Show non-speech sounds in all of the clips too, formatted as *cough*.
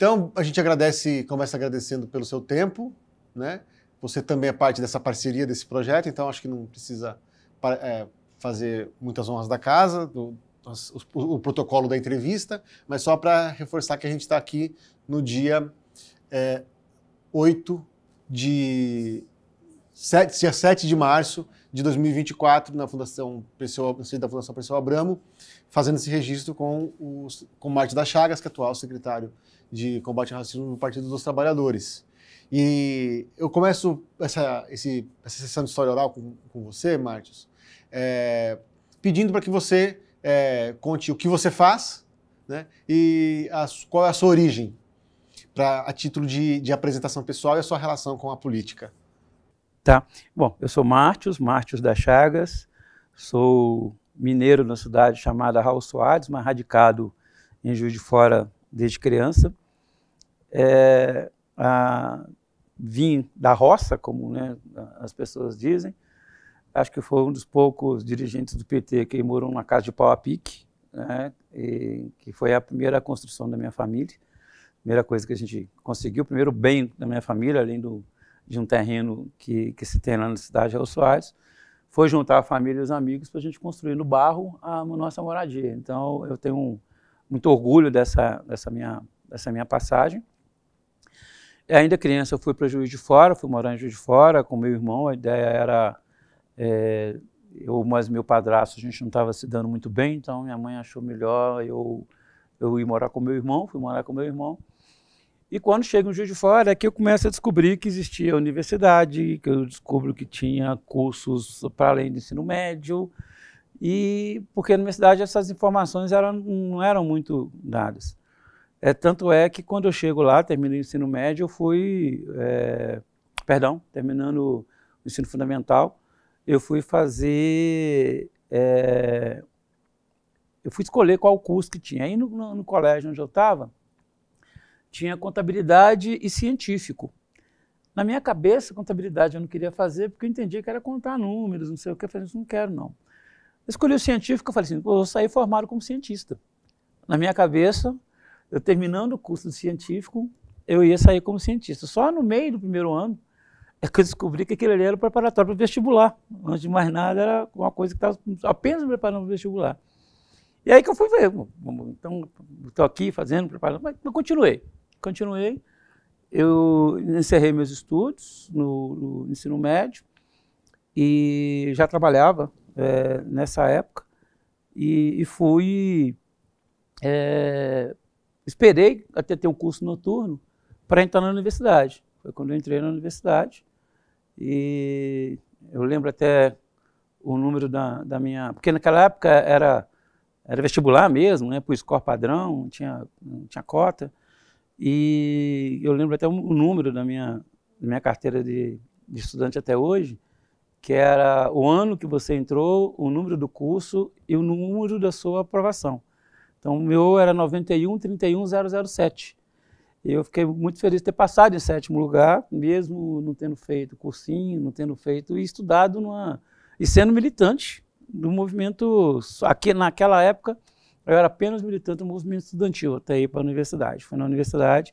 Então, a gente agradece, começa agradecendo pelo seu tempo, né? Você também é parte dessa parceria, desse projeto, então acho que não precisa é, fazer muitas honras da casa, do, o, o, protocolo da entrevista, mas só para reforçar que a gente está aqui no dia é, 8 de 7, dia 7 de março de 2024, na Fundação Pessoa, da Fundação pessoal Abramo, fazendo esse registro com, o com o Marte da Chagas, que é atual secretário de combate ao racismo no Partido dos Trabalhadores. E eu começo essa, esse, essa sessão de história oral com, com você, Martins, é, pedindo para que você é, conte o que você faz né, e a, qual é a sua origem, pra, a título de, de apresentação pessoal e a sua relação com a política. Tá. Bom, eu sou Martins, Martins da Chagas, sou mineiro na cidade chamada Raul Soares, mas radicado em Juiz de Fora desde criança é, a, vim da roça, como né, as pessoas dizem. Acho que foi um dos poucos dirigentes do PT que morou na casa de pau a pique, né, que foi a primeira construção da minha família. Primeira coisa que a gente conseguiu, o primeiro bem da minha família, além do, de um terreno que, que se tem lá na cidade de o Soares, foi juntar a família e os amigos para a gente construir no barro a nossa moradia. Então, eu tenho um, muito orgulho dessa, dessa, minha, dessa minha passagem. É, ainda criança, eu fui para Juiz de Fora, fui morar em Juiz de Fora com meu irmão. A ideia era. É, eu mais meu padrasto, a gente não estava se dando muito bem, então minha mãe achou melhor eu, eu ir morar com meu irmão. Fui morar com meu irmão. E quando chego no Juiz de Fora, é que eu começo a descobrir que existia universidade, que eu descubro que tinha cursos para além do ensino médio. E porque na minha cidade essas informações eram, não eram muito dadas. É, tanto é que quando eu chego lá, terminei o ensino médio, eu fui, é, perdão, terminando o ensino fundamental, eu fui fazer, é, eu fui escolher qual curso que tinha. Aí no, no, no colégio onde eu estava, tinha contabilidade e científico. Na minha cabeça, contabilidade eu não queria fazer, porque eu entendia que era contar números, não sei o que, eu falei, não quero não. Eu escolhi o científico, eu falei assim, eu vou sair formado como cientista. Na minha cabeça, eu terminando o curso de científico, eu ia sair como cientista. Só no meio do primeiro ano é que eu descobri que aquilo ali era preparatório para o vestibular. Antes de mais nada, era uma coisa que estava apenas me preparando para o vestibular. E aí que eu fui ver, então estou aqui fazendo, preparando, mas eu continuei, continuei. Eu encerrei meus estudos no, no ensino médio e já trabalhava é, nessa época e, e fui é, Esperei até ter um curso noturno para entrar na universidade. Foi quando eu entrei na universidade. E eu lembro até o número da, da minha. Porque naquela época era, era vestibular mesmo, né? Para o score padrão, tinha, tinha cota. E eu lembro até o número da minha, da minha carteira de, de estudante até hoje, que era o ano que você entrou, o número do curso e o número da sua aprovação. Então, o meu era 91 31 007. eu fiquei muito feliz de ter passado em sétimo lugar, mesmo não tendo feito cursinho, não tendo feito e estudado numa, e sendo militante do movimento. Aqui, naquela época, eu era apenas militante do movimento estudantil, até ir para a universidade. Foi na universidade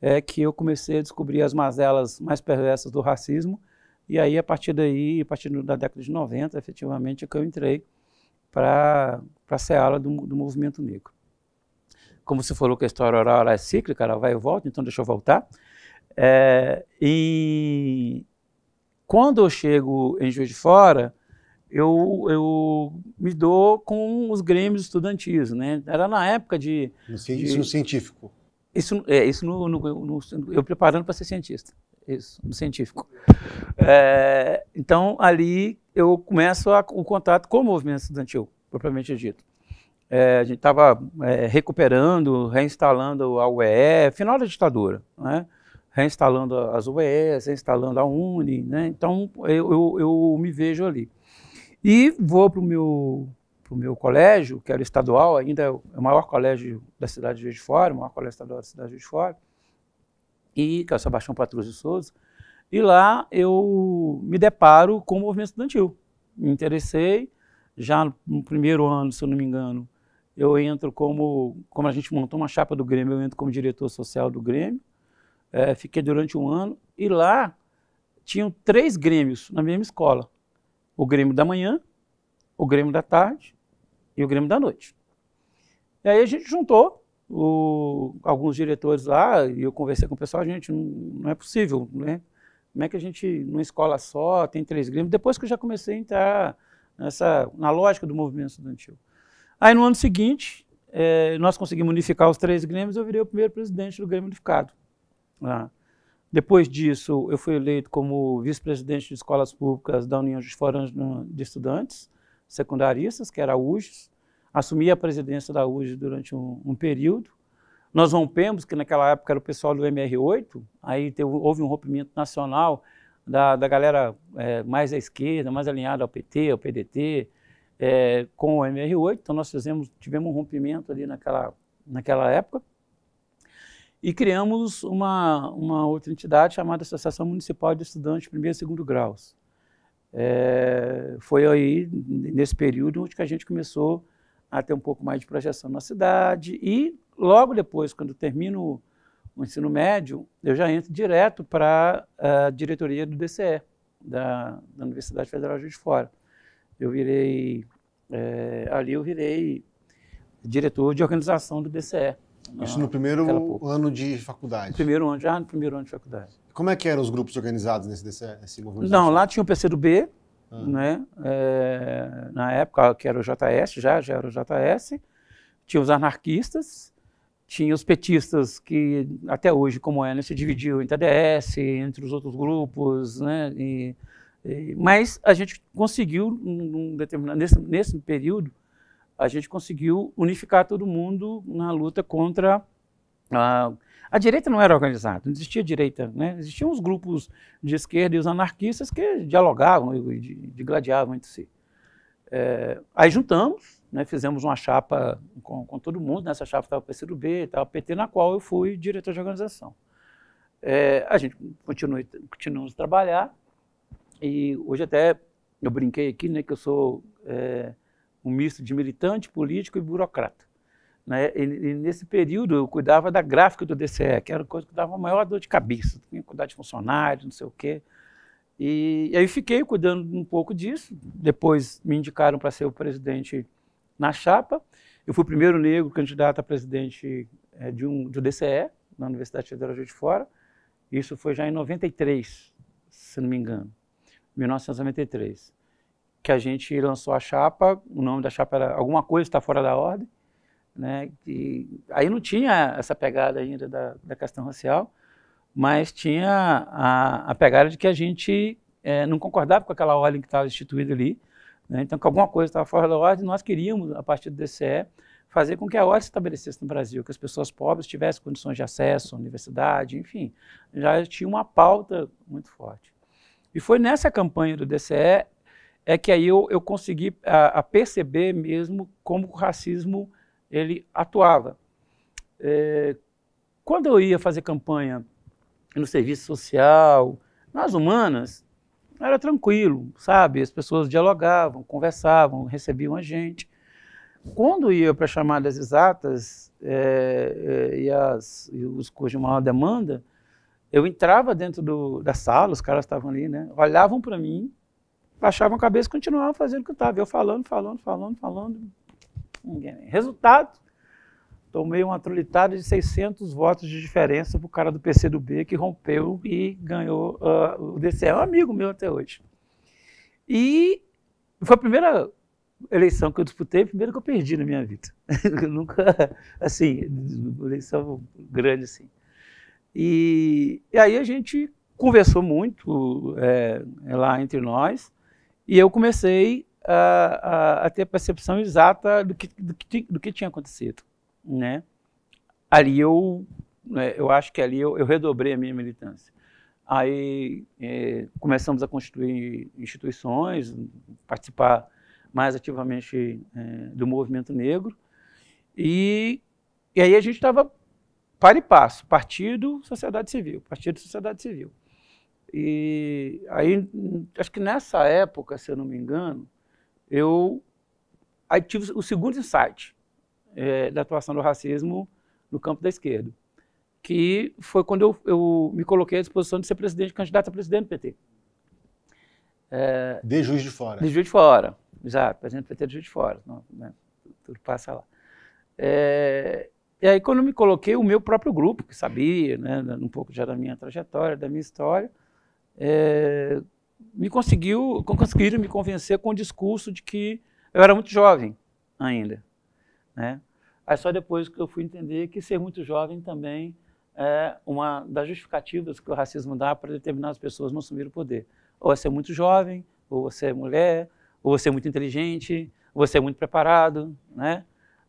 é, que eu comecei a descobrir as mazelas mais perversas do racismo. E aí, a partir daí, a partir da década de 90, efetivamente, é que eu entrei para a seara do, do movimento negro. Como você falou que a história oral ela é cíclica, ela vai e volta, então deixa eu voltar. É, e quando eu chego em Juiz de Fora, eu, eu me dou com os grêmios estudantis, né? Era na época de... Isso de, no científico? Isso, é, isso no, no, no eu preparando para ser cientista. Isso, um científico. É, então, ali eu começo a, o contato com o movimento estudantil, propriamente dito. É, a gente estava é, recuperando, reinstalando a UE, final da ditadura, né? reinstalando as UEs, reinstalando a UNI, né? então eu, eu, eu, me vejo ali. E vou para o meu, pro meu colégio, que era estadual, ainda é o maior colégio da cidade de Juiz de Fora, o maior colégio estadual da cidade de Juiz de Fora, e, que é o Sebastião Patrúcio de Souza, e lá eu me deparo com o movimento estudantil. Me interessei, já no primeiro ano, se eu não me engano, eu entro como, como a gente montou uma chapa do Grêmio, eu entro como diretor social do Grêmio, é, fiquei durante um ano, e lá tinham três Grêmios na mesma escola. O Grêmio da manhã, o Grêmio da tarde e o Grêmio da noite. E aí a gente juntou o, alguns diretores lá, e eu conversei com o pessoal, gente, não, não, é possível, né? Como é que a gente, numa escola só, tem três grêmios? Depois que eu já comecei a entrar nessa, na lógica do movimento estudantil. Aí, no ano seguinte, é, nós conseguimos unificar os três grêmios, eu virei o primeiro presidente do Grêmio Unificado. Lá. Ah, depois disso, eu fui eleito como vice-presidente de escolas públicas da União dos Fóruns de Estudantes Secundaristas, que era a UGES assumi a presidência da UJ durante um, um, período. Nós rompemos, que naquela época era o pessoal do MR8, aí teve, houve um rompimento nacional da, da galera é, mais à esquerda, mais alinhada ao PT, ao PDT, é, com o MR8. Então nós fizemos, tivemos um rompimento ali naquela, naquela época e criamos uma, uma outra entidade chamada Associação Municipal de Estudantes Primeiro e Segundo Graus. É, foi aí, nesse período, onde que a gente começou a ter um pouco mais de projeção na cidade. E logo depois, quando termino o ensino médio, eu já entro direto para a eh, diretoria do DCE, da, da, Universidade Federal de Fora. Eu virei, é, ali eu virei diretor de organização do DCE. Isso no primeiro ano de faculdade? Primeiro ano, já no primeiro ano de faculdade. Como é que eram os grupos organizados nesse, DCE, nesse movimento? Não, lá tinha o PCdoB, ah. Né? É, na época que era o JS, já, já era o JS, tinha os anarquistas, tinha os petistas que até hoje, como é, né, se dividiu em TDS, entre os outros grupos, né? E, e, mas a gente conseguiu, num determinado, nesse, nesse período, a gente conseguiu unificar todo mundo na luta contra a, a direita não era organizada, não existia direita. Né? Existiam os grupos de esquerda e os anarquistas que dialogavam e de, gladiavam entre si. É, aí juntamos, né, fizemos uma chapa com, com todo mundo, nessa chapa estava o PCdoB, estava o PT, na qual eu fui diretor de organização. É, a gente continuou continuamos a trabalhar e hoje até eu brinquei aqui né, que eu sou é, um misto de militante, político e burocrata. Né? E, e nesse período eu cuidava da gráfica do DCE, que era coisa que dava maior dor de cabeça, tinha que cuidar de funcionários, não sei o quê. E, e aí fiquei cuidando um pouco disso. Depois me indicaram para ser o presidente na chapa. Eu fui o primeiro negro candidato a presidente é, de, um, do DCE, na Universidade Federal de Fora. Isso foi já em 93, se não me engano, 1993, que a gente lançou a chapa, o nome da chapa era Alguma Coisa Está Fora da Ordem, né? E aí não tinha essa pegada ainda da, da questão racial, mas tinha a, a pegada de que a gente é, não concordava com aquela ordem que estava instituída ali, né? então que alguma coisa estava fora da ordem, nós queríamos, a partir do DCE, fazer com que a ordem se estabelecesse no Brasil, que as pessoas pobres tivessem condições de acesso à universidade, enfim, já tinha uma pauta muito forte. E foi nessa campanha do DCE é que aí eu, eu consegui a, a perceber mesmo como o racismo ele atuava. É, quando eu ia fazer campanha no serviço social, nas humanas, era tranquilo, sabe? As pessoas dialogavam, conversavam, recebiam a gente. Quando ia para chamadas exatas é, é, e, as, e, os cursos de maior demanda, eu entrava dentro do, da sala, os caras estavam ali, né? Olhavam para mim, baixavam a cabeça e continuavam fazendo o que estava. Eu falando, falando, falando, falando, Ninguém. Resultado, tomei uma trolitada de 600 votos de diferença para o cara do PCdoB que rompeu e ganhou uh, o DCE. É um amigo meu até hoje. E foi a primeira eleição que eu disputei, a primeira que eu perdi na minha vida. *laughs* eu nunca, assim, eleição grande assim. E, e aí a gente conversou muito é, lá entre nós e eu comecei a, a, a ter a percepção exata do que, do que, do que tinha acontecido, né? Ali eu, né, eu acho que ali eu, eu redobrei a minha militância. Aí é, começamos a construir instituições, participar mais ativamente é, do movimento negro. E, e aí a gente estava para e passo, partido, sociedade civil, partido, sociedade civil. E aí, acho que nessa época, se eu não me engano, eu aí tive o segundo insight é, da atuação do racismo no campo da esquerda, que foi quando eu, eu me coloquei à disposição de ser presidente, candidato a presidente do PT. É, de Juiz de Fora. De Juiz de Fora, exato, presidente do PT de Juiz de Fora, não, né, tudo passa lá. É, e aí quando eu me coloquei, o meu próprio grupo, que sabia né, um pouco já da minha trajetória, da minha história, é, me conseguiu, conseguiram me convencer com o discurso de que eu era muito jovem ainda. Né? Aí só depois que eu fui entender que ser muito jovem também é uma das justificativas que o racismo dá para determinadas pessoas não assumir o poder. Ou você é muito jovem, ou você é mulher, ou você é muito inteligente, ou você é muito preparado, né?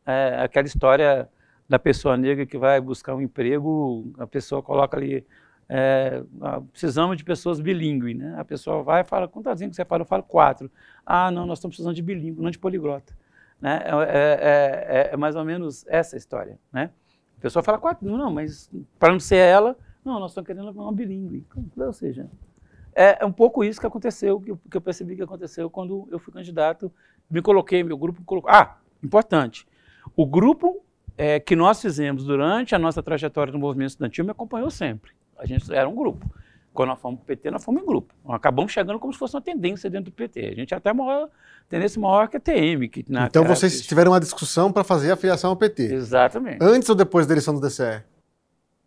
É aquela história da pessoa negra que vai buscar um emprego, a pessoa coloca ali é, ah, precisamos de pessoas bilíngues, né? A pessoa vai e fala, quantas tá línguas você fala? Eu falo quatro. Ah, não, nós estamos precisando de bilíngue, não de poliglota. Né? É, é, é, é mais ou menos essa a história, né? A pessoa fala quatro, não, mas para não ser ela, não, nós estamos querendo uma bilíngue. Ou seja, é um pouco isso que aconteceu, que eu, que eu percebi que aconteceu quando eu fui candidato, me coloquei, meu grupo me colocou. Ah, importante, o grupo é, que nós fizemos durante a nossa trajetória no movimento estudantil me acompanhou sempre. A gente era um grupo. Quando nós fomos para o PT, nós fomos em grupo. acabamos chegando como se fosse uma tendência dentro do PT. A gente é até maior, tendência maior que a TM. Que na, então cara, vocês tiveram uma discussão para fazer a filiação ao PT. Exatamente. Antes ou depois da eleição do DCE?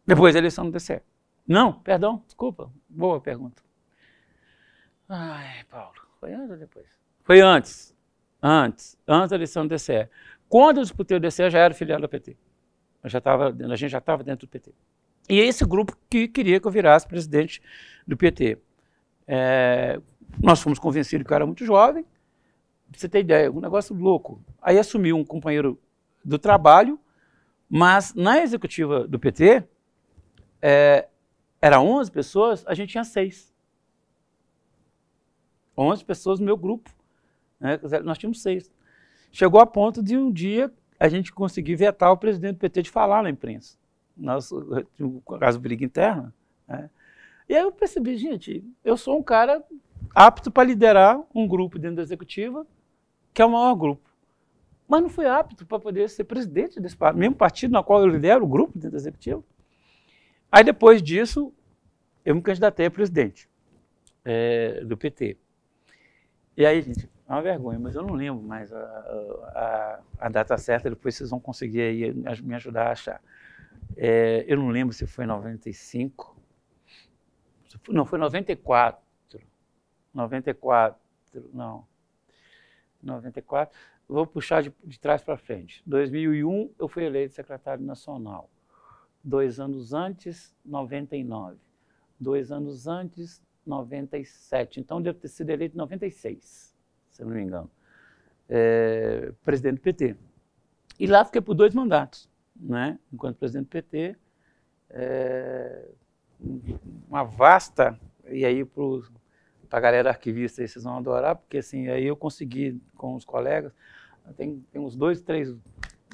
Depois da eleição do DCE. Não, perdão, desculpa. Boa pergunta. Ai, Paulo, foi antes ou depois? Foi antes. Antes. Antes da eleição do DCE. Quando eu disputei o DCE, eu já era filiado ao PT. Eu já tava, a gente já estava dentro do PT. E é esse grupo que queria que eu virasse presidente do PT. É, nós fomos convencidos que eu era muito jovem, você ter ideia, é um negócio louco. Aí assumiu um companheiro do trabalho, mas na executiva do PT, é, era 11 pessoas, a gente tinha 6. 11 pessoas no meu grupo. Né? Nós tínhamos 6. Chegou a ponto de um dia a gente conseguir vetar o presidente do PT de falar na imprensa nosso, o eh, caso briga interna. Né? E aí eu percebi, gente, eu sou um cara apto para liderar um grupo dentro da executiva, que é o maior grupo. Mas não fui apto para poder ser presidente desse mesmo partido na qual eu lidero o grupo dentro da executiva. Aí depois disso, eu me candidatei a presidente é, do PT. E aí, gente, é uma vergonha, mas eu não lembro mais a, a, a data certa, depois vocês vão conseguir aí me ajudar a achar. É, eu não lembro se foi em 95. Não, foi em 94. 94, não. 94. Vou puxar de, de trás para frente. 2001, eu fui eleito secretário nacional. Dois anos antes, 99. Dois anos antes, 97. Então, devo ter sido eleito em 96, se eu não me engano. É, presidente do PT. E lá fiquei por dois mandatos né, enquanto presidente do PT, é, uma vasta, e aí para a galera arquivista aí, vocês vão adorar, porque assim, aí eu consegui com os colegas, tem, tem uns dois, três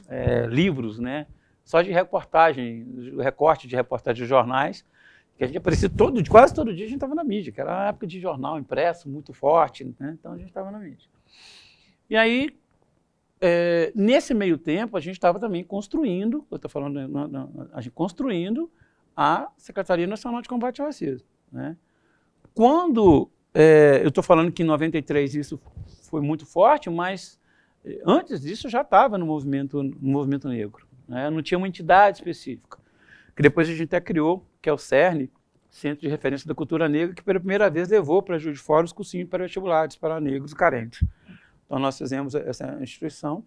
é, livros, né, só de reportagem, recorte de reportagem de jornais, que a gente aparecia todo, quase todo dia a gente estava na mídia, que era uma época de jornal impresso muito forte, né? então a gente estava na mídia. E aí é, nesse meio tempo, a gente estava também construindo, eu estou falando, né, a gente construindo a Secretaria Nacional de Combate ao Racismo. Né? Quando, é, eu estou falando que em 93 isso foi muito forte, mas eh, antes disso já estava no movimento, no movimento negro. Né? Não tinha uma entidade específica, que depois a gente até criou, que é o CERN, Centro de Referência da Cultura Negra, que pela primeira vez levou para Juiz de Fora os cursinhos para vestibulares para negros carentes. Então, nós fizemos essa instituição.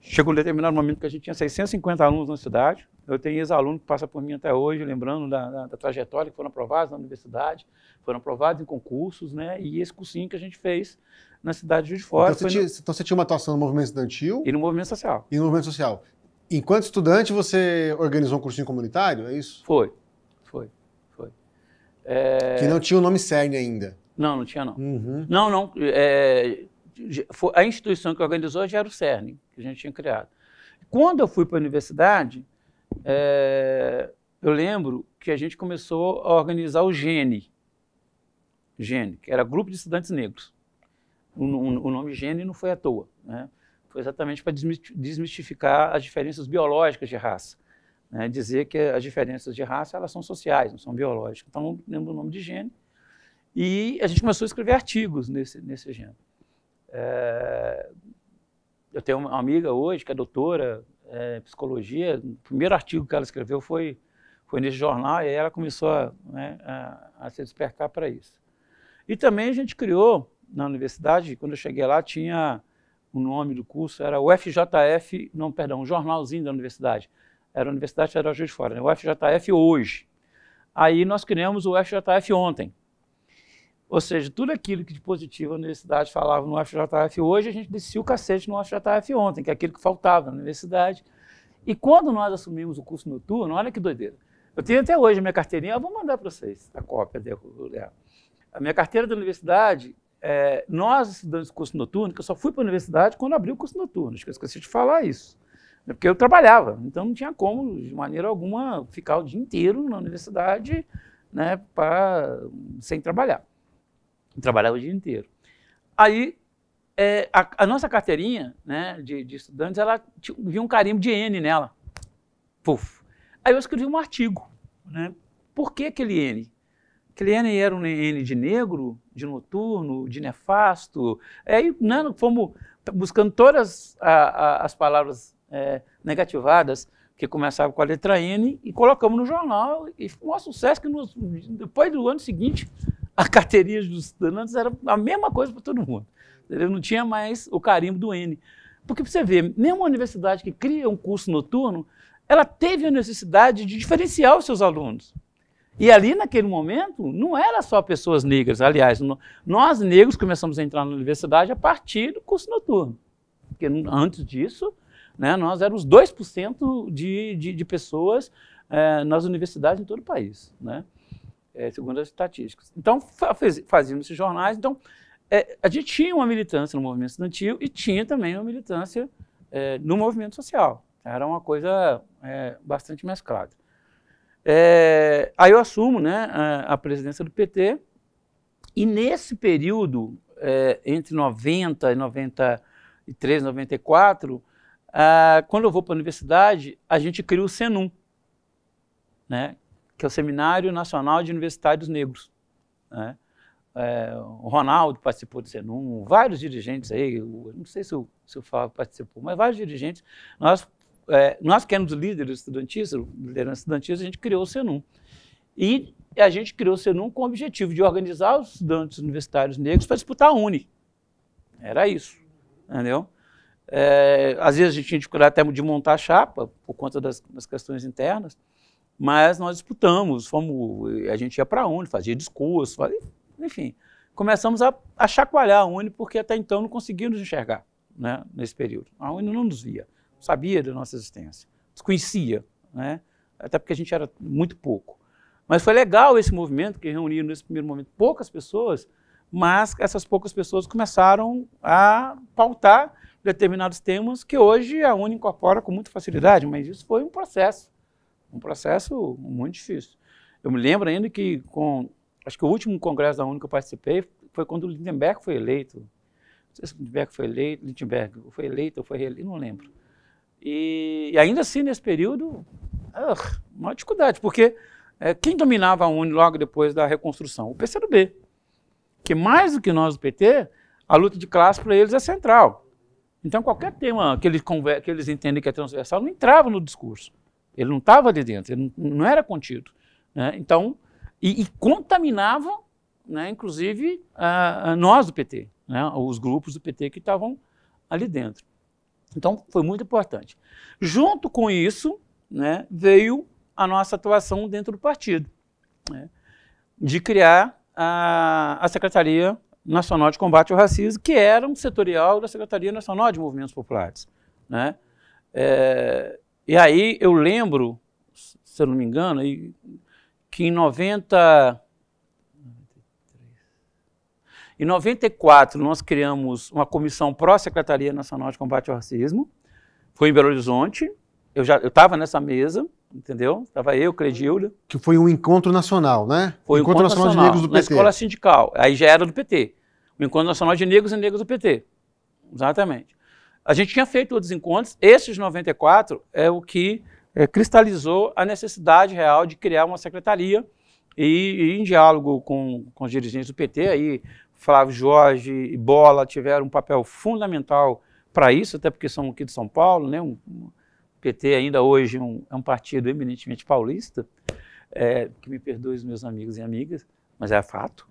Chegou um determinado momento que a gente tinha 650 alunos na cidade. Eu tenho ex-aluno que passa por mim até hoje, lembrando da, da, da, trajetória que foram aprovados na universidade, foram aprovados em concursos, né? E esse cursinho que a gente fez na cidade de Juiz de então, Fora. Então você, tinha, no... então você tinha uma atuação no movimento estudantil? E no movimento social. E no movimento social. Enquanto estudante, você organizou um cursinho comunitário, é isso? Foi, foi, foi. É... Que não tinha o nome CERN ainda. Não, não tinha não. Uhum. Não, não. É a instituição que organizou já era o CERN, que a gente tinha criado. Quando eu fui para a universidade, é, eu lembro que a gente começou a organizar o GENE, GENE que era Grupo de Estudantes Negros. O, o, o nome GENE não foi à toa, né? foi exatamente para desmistificar as diferenças biológicas de raça. Né, dizer que as diferenças de raça elas são sociais, não são biológicas. Então, lembro o nome de gênero. E a gente começou a escrever artigos nesse, nesse gênero. É, eu tenho uma amiga hoje que é doutora é, em psicologia. O primeiro artigo que ela escreveu foi, foi nesse jornal, e aí ela começou a, né, a, a se despertar para isso. E também a gente criou na universidade, quando eu cheguei lá, tinha o nome do curso, era o FJF, não, perdão, um jornalzinho da universidade. Era a Universidade Federal de de Fora, né? o FJF hoje. Aí nós criamos o FJF ontem, ou seja, tudo aquilo que de positivo a universidade falava no FJF hoje, a gente descia o cacete no FJF ontem, que é aquilo que faltava na universidade. E quando nós assumimos o curso noturno, olha que doideira. Eu tenho até hoje a minha carteirinha, eu vou mandar para vocês a tá? cópia dela. A minha carteira da universidade, é, nós estudantes do curso noturno, que eu só fui para a universidade quando abri o curso noturno, acho que eu esqueci de falar isso. É porque eu trabalhava, então não tinha como, de maneira alguma, ficar o dia inteiro na universidade né, pra, sem trabalhar. Trabalhava o dia inteiro. Aí, é, a, a, nossa carteirinha né, de, de estudantes, ela tinha, um carimbo de N nela. Puf. Aí eu escrevi um artigo. Né? Por que aquele N? Aquele N era um N de negro, de noturno, de nefasto. Aí é, né, fomos buscando todas a, a, as palavras é, negativadas que começavam com a letra N, e colocamos no jornal, e foi um sucesso que nos, depois do ano seguinte a carteirinha dos antes era a mesma coisa para todo mundo. Entendeu? Não tinha mais o carimbo do N. Porque para você ver, mesmo a universidade que cria um curso noturno, ela teve a necessidade de diferenciar os seus alunos. E ali, naquele momento, não era só pessoas negras. Aliás, nós negros começamos a entrar na universidade a partir do curso noturno. Porque antes disso, né, nós éramos 2% de, de, de pessoas é, nas universidades em todo o país. Né? é, segundo as estatísticas. Então, faz, esses jornais. Então, é, a gente tinha uma militância no movimento estudantil e tinha também uma militância é, no movimento social. Era uma coisa é, bastante mesclada. É, aí eu assumo né, a, a, presidência do PT e nesse período, é, entre 90 e 93, 94, ah, quando eu vou para a universidade, a gente cria o Senum, né, que é o Seminário Nacional de Universitários Negros. Né? É, o Ronaldo participou do Senum, vários dirigentes aí, não sei se o, se o Fábio participou, mas vários dirigentes. Nós, é, nós que éramos líderes estudantis, liderança estudantis, a gente criou o Senum. E a gente criou o Senum com o objetivo de organizar os estudantes universitários negros para disputar a Uni. Era isso, entendeu? É, às vezes a gente tinha dificuldade até de montar a chapa, por conta das, das questões internas, mas nós disputamos, fomos, a gente ia para a Uni, fazia discurso, fazia, enfim. Começamos a, a chacoalhar a Uni, porque até então não conseguíamos enxergar né, nesse período. A Uni não nos via, sabia da nossa existência, desconhecia, né, até porque a gente era muito pouco. Mas foi legal esse movimento, que reuniu nesse primeiro momento poucas pessoas, mas essas poucas pessoas começaram a pautar determinados temas que hoje a Uni incorpora com muita facilidade, mas isso foi um processo um processo muito difícil. Eu me lembro ainda que com, acho que o último congresso da Uni que eu participei foi quando o Lindenberg foi eleito. Não sei se o Lindenberg foi eleito, Lindenberg foi eleito ou foi reeleito, não lembro. E, e, ainda assim, nesse período, uh, uma dificuldade, porque é, quem dominava a Uni logo depois da reconstrução? O PCdoB. Que mais do que nós do PT, a luta de classe para eles é central. Então, qualquer tema que eles, que eles entendem que é transversal não entrava no discurso. Ele não estava ali dentro, ele não, era contido. Né? Então, e, e contaminava, né, inclusive, a, a nós do PT, né, os grupos do PT que estavam ali dentro. Então, foi muito importante. Junto com isso, né, veio a nossa atuação dentro do partido, né, de criar a, a, Secretaria Nacional de Combate ao Racismo, que era um setorial da Secretaria Nacional de Movimentos Populares. Né. É, e aí eu lembro, se eu não me engano, que em 90. Em 94, nós criamos uma comissão pró-Secretaria Nacional de Combate ao Racismo. Foi em Belo Horizonte. Eu já estava nessa mesa, entendeu? Estava eu, Credilda. Que foi um encontro nacional, né? Foi um encontro, encontro nacional, nacional, de negros do PT. Na escola sindical. Aí já era do PT. O Encontro Nacional de Negros e Negros do PT. Exatamente. A gente tinha feito outros encontros, esses 94 é o que é, cristalizou a necessidade real de criar uma secretaria e, e em diálogo com, com os dirigentes do PT, aí Flávio Jorge e Bola tiveram um papel fundamental para isso, até porque são aqui de São Paulo, né? Um, um PT ainda hoje é um, é um partido eminentemente paulista, é, que me perdoe os meus amigos e amigas, mas é fato.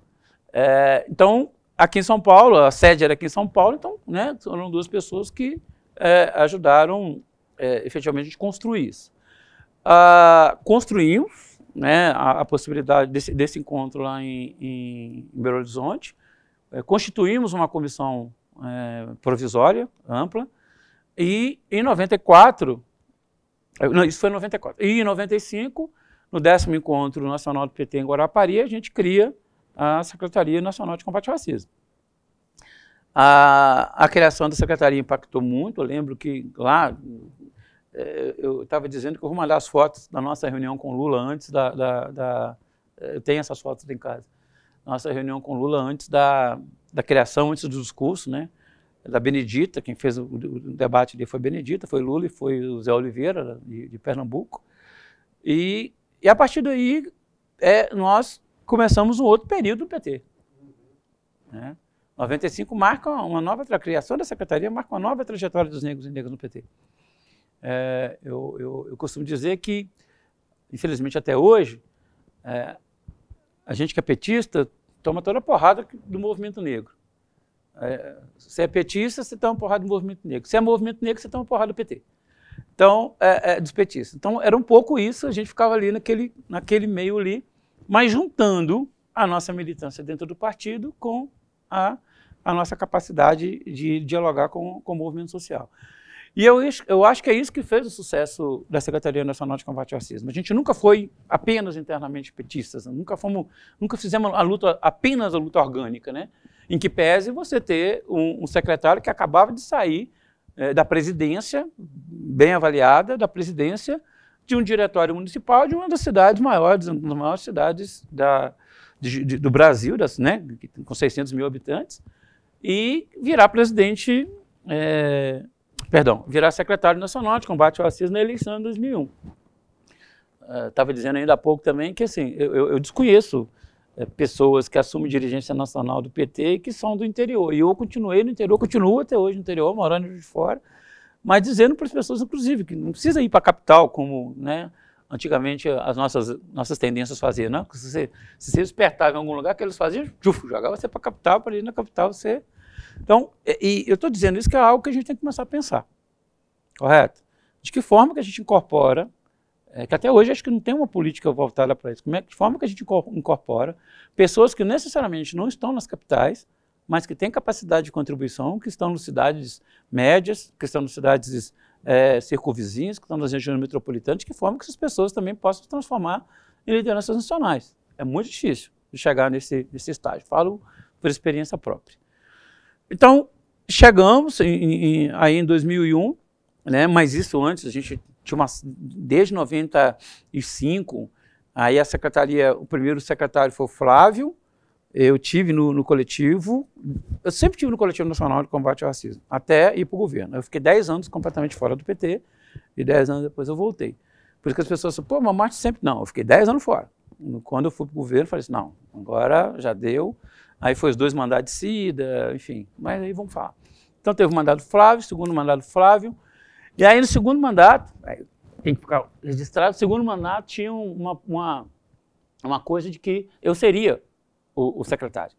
É, então, aqui em São Paulo, a sede era aqui em São Paulo, então né, foram duas pessoas que é, ajudaram é, efetivamente a construir isso. Ah, construímos né, a, a, possibilidade desse, desse, encontro lá em, em, Belo Horizonte, é, constituímos uma comissão é, provisória, ampla, e em 94, é, não, isso foi em 94, e em 95, no décimo encontro nacional do PT em Guarapari, a gente cria a Secretaria Nacional de Combate ao Racismo. A, a criação da secretaria impactou muito. Eu lembro que lá é, eu estava dizendo que eu vou mandar as fotos da nossa reunião com Lula antes da, da, da eu tenho essas fotos em casa. Nossa reunião com Lula antes da, da criação, antes do discurso, né? Da Benedita, quem fez o, o debate ali foi Benedita, foi Lula e foi o Zé Oliveira, de, de Pernambuco. E, e a partir daí, é, nós começamos um outro período do PT. Né? 95 marca uma nova a criação da secretaria marca uma nova trajetória dos negros e negras no PT. É, eu, eu, eu, costumo dizer que, infelizmente até hoje, é, a gente que é petista toma toda a porrada do movimento negro. É, se é petista, você toma porrada do movimento negro. Se é movimento negro, você toma porrada do PT. Então, é, é, dos petistas. Então, era um pouco isso, a gente ficava ali naquele, naquele meio ali, mas juntando a nossa militância dentro do partido com a, a nossa capacidade de dialogar com, com o movimento social. E eu, eu acho que é isso que fez o sucesso da Secretaria Nacional de Combate ao Racismo. A gente nunca foi apenas internamente petistas, nunca fomos, nunca fizemos a luta apenas a luta orgânica, né? Em que pese você ter um, um secretário que acabava de sair é, da presidência, bem avaliada, da presidência de um diretório municipal de uma das cidades maiores, uma das maiores cidades da, de, de, do Brasil, das, né, com 600 mil habitantes, e virar presidente, é, perdão, virar secretário nacional de combate ao racismo na eleição de 2001. Estava uh, dizendo ainda há pouco também que assim, eu, eu desconheço é, pessoas que assumem dirigência nacional do PT e que são do interior. E eu continuei no interior, continuo até hoje no interior, morando de fora, mas dizendo para as pessoas, inclusive, que não precisa ir para a capital como né, antigamente as nossas, nossas tendências faziam. Não? Se, você, se você despertava em algum lugar, que eles faziam? Juf, jogava você para a capital, para ir na capital você... Então, e, e eu estou dizendo isso que é algo que a gente tem que começar a pensar. Correto? De que forma que a gente incorpora, é, que até hoje acho que não tem uma política voltada para isso, como é, de forma que a gente incorpora pessoas que necessariamente não estão nas capitais, mas que têm capacidade de contribuição, que estão nas cidades médias, que estão nas cidades é, circunvizinhas, que estão nas regiões metropolitanas, de forma que essas pessoas também possam se transformar em lideranças nacionais. É muito difícil de chegar nesse, nesse estágio, falo por experiência própria. Então, chegamos em, em, aí em 2001, né, mas isso antes, a gente tinha uma, desde 95, aí a secretaria, o primeiro secretário foi o Flávio, eu tive no, no, coletivo, eu sempre tive no coletivo nacional de combate ao racismo, até ir para o governo. Eu fiquei 10 anos completamente fora do PT e 10 anos depois eu voltei. Por isso que as pessoas falam, pô, mas Marte sempre não. Eu fiquei 10 anos fora. Quando eu fui para o governo, falei assim, não, agora já deu. Aí foi os dois mandados de Cida, enfim, mas aí vamos falar. Então teve o mandado Flávio, segundo mandado Flávio, e aí no segundo mandato, tem que ficar registrado, no segundo mandato tinha uma, uma, uma coisa de que eu seria o, o secretário.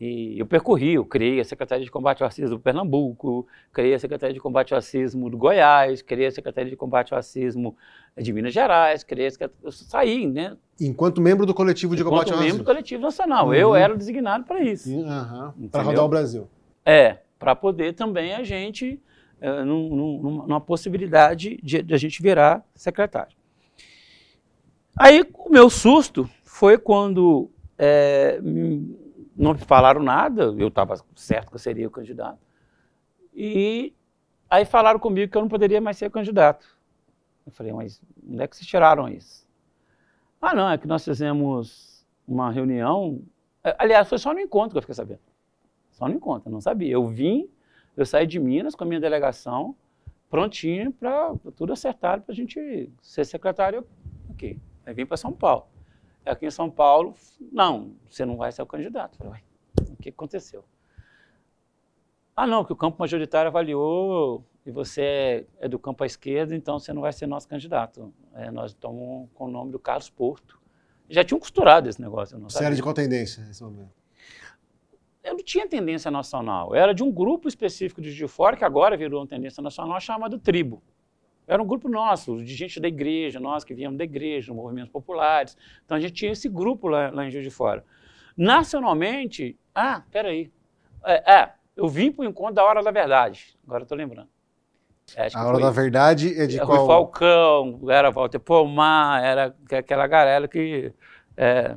E eu percorri, eu criei a Secretaria de Combate ao Racismo do Pernambuco, criei a Secretaria de Combate ao Racismo do Goiás, criei a Secretaria de Combate ao Racismo de Minas Gerais, criei a Eu saí, né? Enquanto membro do coletivo de Enquanto combate ao racismo? membro do coletivo nacional. Uhum. Eu era designado para isso. Uhum. Para rodar o Brasil. É, para poder também a gente, eh, num, num, numa possibilidade de, de a gente virar secretário. Aí o meu susto foi quando é, não me falaram nada, eu estava certo que eu seria o candidato. E aí falaram comigo que eu não poderia mais ser candidato. Eu falei, mas onde é que vocês tiraram isso? Ah, não, é que nós fizemos uma reunião. Aliás, foi só no encontro que eu fiquei sabendo. Só no encontro, eu não sabia. Eu vim, eu saí de Minas com a minha delegação, prontinho para tudo acertado para a gente ser secretário aqui. Aí vim para São Paulo aqui em São Paulo, não, você não vai ser o candidato. Falei, o que aconteceu? Ah, não, que o campo majoritário avaliou e você é do campo à esquerda, então você não vai ser nosso candidato. É, nós estamos com o nome do Carlos Porto. Já tinham costurado esse negócio. Não você era de qual tendência nesse momento? Eu não tinha tendência nacional. Eu era de um grupo específico de, de fora, que agora virou uma tendência nacional, chamado Tribo. Era um grupo nosso, de gente da igreja, nós que viemos da igreja, movimentos populares. Então a gente tinha esse grupo lá, lá em Juiz de Fora. Nacionalmente, ah, peraí. É, é eu vim para o encontro da Hora da Verdade, agora estou lembrando. É, a Hora da Verdade é de eu qual? Rui Falcão, era Walter Pomar, era aquela galera que é,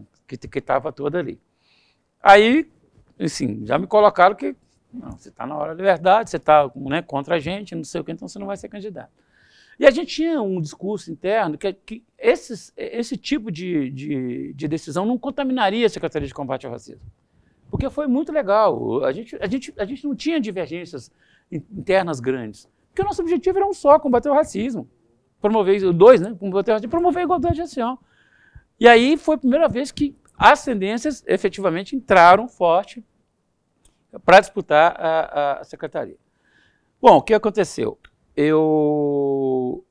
estava toda ali. Aí, assim, já me colocaram que não, você está na Hora da Verdade, você está né, contra a gente, não sei o que, então você não vai ser candidato. E a gente tinha um discurso interno que, é que esses, esse tipo de, de, de, decisão não contaminaria a Secretaria de Combate ao Racismo. Porque foi muito legal. A gente, a gente, a gente não tinha divergências internas grandes. Porque o nosso objetivo era um só, combater o racismo. Promover, dois, né? Combater o racismo, promover a igualdade racial. E aí foi a primeira vez que as tendências efetivamente entraram forte para disputar a, a secretaria. Bom, o que aconteceu? eu,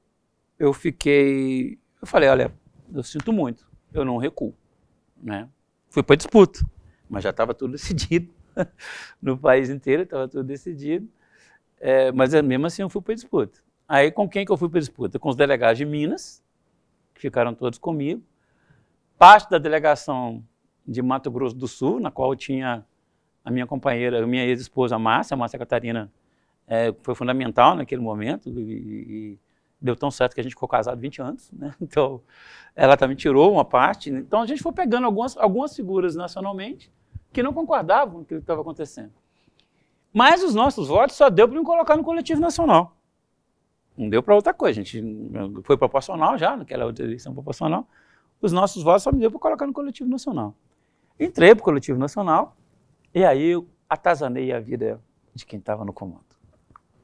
eu fiquei. Eu falei: olha, eu sinto muito, eu não recuo. Né? Fui para disputa, mas já estava tudo *laughs* decidido no país inteiro, estava tudo decidido. Eh, é, mas mesmo assim eu fui para disputa. Aí com quem que eu fui para disputa? Com os delegados de Minas, que ficaram todos comigo. Parte da delegação de Mato Grosso do Sul, na qual eu tinha a minha companheira, a minha ex-esposa Márcia, Márcia Catarina é, foi fundamental naquele momento e, e, deu tão certo que a gente ficou casado 20 anos, né? *laughs* Então, ela também tirou uma parte. Né? Então, a gente foi pegando algumas, algumas figuras nacionalmente que não concordavam com o que estava acontecendo. Mas os nossos votos só deu para me colocar no coletivo nacional. Não deu para outra coisa, a gente foi proporcional já, naquela eleição proporcional. Os nossos votos só me deu para colocar no coletivo nacional. Entrei para o coletivo nacional e aí eu atazanei a vida de quem estava no comando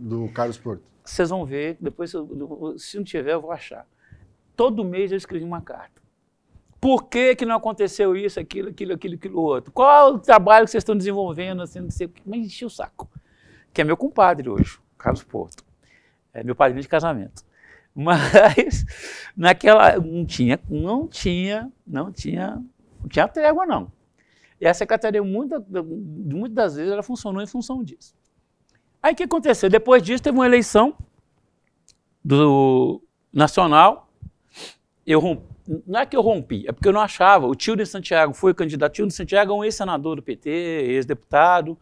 do Carlos Porto? Vocês vão ver, depois, se não tiver, eu vou achar. Todo mês eu escrevi uma carta. Por que, que não aconteceu isso, aquilo, aquilo, aquilo, aquilo outro? Qual o trabalho que vocês estão desenvolvendo? Assim, não sei, mas enchi o saco. Que é meu compadre hoje, Carlos Porto. É meu padrinho de casamento. *laughs* Mas naquela não tinha, não tinha, não tinha, não tinha trégua não. E a secretaria muita, muitas das vezes ela funcionou em função disso. Aí o que aconteceu? Depois disso teve uma eleição do nacional. Eu não é que eu rompi, é porque eu não achava. O tio de Santiago foi candidato. O tio de Santiago é um ex-senador do PT, ex-deputado,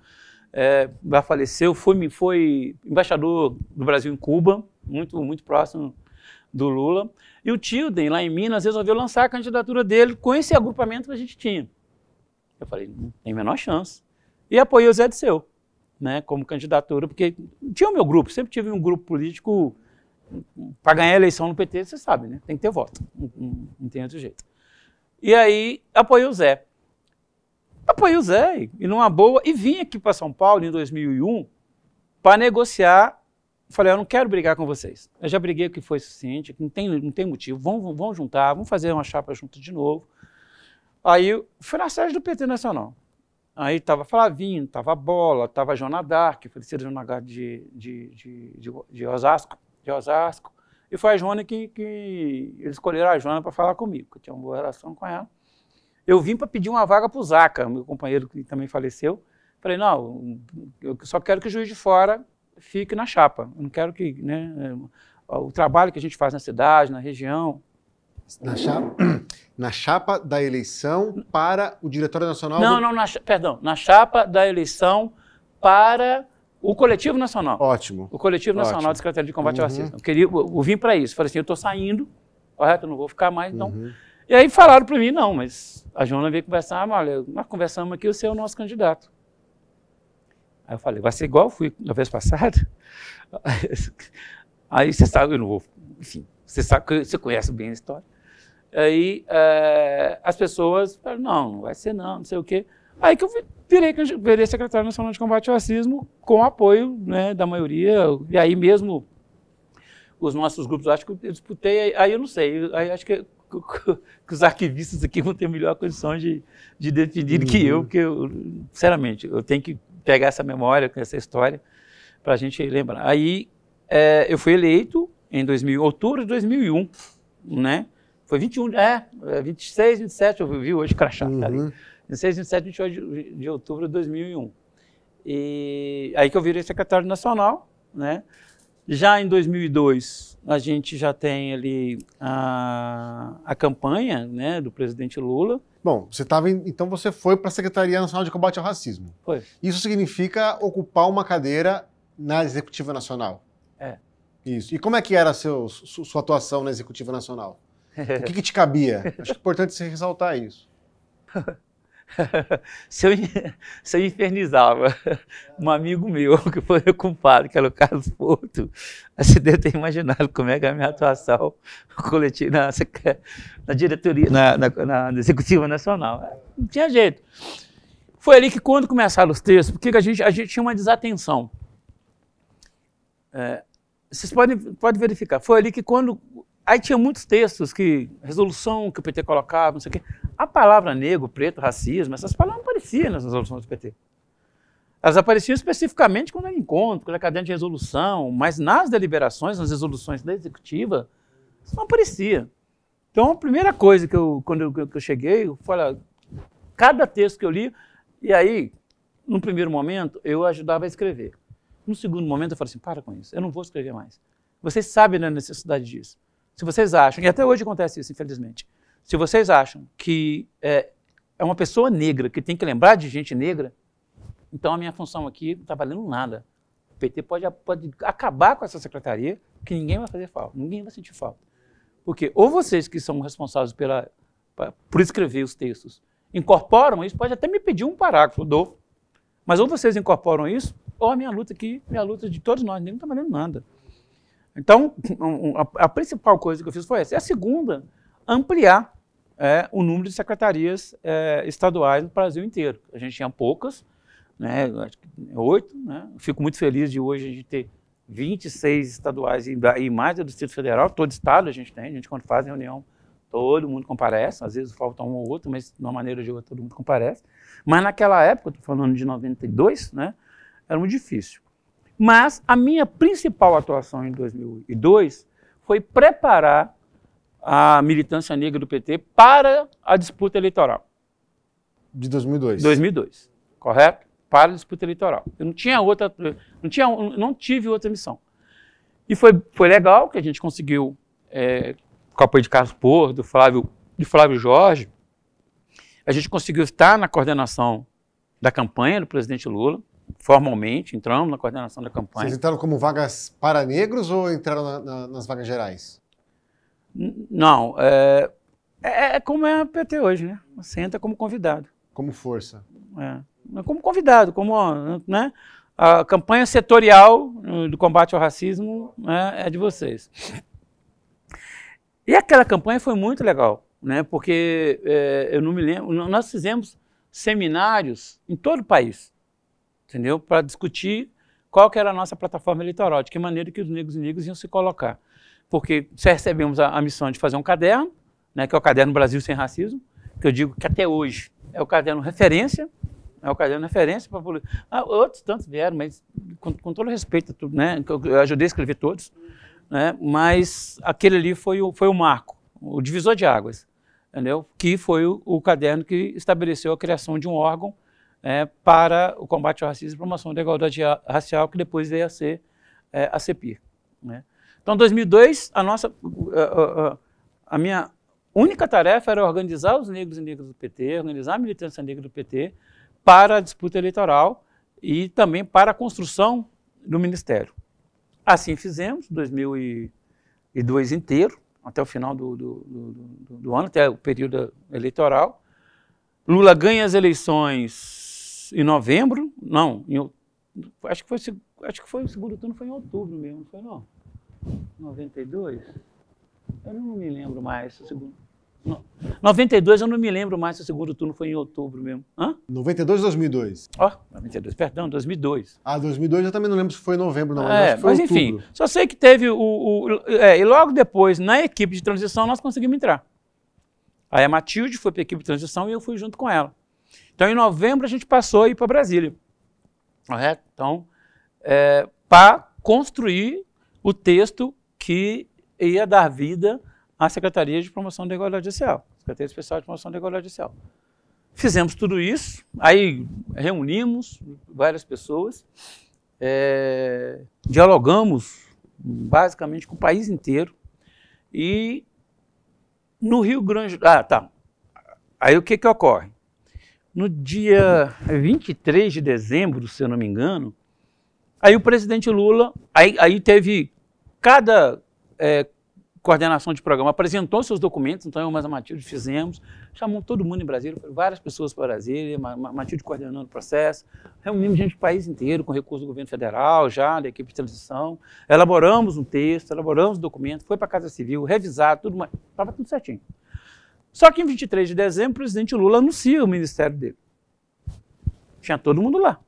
é, faleceu, foi, foi embaixador do Brasil em Cuba, muito, muito próximo do Lula. E o Tilden, lá em Minas, resolveu lançar a candidatura dele com esse agrupamento que a gente tinha. Eu falei, não tem a menor chance. E apoiei o Zé de Seu né, como candidatura, porque tinha o meu grupo, sempre tive um grupo político para ganhar a eleição no PT, você sabe, né? Tem que ter voto, não, não tem outro jeito. E aí apoiei o Zé. Apoiei o Zé e numa boa e vim aqui para São Paulo em 2001 para negociar. Falei, eu não quero brigar com vocês. Eu já briguei o que foi suficiente, não tem, não tem motivo. Vamos, vamos juntar, vamos fazer uma chapa junto de novo. Aí fui na sede do PT Nacional. Aí estava Flavinho, estava Bola, estava Jonadark, falecido Jonadark de, de, de, de, de, Osasco, de Osasco. E foi a Joana que, que eles escolheram a Joana para falar comigo, que eu tinha uma boa relação com ela. Eu vim para pedir uma vaga para o Zaca, meu companheiro que também faleceu. Falei, não, eu só quero que o juiz de fora fique na chapa. Eu não quero que né, o trabalho que a gente faz na cidade, na região, na chapa, *clears throat* na chapa da eleição para o Diretório Nacional. Não, do... não, na, perdão, na chapa da eleição para o Coletivo Nacional. Ótimo. O Coletivo Nacional de Secretaria de Combate uhum. ao Racismo. Eu, queria, eu, eu vim para isso. Falei assim, eu estou saindo, correto? Eu não vou ficar mais, então. Uhum. E aí falaram para mim, não, mas a Joana veio conversar, ah, olha, nós conversamos aqui, você é o nosso candidato. Aí eu falei, vai ser igual eu fui na vez passada? *laughs* Aí você sabe, eu não vou, enfim, você sabe, você conhece bem a história. Aí é, as pessoas falaram, não, não vai ser não, não sei o quê. Aí que eu virei, virei secretário nacional de combate ao racismo com apoio né, da maioria, e aí mesmo os nossos grupos, acho que eu disputei, aí eu não sei, aí acho que, que *laughs* os arquivistas aqui vão ter melhor condição de, de definir uhum. que eu, porque eu, sinceramente, eu tenho que pegar essa memória, essa história, para a gente lembrar. Aí é, eu fui eleito em 2000, outubro de 2001, né? Foi 21, é, 26, é, 27, eu vi hoje crachá, tá uhum. 26, 27, 28 de outubro de 2001. E aí que eu virei secretário nacional, né? Já em 2002, a gente já tem ali a, a campanha né, do presidente Lula. Bom, você estava então você foi para a Secretaria Nacional de Combate ao Racismo. Foi. Isso significa ocupar uma cadeira na Executiva Nacional. É. Isso. E como é que era seu, sua atuação na Executiva Nacional? O que, que te cabia? Acho é importante você ressaltar isso. *laughs* se, eu, se eu infernizava um amigo meu, *laughs* que foi o culpado, que era o Carlos Porto, você deve ter imaginado como é que é a minha atuação coletiva na, na diretoria, na, na, na, Executiva Nacional. É, não tinha jeito. Foi ali que quando começaram os textos, porque a gente, a gente tinha uma desatenção. É, vocês podem, podem verificar. Foi ali que quando Aí tinha muitos textos que, resolução que o PT colocava, não sei o quê. A palavra negro, preto, racismo, essas palavras não apareciam nas resoluções do PT. Elas apareciam especificamente quando era encontro, quando era caderno de resolução, mas nas deliberações, nas resoluções da executiva, isso não aparecia. Então, a primeira coisa que eu, quando eu, que eu cheguei, eu falei, cada texto que eu li, e aí, no primeiro momento, eu ajudava a escrever. No segundo momento, eu falei assim, para com isso, eu não vou escrever mais. Vocês sabem da necessidade disso. Se vocês acham, e até hoje acontece isso, infelizmente, se vocês acham que é, é uma pessoa negra que tem que lembrar de gente negra, então a minha função aqui não está valendo nada. O PT pode, pode acabar com essa secretaria, que ninguém vai fazer falta, ninguém vai sentir falta. Porque ou vocês que são responsáveis pela, por escrever os textos incorporam isso, pode até me pedir um parágrafo, dou. Mas ou vocês incorporam isso, ou a minha luta aqui, minha luta de todos nós, ninguém está valendo nada. Então, a, principal coisa que eu fiz foi essa. E a segunda, ampliar é, o número de secretarias é, estaduais no Brasil inteiro. A gente tinha poucas, né, oito. Né? Fico muito feliz de hoje a gente ter 26 estaduais e, e mais do Distrito Federal. Todo estado a gente tem. A gente, quando faz reunião, todo mundo comparece. Às vezes falta um ou outro, mas de uma maneira ou de outra todo mundo comparece. Mas naquela época, estou falando de 92, né, era muito difícil. Mas a minha principal atuação em 2002 foi preparar a militância negra do PT para a disputa eleitoral. De 2002. 2002, correto? Para a disputa eleitoral. Eu não tinha outra, não tinha, não tive outra missão. E foi, foi legal que a gente conseguiu, é, com o apoio de Carlos Porro, do Flávio, de Flávio Jorge, a gente conseguiu estar na coordenação da campanha do presidente Lula formalmente, entramos na coordenação da campanha. Vocês entraram como vagas para negros ou entraram na, na, nas vagas gerais? N não, é, é, é, é como é a PT hoje, né? Você entra como convidado. Como força. É, como convidado, como, né? A campanha setorial do combate ao racismo né, é de vocês. E aquela campanha foi muito legal, né? Porque é, eu não me lembro, nós fizemos seminários em todo o país entendeu? Para discutir qual que era a nossa plataforma eleitoral, de que maneira que os negros e negras iam se colocar. Porque recebemos a, a missão de fazer um caderno, né, que é o caderno Brasil Sem Racismo, que eu digo que até hoje é o caderno referência, é o caderno referência para ah, outros tantos vieram, mas com, com todo respeito, tudo, né? Eu ajudei a escrever todos, né? Mas aquele ali foi o foi o marco, o divisor de águas, entendeu? Que foi o, o caderno que estabeleceu a criação de um órgão é, para o combate ao racismo e promoção da igualdade racial, que depois veio a ser é, a CEPIR. Né? Então, em 2002, a, nossa, a, a, a minha única tarefa era organizar os negros e negras do PT, organizar a militância negra do PT para a disputa eleitoral e também para a construção do ministério. Assim fizemos, 2002 inteiro, até o final do, do, do, do ano, até o período eleitoral. Lula ganha as eleições em novembro, não, em, acho que foi acho que foi o segundo turno, foi em outubro mesmo, não foi não? 92? Eu não me lembro mais se o segundo. 92 eu não me lembro mais se o segundo turno foi em outubro mesmo. Hã? 92 ou 2002? Ó, oh, 92, perdão, 2002. Ah, 2002 eu também não lembro se foi em novembro, não. É, mas, mas enfim, só sei que teve o. o é, e logo depois, na equipe de transição, nós conseguimos entrar. Aí a Matilde foi para a equipe de transição e eu fui junto com ela. Então, em novembro, a gente passou a ir para Brasília. Correto? Então, é, para construir o texto que ia dar vida à Secretaria de Promoção da Igualdade Social, Secretaria Especial de Promoção da Igualdade Social. Fizemos tudo isso, aí reunimos várias pessoas, é, dialogamos basicamente com o país inteiro e no Rio Grande... Ah, tá. Aí o que, que ocorre? no dia 23 de dezembro, se eu não me engano, aí o presidente Lula, aí, aí teve cada é, coordenação de programa, apresentou seus documentos, então eu mais a Matilde fizemos, chamou todo mundo em Brasília, várias pessoas para Brasília, Matilde coordenando o processo, reunimos gente do país inteiro, com recurso do governo federal já, da equipe de transição, elaboramos um texto, elaboramos um documento, foi para a Casa Civil, revisado, tudo, estava tudo certinho. Só que em 23 de dezembro, o presidente Lula anuncia o ministério dele. Tinha todo mundo lá,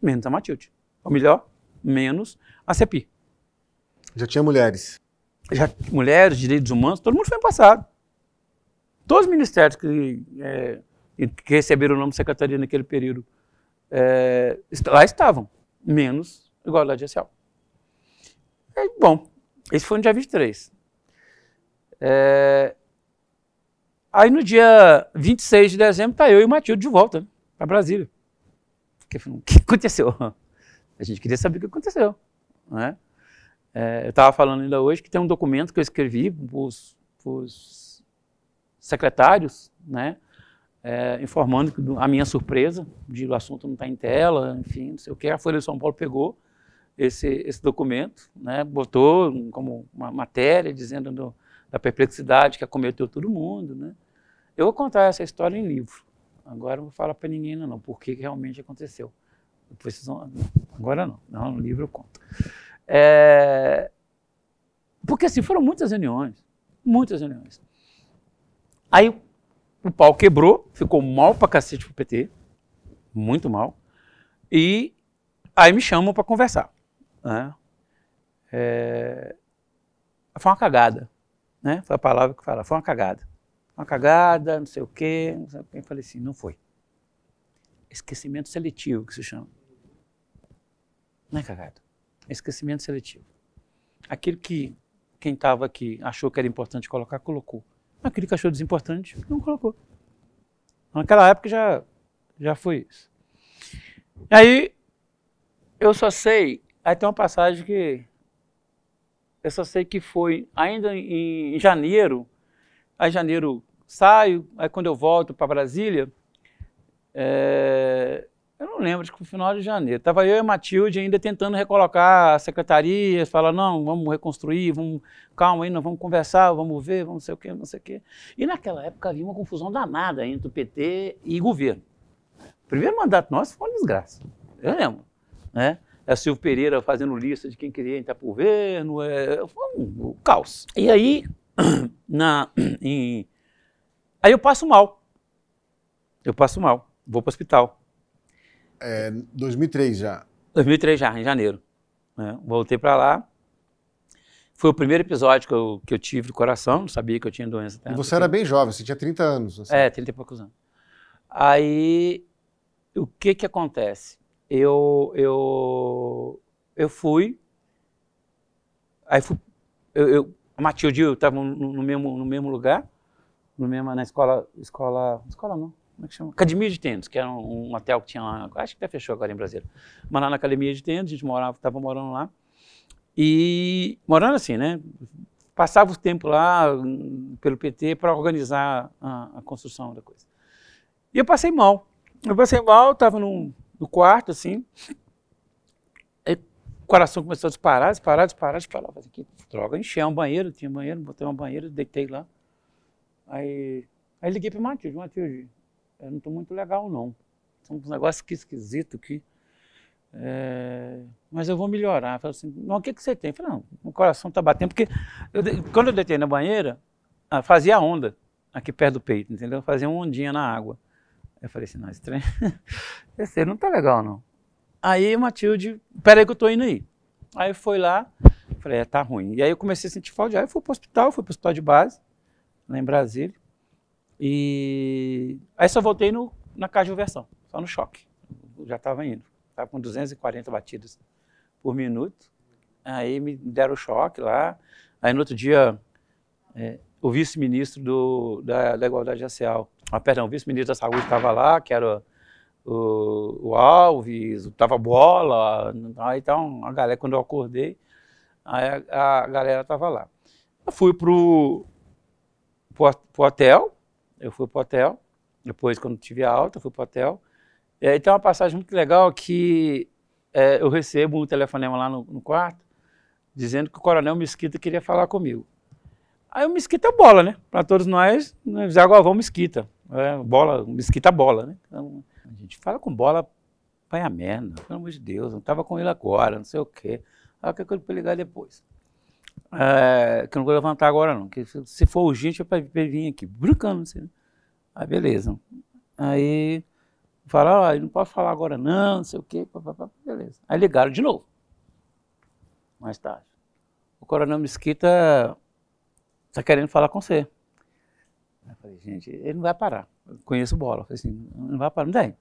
menos a Matilde. Ou melhor, menos a CEPI. Já tinha mulheres? Já mulheres, direitos humanos, todo mundo foi passado. Todos os ministérios que, é, que receberam o nome de secretaria naquele período é, lá estavam, menos igualdade racial. É, bom, esse foi no dia 23. É, Aí no dia 26 de dezembro, tá eu e o Matilde de volta né, para Brasília. Fiquei falando, o que aconteceu? A gente queria saber o que aconteceu. Né? É, eu estava falando ainda hoje que tem um documento que eu escrevi para os secretários, né? É, informando que, a minha surpresa de o assunto não está em tela, enfim, não sei o que. A Folha de São Paulo pegou esse, esse documento, né? botou como uma matéria dizendo do, da perplexidade que acometeu todo mundo. Né? Eu vou contar essa história em livro. Agora não vou falar para ninguém não, não porque realmente aconteceu. Depois vocês vão... Agora não, não, no livro eu conto. É... Porque assim, foram muitas reuniões, muitas reuniões. Aí o pau quebrou, ficou mal para cacete pro PT, muito mal. E aí me chamam para conversar. Né? É... Foi uma cagada. Né? Foi a palavra que fala, foi uma cagada. Uma cagada, não sei o quê. Não sei o quê. Eu falei assim, não foi. Esquecimento seletivo que se chama. Não é cagada. É esquecimento seletivo. Aquilo que quem estava aqui achou que era importante colocar, colocou. Aquilo que achou desimportante, não colocou. Naquela época já, já foi isso. Aí eu só sei, aí tem uma passagem que eu só sei que foi ainda em, janeiro. Aí, janeiro, saio. Aí, quando eu volto para Brasília, é, eu não lembro, acho que foi final de janeiro. Estava eu e a Matilde ainda tentando recolocar a secretaria, falar, não, vamos reconstruir, vamos, calma aí, não vamos conversar, vamos ver, vamos não sei o quê, não sei o quê. E naquela época havia uma confusão danada entre o PT e governo. O primeiro mandato nosso foi uma desgraça, eu lembro. Né? é Silvio Pereira fazendo lista de quem queria entrar para o governo, é, foi um, um caos. E aí, *clears throat* na, *clears throat* em, aí eu passo mal. Eu passo mal, vou para o hospital. É, 2003 já. 2003 já, em janeiro. É, voltei para lá. Foi o primeiro episódio que eu, que eu tive do coração, não sabia que eu tinha doença. E você era bem jovem, você tinha 30 anos. Assim. É, 30 e poucos anos. Aí, o que que acontece? eu, eu, eu fui, aí fui, eu, eu a Matilde e eu estavam no, no, mesmo, no mesmo lugar, no mesmo, na escola, escola, escola não, como é que chama? Academia de Tênis, que era um, um hotel que tinha lá, acho que até fechou agora em Brasília, mas lá na Academia de Tênis, a gente morava, estava morando lá, e morando assim, né, passava o tempo lá pelo PT para organizar a, a construção da coisa. E eu passei mal, eu passei mal, estava num no quarto, assim. Aí, o coração começou a disparar, disparar, disparar, disparar. Falei, que droga, enchei um banheiro, tinha banheiro, botei uma banheira, deitei lá. Aí, aí liguei para Matilde, Matilde, eu não estou muito legal, não. São uns negócios que esquisito aqui. É, mas eu vou melhorar. falei assim, não, o que, que você tem? falei, não, o coração está batendo, porque eu, quando eu deitei na banheira, ah, fazia onda aqui perto do peito, entendeu? Fazia uma ondinha na água. Eu falei assim, não, estranho esse *laughs* não tá legal, não. Aí o Matilde, peraí que eu tô indo aí. Aí foi lá, falei, é, tá ruim. E aí eu comecei a sentir falta de ar, eu fui pro hospital, fui pro hospital de base, lá em Brasília. E aí só voltei no, na cardioversão, só no choque. já tava indo, tava com 240 batidas por minuto. Aí me deram o choque lá. Aí no outro dia, é, o vice-ministro da, da Igualdade Racial, ah, perdão, o vice-ministro da Saúde estava lá, que era o, o Alves, estava Bola, ah, então a galera, quando eu acordei, a, a galera estava lá. Eu fui pro, pro, pro, hotel, eu fui pro hotel, depois quando tive a alta, fui pro hotel, e aí tem uma passagem muito legal que é, eu recebo um telefonema lá no, no quarto, dizendo que o coronel Mesquita queria falar comigo. Aí o Mesquita é bola, né? Para todos nós, né? Zé Galvão Mesquita. É, bola, Mesquita bola, né? Então, a gente fala com bola, pai a merda, pelo amor de Deus, não estava com ele agora, não sei o quê. Ah, que coisa para ligar depois. É, que eu não vou levantar agora, não. Que se for urgente, é para vir aqui. Brincando, assim, né? Aí, beleza. Aí, fala, ah, não posso falar agora, não, não sei o quê. Pá, pá, pá, beleza. Aí ligaram de novo. Mais tarde. O coronel Mesquita está querendo falar com você. Eu falei, gente, ele não vai parar. Eu conheço bola. Eu falei assim, não vai parar, não tem.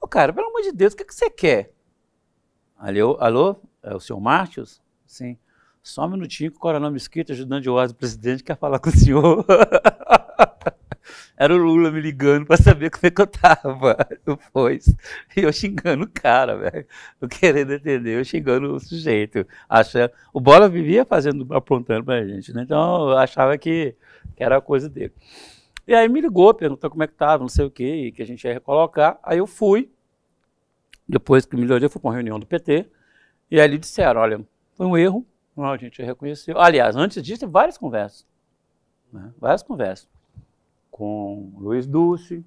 Ô, cara, pelo amor de Deus, o que, é que você quer? Alô, alô, é o senhor Márcios Sim. Só um minutinho que o coronel Mesquita, ajudando de ordem presidente, quer falar com o senhor. *laughs* Era o Lula me ligando para saber como é que eu tava depois. *laughs* E eu xingando o cara, velho. Eu querendo entender, eu xingando o sujeito. Achando... O Bola vivia fazendo, aprontando pra gente, né? Então eu achava que, que era a coisa dele. E aí me ligou, perguntou como é que tava, não sei o que, que a gente ia recolocar. Aí eu fui. Depois que melhorou, eu fui para uma reunião do PT. E aí eles disseram, olha, foi um erro, a gente reconheceu. Aliás, antes disso, várias conversas. Né? Várias conversas com Luiz Dulce.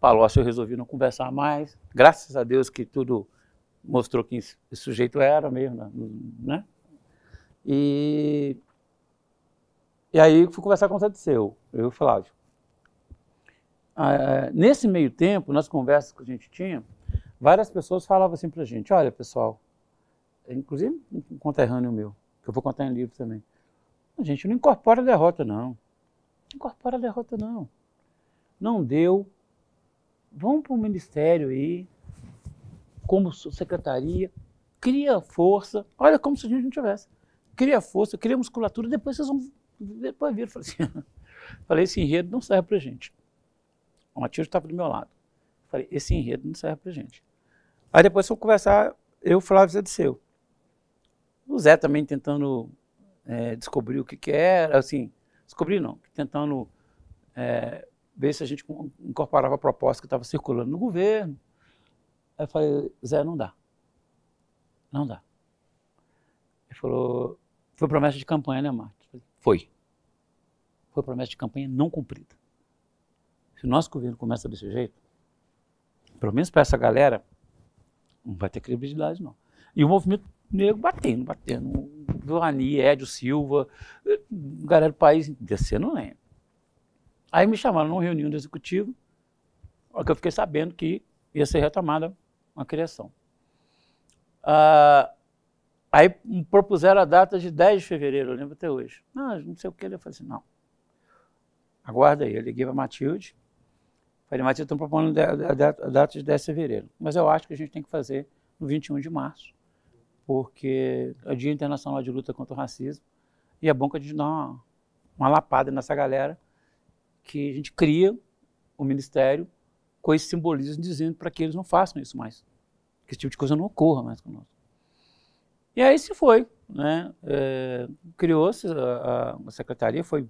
Palócio eu resolvi não conversar mais. Graças a Deus que tudo mostrou quem esse sujeito era mesmo, né? né? E, e aí fui conversar com o Tadeu, eu e Flávio. Ah, é, nesse meio tempo, nas conversas que a gente tinha, várias pessoas falavam assim para a gente, olha pessoal, inclusive um conterrâneo meu, que eu vou contar em livro também, a gente não incorpora derrota não incorpora a derrota, não. Não deu. Vão para o ministério aí, como secretaria, cria força. Olha como se a gente não tivesse. Cria força, cria musculatura, depois vocês vão depois vir Falei assim, *laughs* falei, esse enredo não serve para gente. O Matheus estava do meu lado. Falei, esse enredo não serve para gente. Aí depois eu conversar, eu, Flávio Zé Seu. O Zé também tentando é, descobrir o que, que era, assim, Descobri não, tentando é, ver se a gente incorporava a proposta que estava circulando no governo. Aí eu falei, Zé, não dá. Não dá. Ele falou, foi promessa de campanha, né, Marcos? foi. Foi promessa de campanha não cumprida. Se o nosso governo começa desse jeito, pelo menos para essa galera, não vai ter credibilidade, não. E o movimento nego batendo, batendo. Joani, Edio Silva, eh, galera do país, descendo lenha. Aí me chamaram numa reunião do executivo, que eu fiquei sabendo que ia ser retomada uma criação. Ah, aí me propuseram a data de 10 de fevereiro, eu lembro até hoje. não ah, não sei o que, eu falei assim, não. Aguarda aí, eu liguei para Matilde, falei, Matilde, estão propondo a data de 10 de fevereiro, mas eu acho que a gente tem que fazer no 21 de março, porque é o Dia Internacional de Luta contra o Racismo, e é bom que a gente dá uma, uma lapada nessa galera, que a gente cria o ministério com esse simbolismo dizendo para que eles não façam isso mais, que esse tipo de coisa não ocorra mais conosco. E aí se foi, né? É, Criou-se a, a, secretaria, foi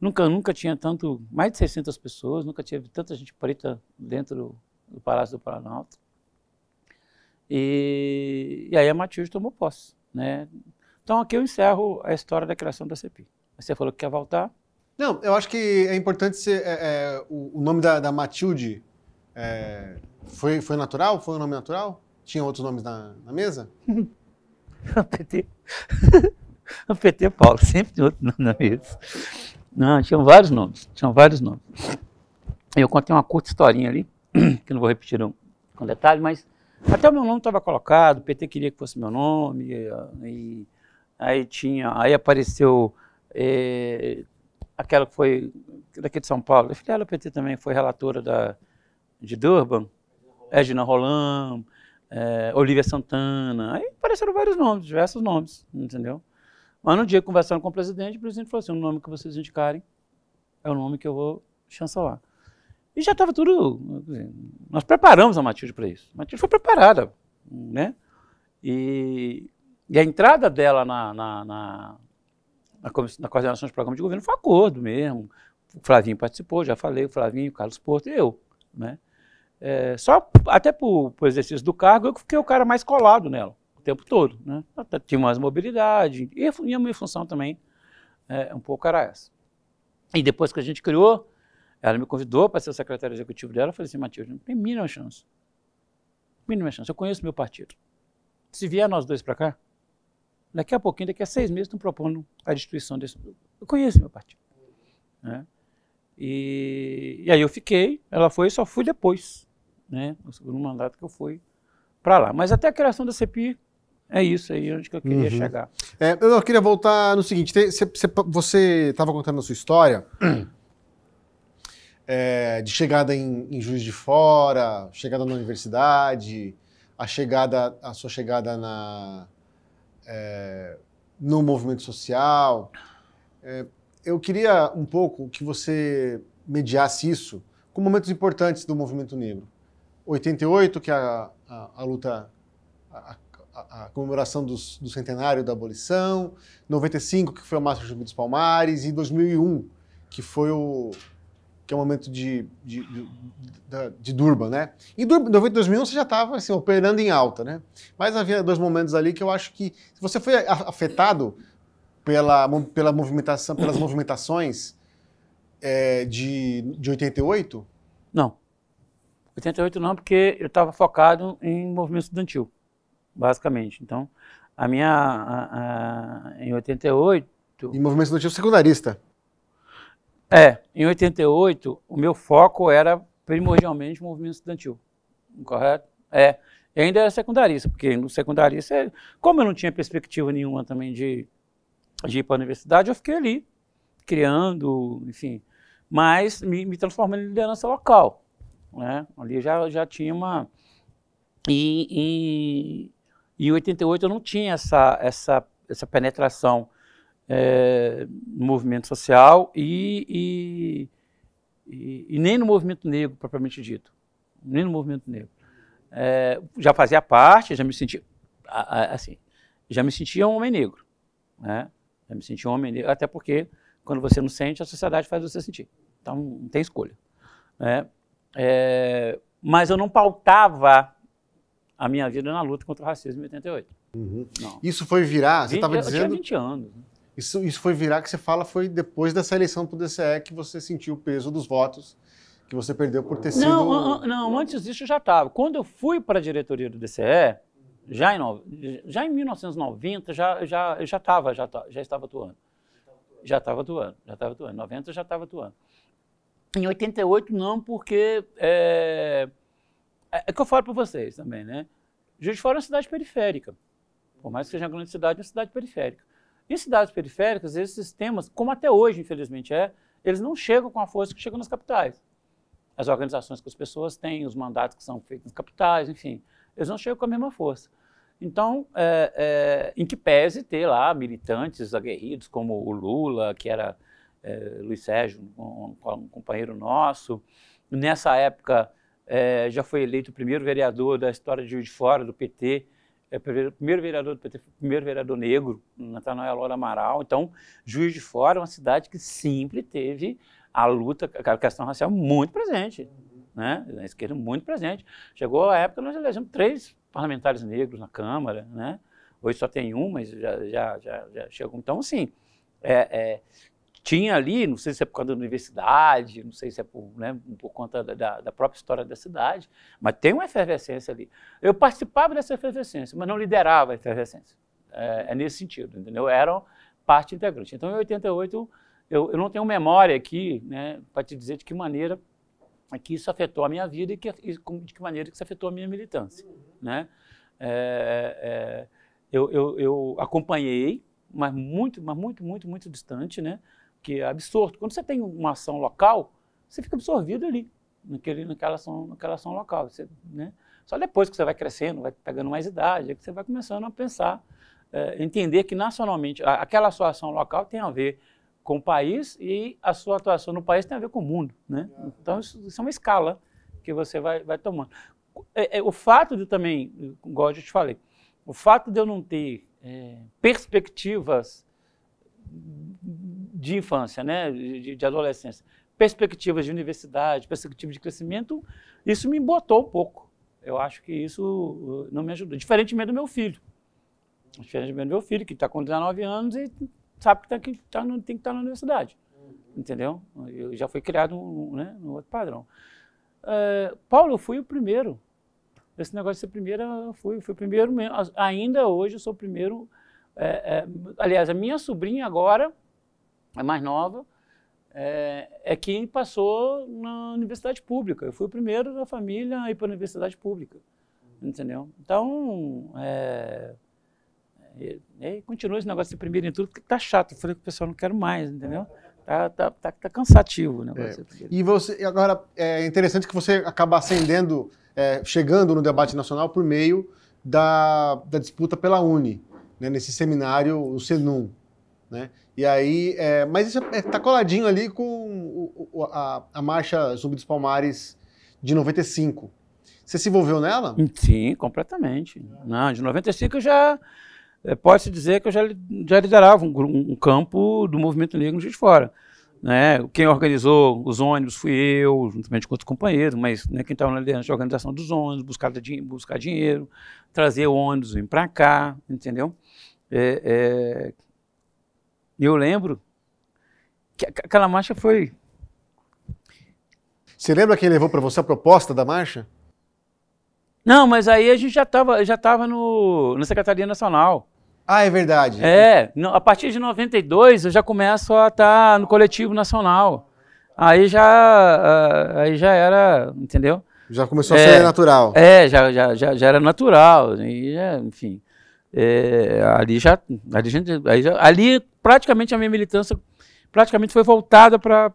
nunca nunca tinha tanto mais de 600 pessoas, nunca tinha tanta gente preta dentro do, do Palácio do Planalto. E, e aí a Matilde tomou posse. Né? Então aqui eu encerro a história da criação da CEPI. Você falou que quer voltar? Não, eu acho que é importante ser. É, é, o, o, nome da, da Matilde é, foi, foi natural? Foi um nome natural? Tinha outros nomes na, na mesa? o PT. o PT Paulo, sempre tinha outro nome na mesa. Não, tinham vários nomes. Tinham vários nomes. Eu contei uma curta historinha ali, *clears throat* que não vou repetir com detalhe, mas até o meu nome estava colocado, o PT queria que fosse meu nome, e, aí tinha, aí apareceu é, aquela que foi daqui de São Paulo, a filial do PT também foi relatora da, de Durban, Edna Roland, é, Olivia Santana, aí apareceram vários nomes, diversos nomes, entendeu? Mas no dia conversando com o presidente, o presidente falou assim, o nome que vocês indicarem é o nome que eu vou chancelar. E já estava tudo. Assim, nós preparamos a Matilde para isso. A Matilde foi preparada, né? E, e a entrada dela na, na, na, na, na coordenação de programa de governo foi um acordo mesmo. O Flavinho participou, já falei, o Flavinho, o Carlos Porto e eu, né? É, só até para o exercício do cargo, eu fiquei o cara mais colado nela o tempo todo. Né? Até tinha mais mobilidade, e a minha função também é, um pouco era essa. E depois que a gente criou ela me convidou para ser o secretário executivo dela. Eu falei assim, Matilde, não tem mínima chance. Mínima chance. Eu conheço meu partido. Se vier nós dois para cá, daqui a pouquinho, daqui a seis meses, estão propondo a destruição desse. Eu conheço meu partido. Né? E, e, aí eu fiquei, ela foi e só fui depois, né? No segundo mandato que eu fui para lá. Mas até a criação da CPI é isso aí é onde que eu queria uhum. chegar. É, eu queria voltar no seguinte: você estava contando a sua história é, de chegada em, em Juiz de Fora, chegada na universidade, a chegada, a sua chegada na, é, no movimento social. É, eu queria um pouco que você mediasse isso com momentos importantes do movimento negro. 88, que é a, a, a luta, a, a, comemoração dos, do centenário da abolição, 95, que foi o Márcio Marcha dos Palmares, e 2001, que foi o, que é o momento de, de, de, de Durban, né? Em Durban, 90, 2001 você já estava assim, operando em alta, né? Mas havia dois momentos ali que eu acho que se você foi afetado pela, pela movimentação, pelas movimentações é, de, de 88? Não. 88 não, porque eu estava focado em movimento estudantil, basicamente. Então, a minha. A, a, em 88. Em movimento estudantil secundarista. É, em 88, o meu foco era primordialmente o movimento estudantil, correto? É, ainda era secundarista, porque no secundarista, é, como eu não tinha perspectiva nenhuma também de, de ir para a universidade, eu fiquei ali, criando, enfim, mas me, me transformando em liderança local, né? Ali já, já tinha uma... E, e, em 88 eu não tinha essa, essa, essa penetração é, no movimento social e, e, e, e, nem no movimento negro, propriamente dito. Nem no movimento negro. É, já fazia parte, já me sentia, assim, já me sentia um homem negro, né? Já me sentia um homem negro, até porque quando você não sente, a sociedade faz você sentir. Então, não tem escolha. Né? É, mas eu não pautava a minha vida na luta contra o racismo em 88. Uhum. Isso foi virar, você estava dizendo? Eu tinha 20 anos. Né? Isso, isso foi virar que você fala foi depois dessa eleição para o DCE que você sentiu o peso dos votos que você perdeu por ter sido. Não, ah, ah, não antes disso já estava. Quando eu fui para a diretoria do DCE, já em, já em 1990, já, já, já, tava, já, já estava atuando. Já estava atuando, já estava atuando. Em 90 já estava atuando. Em 88, não, porque. É, é, é que eu falo para vocês também, né? Juiz de Fora é uma cidade periférica. Por mais que seja uma grande cidade, é uma cidade periférica. Em cidades periféricas, esses sistemas, como até hoje, infelizmente é, eles não chegam com a força que chegam nas capitais. As organizações que as pessoas têm, os mandatos que são feitos nas capitais, enfim, eles não chegam com a mesma força. Então, é, é, em que pese ter lá militantes aguerridos como o Lula, que era é, Luiz Sérgio, um, um, companheiro nosso, nessa época é, já foi eleito o primeiro vereador da história de Rio de Fora, do PT, é primeiro vereador do PT, primeiro vereador negro, Natanael Lora Amaral. Então, Juiz de Fora é uma cidade que sempre teve a luta, a questão racial muito presente, né? A esquerda muito presente. Chegou a época nós elegemos três parlamentares negros na Câmara, né? Hoje só tem um, mas já, já, já, já chegou. Então, assim, é, é, tinha ali, não sei se é por causa da universidade, não sei se é por, né, por conta da, da, própria história da cidade, mas tem uma efervescência ali. Eu participava dessa efervescência, mas não liderava a efervescência. É, é nesse sentido, entendeu? Eu era parte integrante. Então, em 88, eu, eu não tenho memória aqui né, para te dizer de que maneira é que isso afetou a minha vida e, que, e de que maneira que isso afetou a minha militância. Né? É, é, é, eu, eu, eu acompanhei, mas muito, mas muito, muito, muito distante, né? que é absorto. Quando você tem uma ação local, você fica absorvido ali, naquele, naquela, ação, naquela ação local. Você, né? Só depois que você vai crescendo, vai pegando mais idade, é que você vai começando a pensar, é, entender que nacionalmente aquela sua ação local tem a ver com o país e a sua atuação no país tem a ver com o mundo. Né? Então, isso, isso é uma escala que você vai, vai tomando. É, é, o fato de também, igual eu te falei, o fato de eu não ter é, perspectivas de infância, né, de, de adolescência, perspectivas de universidade, perspectivas de crescimento, isso me embotou um pouco. Eu acho que isso uh, não me ajudou. Diferentemente do meu filho. Diferentemente do meu filho, que está com 19 anos e sabe que, tá, que tá, tem que estar tá na universidade. Entendeu? Eu já fui criado um, né, um outro padrão. Uh, Paulo, eu fui o primeiro. Esse negócio de ser primeiro, eu fui, eu fui o primeiro mesmo. Ainda hoje eu sou o primeiro. É, é, aliás, a minha sobrinha agora a é mais nova, é, é quem passou na universidade pública. Eu fui o primeiro da família a ir para a universidade pública, entendeu? Então, é, é, é continua esse negócio de primeiro em tudo, porque tá chato. Eu falei que o pessoal não quero mais, entendeu? Tá, tá, tá, tá cansativo o negócio. É. E você, agora, é interessante que você acaba acendendo, é, chegando no debate nacional por meio da, da disputa pela Uni, né, nesse seminário, o Senum. Né? E aí, é, mas isso está é, tá coladinho ali com o, a, a, marcha Zumbi dos Palmares de 95. Você se envolveu nela? Sim, completamente. Não, de 95 eu já é, pode se dizer que eu já, já liderava um, um, campo do movimento negro no de Fora. Né? Quem organizou os ônibus fui eu, juntamente com outros companheiros, mas né, quem estava na liderança de organização dos ônibus, buscar, buscar dinheiro, trazer ônibus, vir para cá, entendeu? É, é, eu lembro que aquela marcha foi. Você lembra quem levou para você a proposta da marcha? Não, mas aí a gente já estava já tava no, na Secretaria Nacional. Ah, é verdade. É, a partir de 92 eu já começo a estar tá no coletivo nacional. Aí já, ah, aí já era, entendeu? Já começou é, a ser natural. É, já, já, já, já era natural, já, é, enfim. É, ali já, ali, ali, já, ali praticamente a minha militância praticamente foi voltada para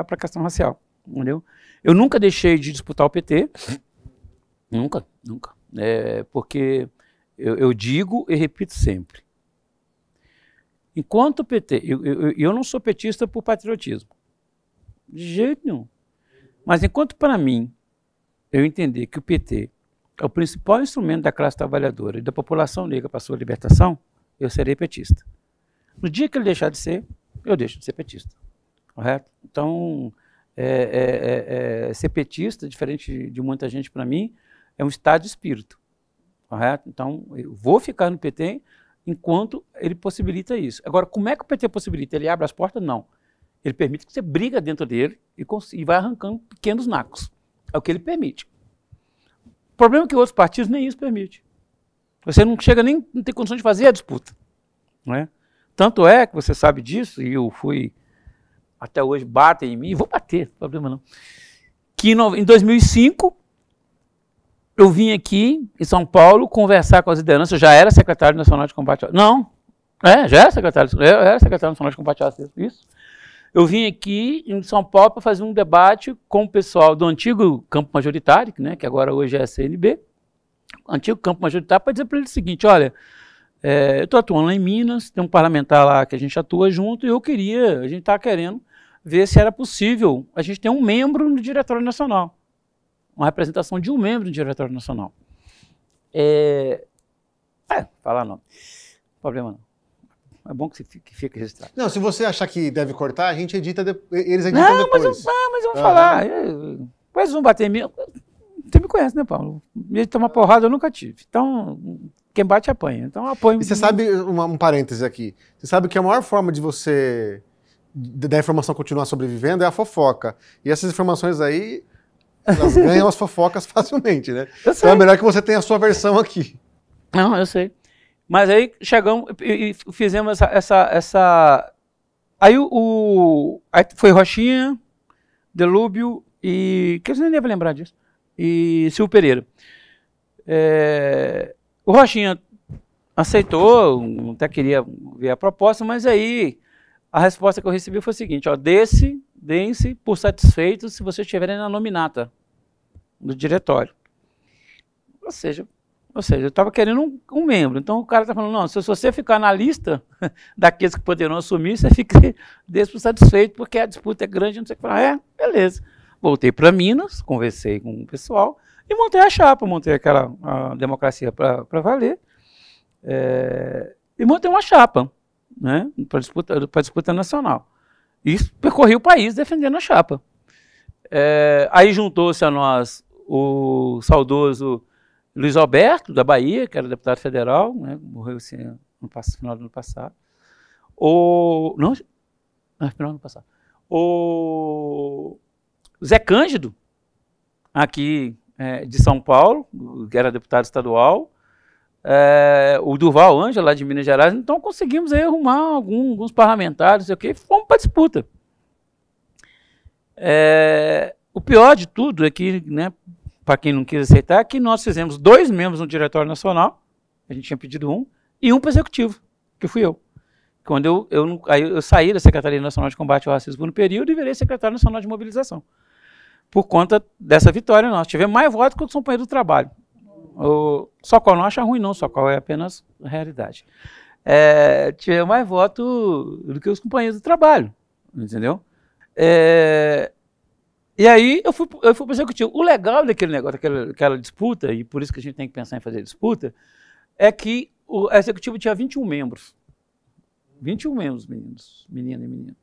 a questão racial, entendeu? Eu nunca deixei de disputar o PT, nunca, nunca, é, porque eu, eu, digo e repito sempre, enquanto o PT, eu, eu, eu não sou petista por patriotismo, de jeito nenhum, mas enquanto para mim eu entender que o PT é o principal instrumento da classe trabalhadora e da população negra para sua libertação, eu serei petista. No dia que ele deixar de ser, eu deixo de ser petista. Correto? Então, é, é, é, é ser petista, diferente de muita gente para mim, é um estado de espírito. Correto? Então, eu vou ficar no PT enquanto ele possibilita isso. Agora, como é que o PT possibilita? Ele abre as portas? Não. Ele permite que você briga dentro dele e, e vai arrancando pequenos nacos. É o que ele permite problema é que outros partidos nem isso permite. Você não chega nem, não tem condição de fazer a disputa. Não é? Tanto é que você sabe disso, e eu fui, até hoje bate em mim, vou bater, não problema não. Que no, em 2005, eu vim aqui em São Paulo conversar com as lideranças, eu já era secretário nacional de combate ao... Não, é, já era secretário, eu era secretário nacional de combate ao isso. Eu vim aqui em São Paulo para fazer um debate com o pessoal do antigo campo majoritário, né, que agora hoje é a CNB, antigo campo majoritário, para dizer para ele o seguinte: olha, é, eu estou atuando lá em Minas, tem um parlamentar lá que a gente atua junto, e eu queria, a gente está querendo ver se era possível a gente ter um membro no Diretório Nacional, uma representação de um membro no Diretório Nacional. É, é falar não, problema não. É bom que, que fique registrado. Não, se você achar que deve cortar, a gente edita, de... eles editam não, depois. Mas eu, ah, mas vamos ah. falar. Mas vão bater em mim... Você me conhece, né, Paulo? Me de tomar porrada eu nunca tive. Então, quem bate apanha. Então, apanha. E você sabe, um, um parênteses aqui, você sabe que a maior forma de você... da informação continuar sobrevivendo é a fofoca. E essas informações aí, elas *laughs* ganham as fofocas *laughs* facilmente, né? Então é melhor que você tenha a sua versão aqui. Não, eu sei. Mas aí chegamos e, fizemos essa, essa, essa... Aí o, o, aí foi Rochinha, Delúbio e que você nem deve lembrar disso. E Silvio Pereira. É, o Rochinha aceitou, até queria ver a proposta, mas aí a resposta que eu recebi foi a seguinte: ó, desse, por satisfeito se vocês estiverem na nominata do diretório. Ou seja, ou seja, eu estava querendo um, um, membro. Então o cara está falando, não, se, você ficar na lista *laughs* daqueles que poderão assumir, você fica *laughs* desse satisfeito, porque a disputa é grande, não sei o que. falar. Ah, é, beleza. Voltei para Minas, conversei com o pessoal e montei a chapa, montei aquela democracia para valer. É, e montei uma chapa né, para disputa, disputa nacional. E percorri o país defendendo a chapa. É, aí juntou-se a nós o saudoso Luiz Alberto, da Bahia, que era deputado federal, né, morreu assim, no final do ano passado. O, não, no é, final do ano passado. O Zé Cândido, aqui é, de São Paulo, que era deputado estadual. É, o Durval Ângela, lá de Minas Gerais. Então conseguimos aí arrumar algum, alguns parlamentares, sei o quê, e fomos para disputa. É, o pior de tudo é que, né, para quem não quis aceitar, é que nós fizemos dois membros no Diretório Nacional, a gente tinha pedido um, e um para o Executivo, que fui eu. Quando eu, eu, aí eu saí da Secretaria Nacional de Combate ao Racismo no período e virei Secretário Nacional de Mobilização. Por conta dessa vitória nós Tivemos mais votos que os companheiros do trabalho. O, só qual não acha ruim, não, só qual é apenas realidade. É, tivemos mais votos do que os companheiros do trabalho, entendeu? É, e aí eu fui, eu fui para o executivo. O legal daquele negócio, daquela, daquela disputa, e por isso que a gente tem que pensar em fazer disputa, é que o executivo tinha 21 membros. 21 membros, meninos, menina e menino.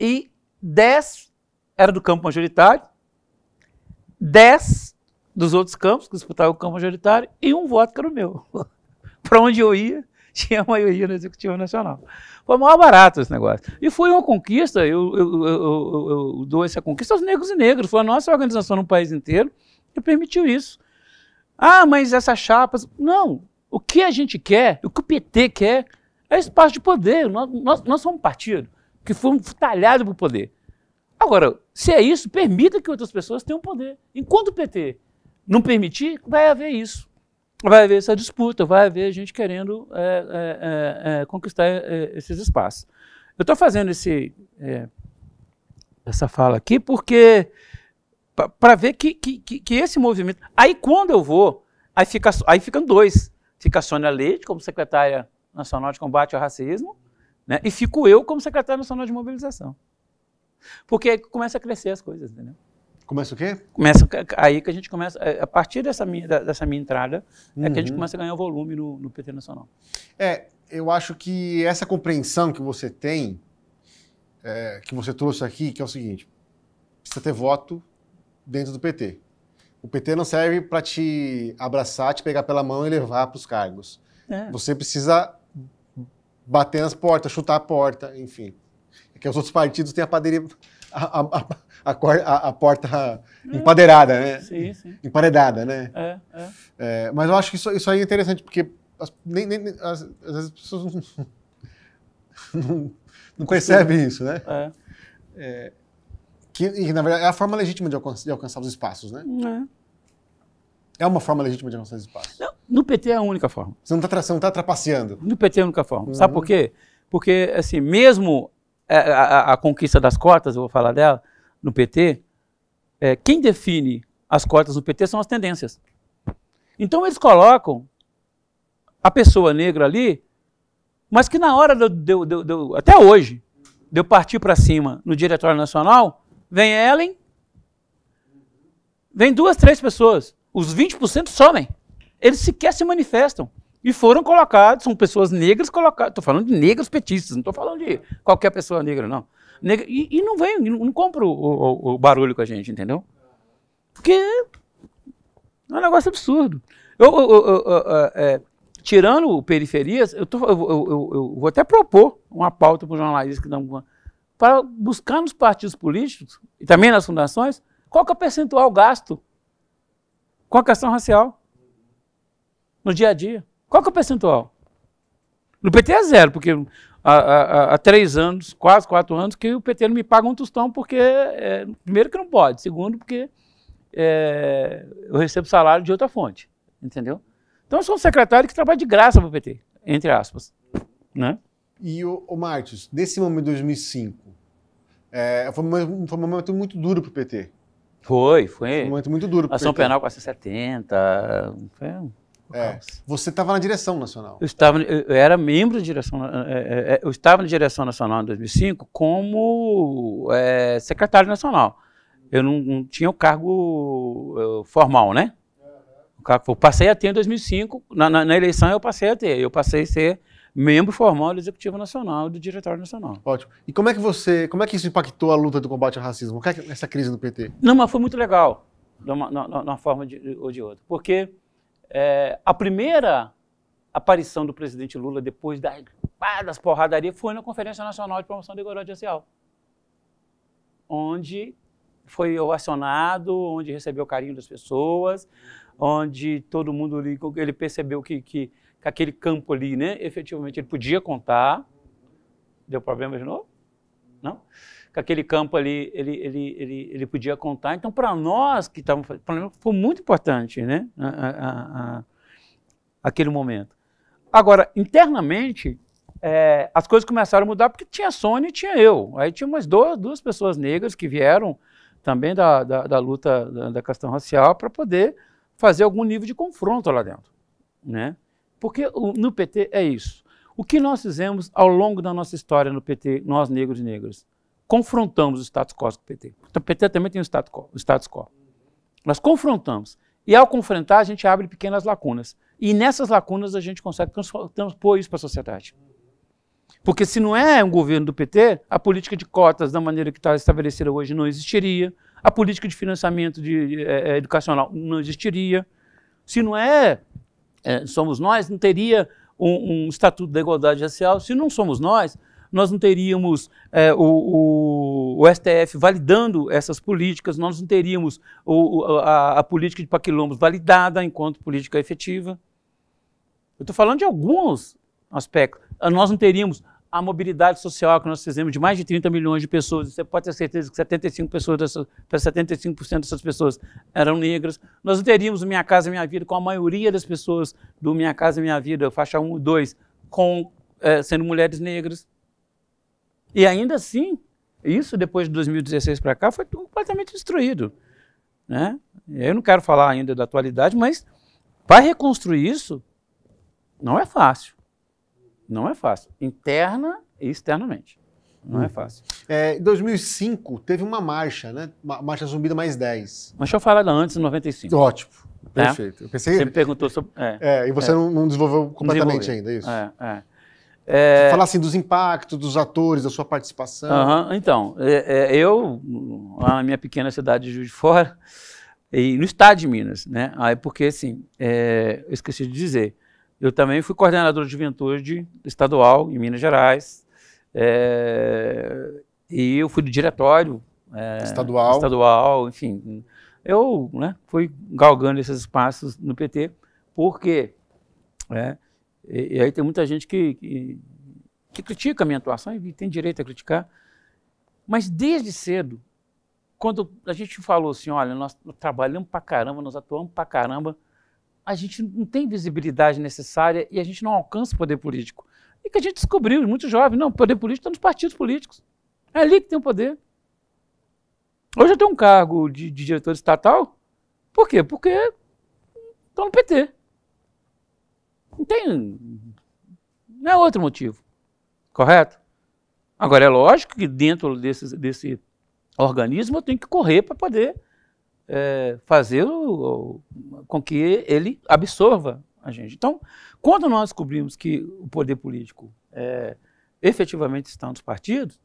E 10 era do campo majoritário, 10 dos outros campos que disputavam o campo majoritário e um voto que era o meu. *laughs* para onde eu ia, *laughs* tinha maioria no Executivo Nacional. Foi mal barato esse negócio. E foi uma conquista, eu, eu, eu, eu dou essa conquista aos negros e negros. Foi a nossa organização no país inteiro que permitiu isso. Ah, mas essas chapas. Não. O que a gente quer, o que o PT quer, é espaço de poder. Nós, nós, nós somos um partido que foi talhado para o poder. Agora, se é isso, permita que outras pessoas tenham poder. Enquanto o PT não permitir, vai haver isso vai haver essa disputa, vai haver gente querendo é, é, é, é conquistar é, esses espaços. Eu estou fazendo esse, é, essa fala aqui porque para ver que, que, que, esse movimento. Aí quando eu vou, aí, fica, aí ficam dois. Fica a Sônia Leite como secretária nacional de combate ao racismo, né? e fico eu como secretária nacional de mobilização. Porque aí começa a crescer as coisas, entendeu? Começa o quê? Começa aí que a gente começa, é, a partir dessa minha, dessa minha entrada, uhum. é que a gente uhum. começa a ganhar volume no, no PT Nacional. É, eu acho que essa compreensão que você tem, é, que você trouxe aqui, que é o seguinte, precisa ter voto dentro do PT. O PT não serve para te abraçar, te pegar pela mão e levar para os cargos. É. Você precisa bater nas portas, chutar a porta, enfim. É que os outros partidos têm a, padaria, a, a, a, cor, a, a porta é. empadeirada, né? Sim, sim. Emparedada, né? É, é. é mas eu acho que isso, isso aí é interessante, porque as, nem, nem, as, às vezes as pessoas não, *laughs* não, percebem isso, né? É. é que, e, na verdade, é a forma legítima de alcançar, de alcançar os espaços, né? É. É uma forma legítima de alcançar os espaços. Não, no PT é a única forma. Você não está tá trapaceando. No PT é a única forma. Uhum. Sabe por quê? Porque, assim, mesmo é, a, a, a, conquista das cotas, eu vou falar dela, no PT, é, quem define as cotas no PT são as tendências. Então eles colocam a pessoa negra ali, mas que na hora, do, do, do, até hoje, de eu partir para cima no Diretório Nacional, vem Ellen, vem duas, três pessoas. Os 20% somem. Eles sequer se manifestam. E foram colocados, são pessoas negras colocadas. Estou falando de negros petistas, não estou falando de qualquer pessoa negra, não. E, e não vem, não compra o, o, o, barulho com a gente, entendeu? Porque é um negócio absurdo. Eu, eu, eu, é, tirando o periferias, eu, tô, vou até propor uma pauta para o jornalista que dão para buscar nos partidos políticos e também nas fundações qual é o percentual gasto com a questão racial no dia a dia. Qual é o percentual? No PT é zero, porque há, há, há, três anos, quase quatro anos, que o PT não me paga um tostão, porque, é, primeiro, que não pode, segundo, porque é, eu recebo salário de outra fonte, entendeu? Então eu sou um secretário que trabalha de graça para o PT, entre aspas. Né? E o, o Martins, nesse momento de 2005, é, foi, um, foi um momento muito duro para o PT. Foi, foi. Foi um momento muito duro. o PT. penal com a 70. Foi um é. Você estava na direção nacional. Eu, estava, eu era membro da direção. É, é, eu estava na direção nacional em 2005 como é, secretário nacional. Eu não, não tinha o cargo formal, né? O cargo, eu passei a ter em 2005. Na, na, na eleição eu passei a ter. Eu passei a ser membro formal do Executivo Nacional e do Diretório Nacional. Ótimo. E como é que você, como é que isso impactou a luta do combate ao racismo? Como é que essa crise do PT? Não, mas foi muito legal, de uma, de uma forma de, ou de outra, porque é, a primeira aparição do presidente Lula depois da, das porradarias foi na Conferência Nacional de Promoção da Igualdade Racial, onde foi ovacionado, onde recebeu o carinho das pessoas, onde todo mundo ele percebeu que, que, que aquele campo ali, né, efetivamente ele podia contar. Deu problema de novo? Não? que aquele campo ali ele, ele, ele, ele podia contar. Então, para nós que estávamos fazendo, foi muito importante né? A, a, a, aquele momento. Agora, internamente, é, as coisas começaram a mudar porque tinha a Sony e tinha eu. Aí tinha umas duas, duas pessoas negras que vieram também da, da, da luta da, da questão racial para poder fazer algum nível de confronto lá dentro. Né? Porque o, no PT é isso. O que nós fizemos ao longo da nossa história no PT, nós negros e negras? confrontamos o status quo com o PT. o PT também tem o status quo. O status quo. Nós confrontamos. E ao confrontar, a gente abre pequenas lacunas. E nessas lacunas a gente consegue transpor isso para a sociedade. Porque se não é um governo do PT, a política de cotas da maneira que está estabelecida hoje não existiria, a política de financiamento de, é, é, educacional não existiria. Se não é, é somos nós, não teria um, um estatuto da igualdade racial. Se não somos nós, nós não teríamos é, o, o, o, STF validando essas políticas, nós não teríamos o, a, a, política de paquilombos validada enquanto política efetiva. Eu estou falando de alguns aspectos. Ah, nós não teríamos a mobilidade social que nós fizemos de mais de 30 milhões de pessoas, você pode ter certeza que 75%, pessoas dessas, 75 dessas pessoas eram negras. Nós não teríamos o Minha Casa Minha Vida, com a maioria das pessoas do Minha Casa Minha Vida, faixa 1 e 2, com, é, sendo mulheres negras. E ainda assim, isso depois de 2016 para cá foi completamente destruído. Né? Eu não quero falar ainda da atualidade, mas para reconstruir isso não é fácil. Não é fácil. Interna e externamente. Não é hum. é fácil. É, em 2005 teve uma marcha, né? marcha zumbida mais 10. Mas deixa eu falar da antes, em 95. Ótimo. É. Perfeito. É? Eu pensei... Você me perguntou sobre. É, é e você é. não, não, desenvolveu completamente ainda, isso? É, é. É... Falar assim dos impactos, dos atores, da sua participação. Uhum. Então, é, é, eu, lá na minha pequena cidade de Juiz de Fora, e no estado de Minas, né? Aí, porque, assim, é, eu esqueci de dizer, eu também fui coordenador de juventude estadual em Minas Gerais, é, e eu fui do diretório é, estadual. estadual, enfim. Eu né, fui galgando esses espaços no PT, porque... Né, e, e aí tem muita gente que, que, que critica a minha atuação e tem direito a criticar. Mas desde cedo, quando a gente falou assim, olha, nós trabalhamos pra caramba, nós atuamos pra caramba, a gente não tem visibilidade necessária e a gente não alcança o poder político. E que a gente descobriu, muito jovem, não, o poder político está nos partidos políticos. É ali que tem o poder. Hoje eu tenho um cargo de, de diretor estatal, por quê? Porque estou no PT. Não tem. Não é outro motivo. Correto? Agora, é lógico que dentro desse, desse organismo eu tenho que correr para poder é, fazer o, o, com que ele absorva a gente. Então, quando nós descobrimos que o poder político é, efetivamente está nos partidos,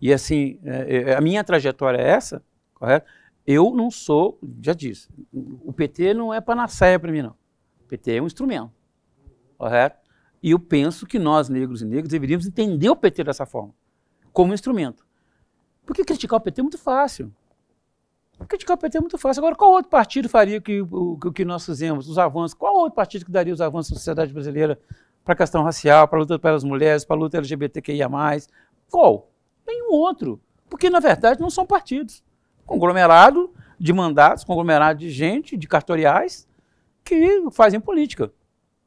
e assim, é, é a minha trajetória é essa, correto? Eu não sou, já disse, o PT não é panaceia para mim, não. O PT é um instrumento. Correto? E eu penso que nós, negros e negras, deveríamos entender o PT dessa forma, como instrumento. Porque criticar o PT é muito fácil. Criticar o PT é muito fácil. Agora, qual outro partido faria que, o que nós fizemos, os avanços? Qual outro partido que daria os avanços na sociedade brasileira para a questão racial, para a luta pelas mulheres, para a luta LGBTQIA? Qual? Nenhum outro. Porque, na verdade, não são partidos. Conglomerado de mandatos, conglomerado de gente, de cartoriais, que fazem política.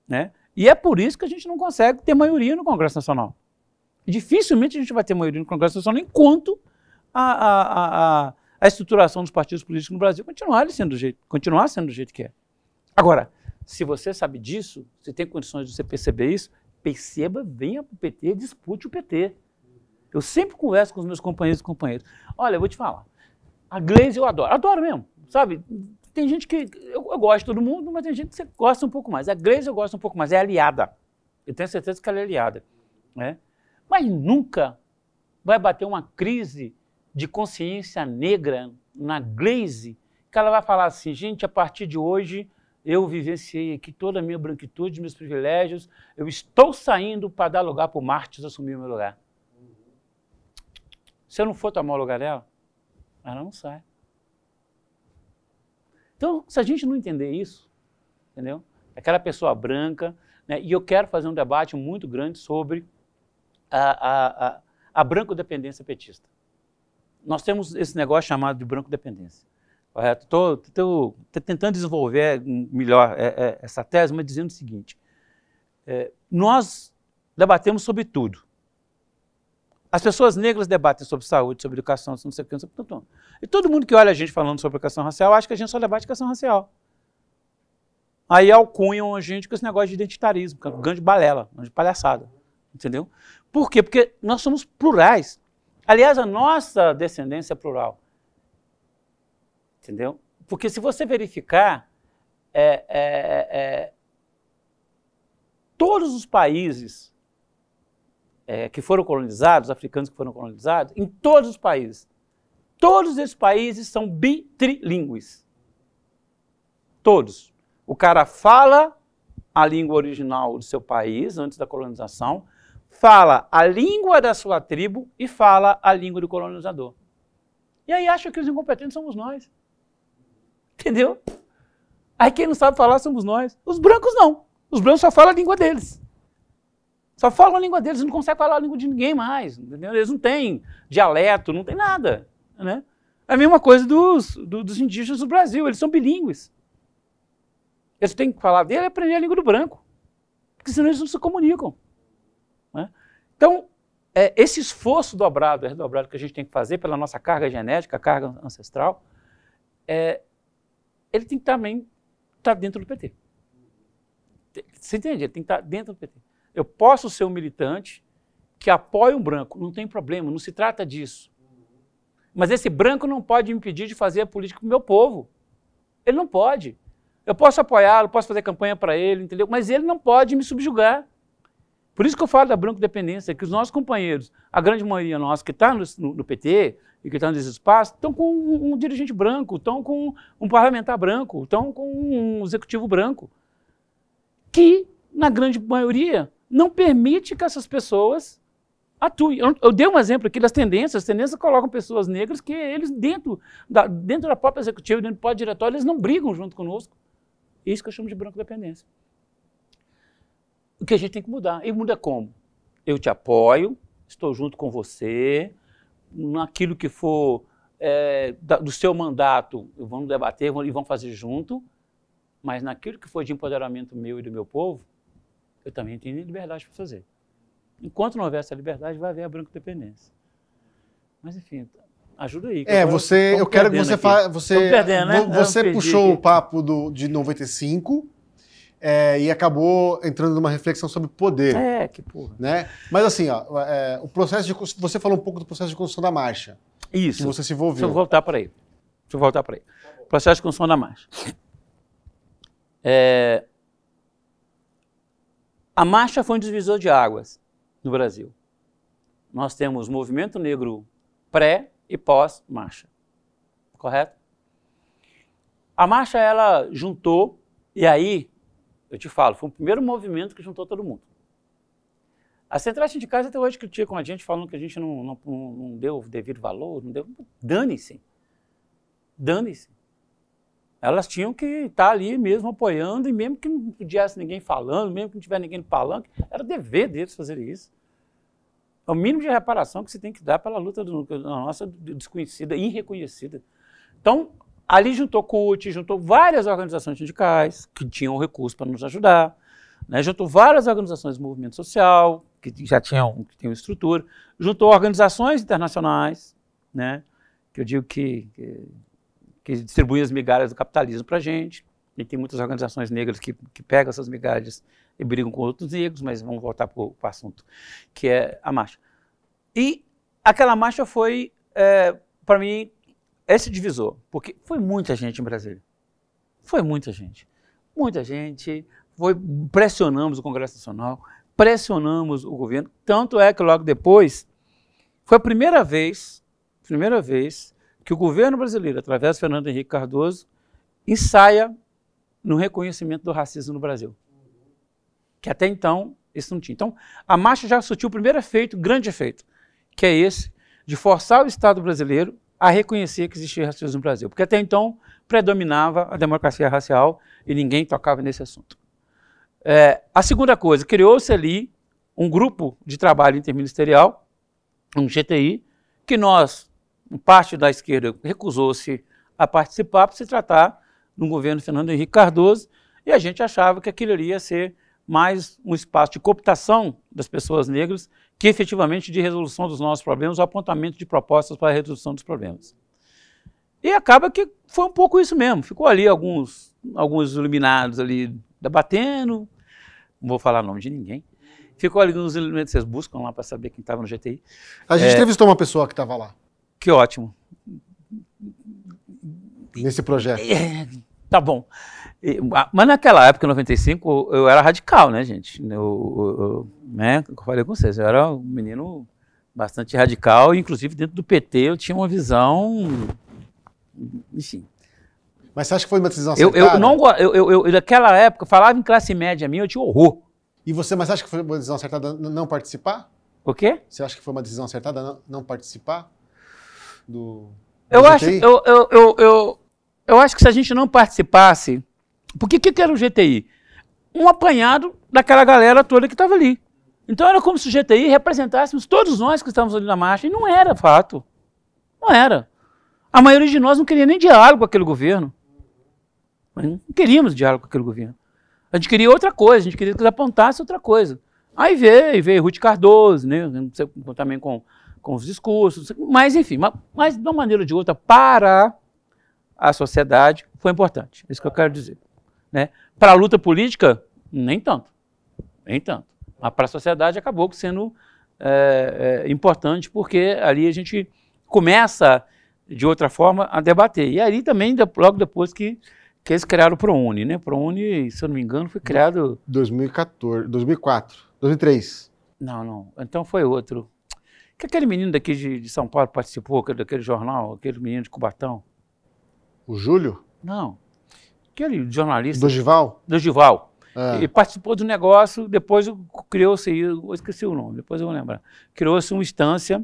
Né? E é por isso que a gente não consegue ter maioria no Congresso Nacional. Dificilmente a gente vai ter maioria no Congresso Nacional enquanto a, a, a, a estruturação dos partidos políticos no Brasil continuar sendo, do jeito, continuar sendo do jeito que é. Agora, se você sabe disso, se tem condições de você perceber isso, perceba, venha para o PT, dispute o PT. Eu sempre converso com os meus companheiros e companheiras. Olha, eu vou te falar. A Gleisi eu adoro, adoro mesmo, sabe? Tem gente que. Eu, eu, gosto de todo mundo, mas tem gente que você gosta um pouco mais. A Grace eu gosto um pouco mais, é aliada. Eu tenho certeza que ela é aliada. Né? Mas nunca vai bater uma crise de consciência negra na Glaze, que ela vai falar assim, gente, a partir de hoje eu vivenciei aqui toda a minha branquitude, meus privilégios, eu estou saindo para dar lugar para o Martins assumir o meu lugar. Se eu não for tomar o lugar dela, ela não sai. Então, se a gente não entender isso, entendeu? Aquela pessoa branca, né? e eu quero fazer um debate muito grande sobre a, a, a, a branco-dependência petista. Nós temos esse negócio chamado de branco-dependência. Correto? Estou tentando desenvolver melhor é, é, essa tese, mas dizendo o seguinte: é, nós debatemos sobre tudo. As pessoas negras debatem sobre saúde, sobre educação, sobre não sei o que, não sei o que. E todo mundo que olha a gente falando sobre educação racial acha que a gente só debate educação racial. Aí alcunham a gente com esse negócio de identitarismo, que é um grande balela, um grande palhaçada. Entendeu? Por quê? Porque nós somos plurais. Aliás, a nossa descendência é plural. Entendeu? Porque se você verificar, é, é, é, é todos os países é, que foram colonizados, africanos que foram colonizados, em todos os países. Todos esses países são bitrilingües. Todos. O cara fala a língua original do seu país, antes da colonização, fala a língua da sua tribo e fala a língua do colonizador. E aí acha que os incompetentes somos nós. Entendeu? Aí quem não sabe falar somos nós. Os brancos não. Os brancos só falam a língua deles. Só falam a língua deles, não conseguem falar a língua de ninguém mais. Entendeu? Eles não têm dialeto, não tem nada. Né? É a mesma coisa dos, do, dos indígenas do Brasil, eles são bilíngues. Eles têm que falar dele e aprender a língua do branco, porque senão eles não se comunicam. Né? Então, é, esse esforço dobrado, redobrado é que a gente tem que fazer pela nossa carga genética, carga ancestral, é, ele tem que também estar tá dentro do PT. Você entende? Ele tem que estar tá dentro do PT. Eu posso ser um militante que apoia um branco, não tem problema, não se trata disso. Mas esse branco não pode me impedir de fazer a política para o meu povo. Ele não pode. Eu posso apoiá-lo, posso fazer campanha para ele, entendeu? Mas ele não pode me subjugar. Por isso que eu falo da branco dependência, que os nossos companheiros, a grande maioria nossa que está no, no, PT e que está nesse espaço, estão com um, um, dirigente branco, estão com um parlamentar branco, estão com um executivo branco, que, na grande maioria, não permite que essas pessoas atuem. Eu, eu dei um exemplo aqui das tendências. As tendências colocam pessoas negras que eles, dentro da, dentro da própria executiva, dentro do próprio diretório, eles não brigam junto conosco. Isso que eu chamo de branco dependência. O que a gente tem que mudar. E muda como? Eu te apoio, estou junto com você, naquilo que for é, da, do seu mandato, vamos debater e vamos fazer junto, mas naquilo que for de empoderamento meu e do meu povo, eu também tenho liberdade para fazer. Enquanto não houver essa liberdade, vai haver a branco dependência. Mas, enfim, ajuda aí. Que é, agora, você, eu quero que você faça. Você, perdendo, né? você puxou o papo do, de 95 é, e acabou entrando numa reflexão sobre poder. É, que porra. Né? Mas, assim, ó, é, o processo de. Você falou um pouco do processo de construção da marcha. Isso. Que você se envolveu. Deixa eu voltar para aí. Deixa eu voltar para aí. Processo de construção da marcha. É, a marcha foi um divisor de águas no Brasil. Nós temos movimento negro pré e pós-marcha. Correto? A marcha ela juntou e aí eu te falo, foi o primeiro movimento que juntou todo mundo. A central sindicais até hoje critica com a gente, falando que a gente não, não, não deu devido valor, não deu. Dane-se. Dane-se. Elas tinham que estar tá ali mesmo apoiando, e mesmo que não pudesse ninguém falando, mesmo que não tivesse ninguém no palanque, era dever deles fazer isso. É o mínimo de reparação que se tem que dar pela luta do, da nossa desconhecida, irreconhecida. Então, ali juntou CUT, juntou várias organizações sindicais que tinham recursos para nos ajudar, né? juntou várias organizações do movimento social, que já tinham, que tinham estrutura, juntou organizações internacionais, né? que eu digo que, que que distribuem as migalhas do capitalismo para a gente. E tem muitas organizações negras que, que pegam essas migalhas e brigam com outros negros, mas vamos voltar para o assunto, que é a marcha. E aquela marcha foi, é, para mim, esse divisor, porque foi muita gente em Brasília. Foi muita gente. Muita gente. Foi, pressionamos o Congresso Nacional, pressionamos o governo. Tanto é que logo depois, foi a primeira vez, primeira vez que o governo brasileiro, através de Fernando Henrique Cardoso, ensaia no reconhecimento do racismo no Brasil. Que até então isso não tinha. Então, a marcha já surtiu o primeiro efeito, grande efeito, que é esse, de forçar o Estado brasileiro a reconhecer que existia racismo no Brasil. Porque até então predominava a democracia racial e ninguém tocava nesse assunto. É, a segunda coisa, criou-se ali um grupo de trabalho interministerial, um GTI, que nós parte da esquerda recusou-se a participar para se tratar no governo Fernando Henrique Cardoso, e a gente achava que aquilo iria ser mais um espaço de cooptação das pessoas negras que efetivamente de resolução dos nossos problemas, o apontamento de propostas para a resolução dos problemas. E acaba que foi um pouco isso mesmo. Ficou ali alguns, alguns iluminados ali debatendo, não vou falar o nome de ninguém. Ficou ali alguns iluminados vocês buscam lá para saber quem estava no GTI. A gente é... entrevistou uma pessoa que estava lá que ótimo. Nesse projeto. É, tá bom. Mas naquela época, em 95, eu era radical, né, gente? Eu, eu, eu, né, eu falei com vocês, eu era um menino bastante radical, inclusive dentro do PT eu tinha uma visão. Enfim. Mas você acha que foi uma decisão acertada? Eu, eu não eu, eu, eu, Naquela época, falava em classe média minha, eu tinha horror. E você, mas acha que foi uma decisão acertada não participar? O quê? Você acha que foi uma decisão acertada não, não participar? do eu acho, eu, eu, eu, eu, acho que se a gente não participasse. Porque que, era o GTI? Um apanhado daquela galera toda que estava ali. Então era como se o GTI representássemos todos nós que estávamos ali na marcha. E não era fato. Não era. A maioria de nós não queria nem diálogo com aquele governo. não queríamos diálogo com aquele governo. A gente queria outra coisa, a gente queria que eles apontassem outra coisa. Aí veio, veio Ruth Cardoso, né? Também com com os discursos, mas enfim, mas de uma maneira ou de outra, para a sociedade foi importante. É Isso que eu quero dizer. Né? Para a luta política, nem tanto. Nem tanto. Mas para a sociedade acabou sendo é, é, importante, porque ali a gente começa, de outra forma, a debater. E aí também, logo depois que, que eles criaram o ProUni, né? ProUni, se eu não me engano, foi criado... 2014, 2004, 2003. Não, não. Então foi outro. Que aquele menino daqui de, de São Paulo participou daquele jornal, aquele menino de Cubatão. O Júlio? Não. Aquele jornalista. Dogival? Dogival. É. E participou do negócio, depois criou-se, eu esqueci o nome, depois eu vou lembrar. Criou-se uma instância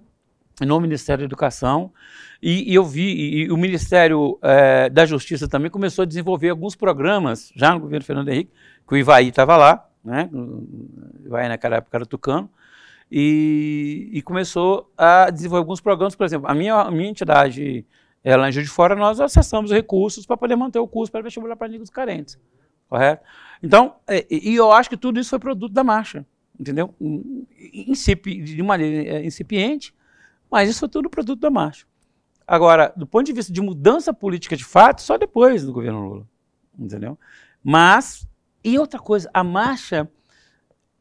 no Ministério da Educação e, e eu vi, e, e o Ministério é, da Justiça também começou a desenvolver alguns programas, já no governo Fernando Henrique, que o Ivaí estava lá, né? O Ivaí naquela época era tucano, e, e começou a desenvolver alguns programas. Por exemplo, a minha, a minha entidade ela lá é em Juiz de Fora, nós acessamos recursos para poder manter o curso para vestibular para negros carentes. Correto? Então, é, e eu acho que tudo isso foi produto da marcha, entendeu? Incipi, de maneira é, incipiente, mas isso foi tudo produto da marcha. Agora, do ponto de vista de mudança política de fato, só depois do governo Lula, entendeu? Mas, e outra coisa, a marcha,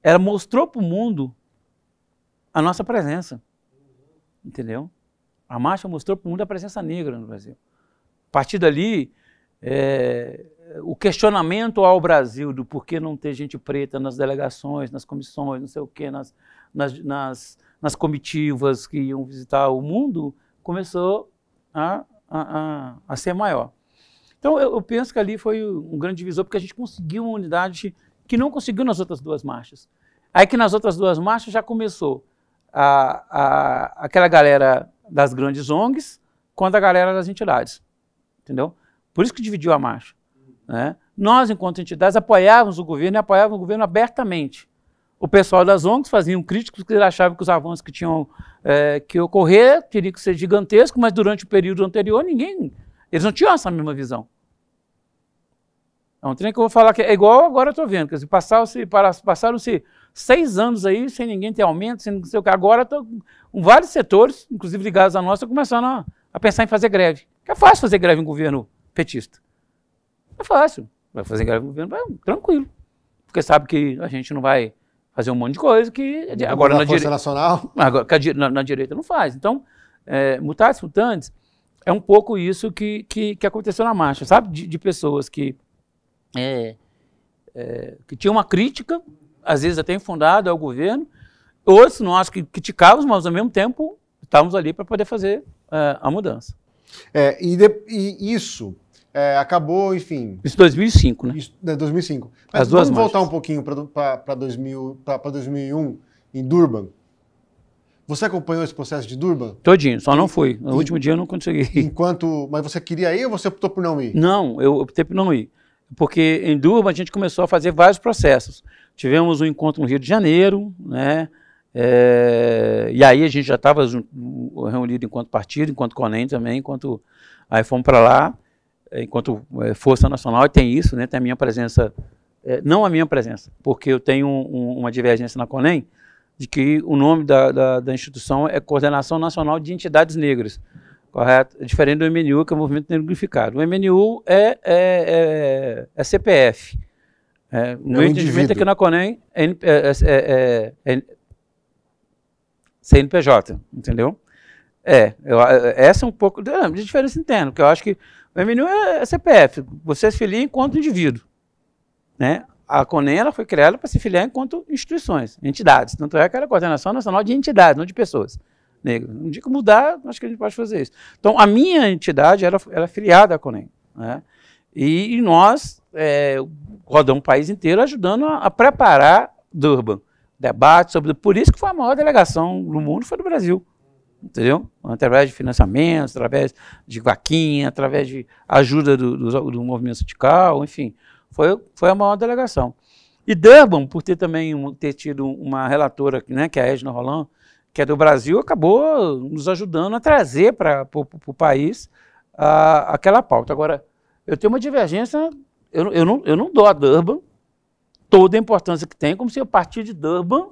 ela mostrou para o mundo a nossa presença. Entendeu? A marcha mostrou para o mundo a presença negra no Brasil. A partir dali, é, o questionamento ao Brasil do porquê não ter gente preta nas delegações, nas comissões, não sei o quê, nas, nas, nas, nas comitivas que iam visitar o mundo, começou a, a, a, a ser maior. Então, eu, eu, penso que ali foi um grande divisor, porque a gente conseguiu uma unidade que não conseguiu nas outras duas marchas. Aí que nas outras duas marchas já começou a, a, aquela galera das grandes ONGs quanto a galera das entidades. Entendeu? Por isso que dividiu a marcha. Né? Nós, enquanto entidades, apoiávamos o governo e apoiávamos o governo abertamente. O pessoal das ONGs faziam críticos porque achavam que os avanços que tinham é, que ocorrer teriam que ser gigantescos, mas durante o período anterior ninguém. Eles não tinham essa mesma visão. É um trem que eu vou falar que é igual agora eu estou vendo. Quer dizer, passaram-se passaram -se seis anos aí sem ninguém ter aumento, sem não sei o que. Agora com vários setores, inclusive ligados à nossa, começando a, a pensar em fazer greve. Que é fácil fazer greve em governo petista. É fácil. Vai fazer greve no governo, vai, tranquilo. Porque sabe que a gente não vai fazer um monte de coisa que. É não agora na, dire... nacional. *laughs* Agora, na, na, direita não faz. Então, é, mutatis é um pouco isso que, que, que aconteceu na marcha, sabe? De, de pessoas que é, é, que tinha uma crítica, às vezes até infundada, ao governo. Outros nós que criticávamos, mas ao mesmo tempo estávamos ali para poder fazer é, a mudança. É, e, de, e isso é, acabou, enfim. Isso 2005, né? Isso, é, né, 2005. Mas As duas vamos voltar um pouquinho para 2001, em Durban. Você acompanhou esse processo de Durban? Todinho, só não fui. No e, último dia eu não consegui. Enquanto. Mas você queria ir ou você optou por não ir? Não, eu optei por não ir porque em Durban a gente começou a fazer vários processos. Tivemos um encontro no Rio de Janeiro, né? É, e aí a gente já estava reunido enquanto partido, enquanto CONEM também, enquanto aí fomos para lá, é, enquanto é, Força Nacional, e tem isso, né? Tem a minha presença, é, não a minha presença, porque eu tenho um, uma divergência na CONEM de que o nome da, da, da instituição é Coordenação Nacional de Entidades Negras. Correto? É diferente do MNU, que é o movimento negrificado. O MNU é, é, é, é CPF. É, o é meu é entendimento aqui na Conem é, é, é, é CNPJ, entendeu? É, eu, essa é um pouco de diferença interna, porque eu acho que o MNU é, CPF, você se filia enquanto indivíduo. Né? A CONEM ela foi criada para se filiar enquanto instituições, entidades. Tanto é que era a Coordenação Nacional de Entidades, não de pessoas. Um dia que mudar, acho que a gente pode fazer isso. Então, a minha entidade era, era é filiada à Conem. Né? E, e, nós é, rodamos o país inteiro ajudando a, a preparar Durban. Debate sobre. Por isso que foi a maior delegação do mundo, foi do Brasil entendeu? Através de financiamentos, através de vaquinha, através de ajuda do, do, do, movimento sindical, enfim, foi, foi a maior delegação. E Durban, por ter também ter tido uma relatora, né, que é a Edna Roland, que é do Brasil, acabou nos ajudando a trazer para o país a, aquela pauta. Agora, eu tenho uma divergência, eu, eu, não, eu não dou a Durban toda a importância que tem, como se a partir de Durban,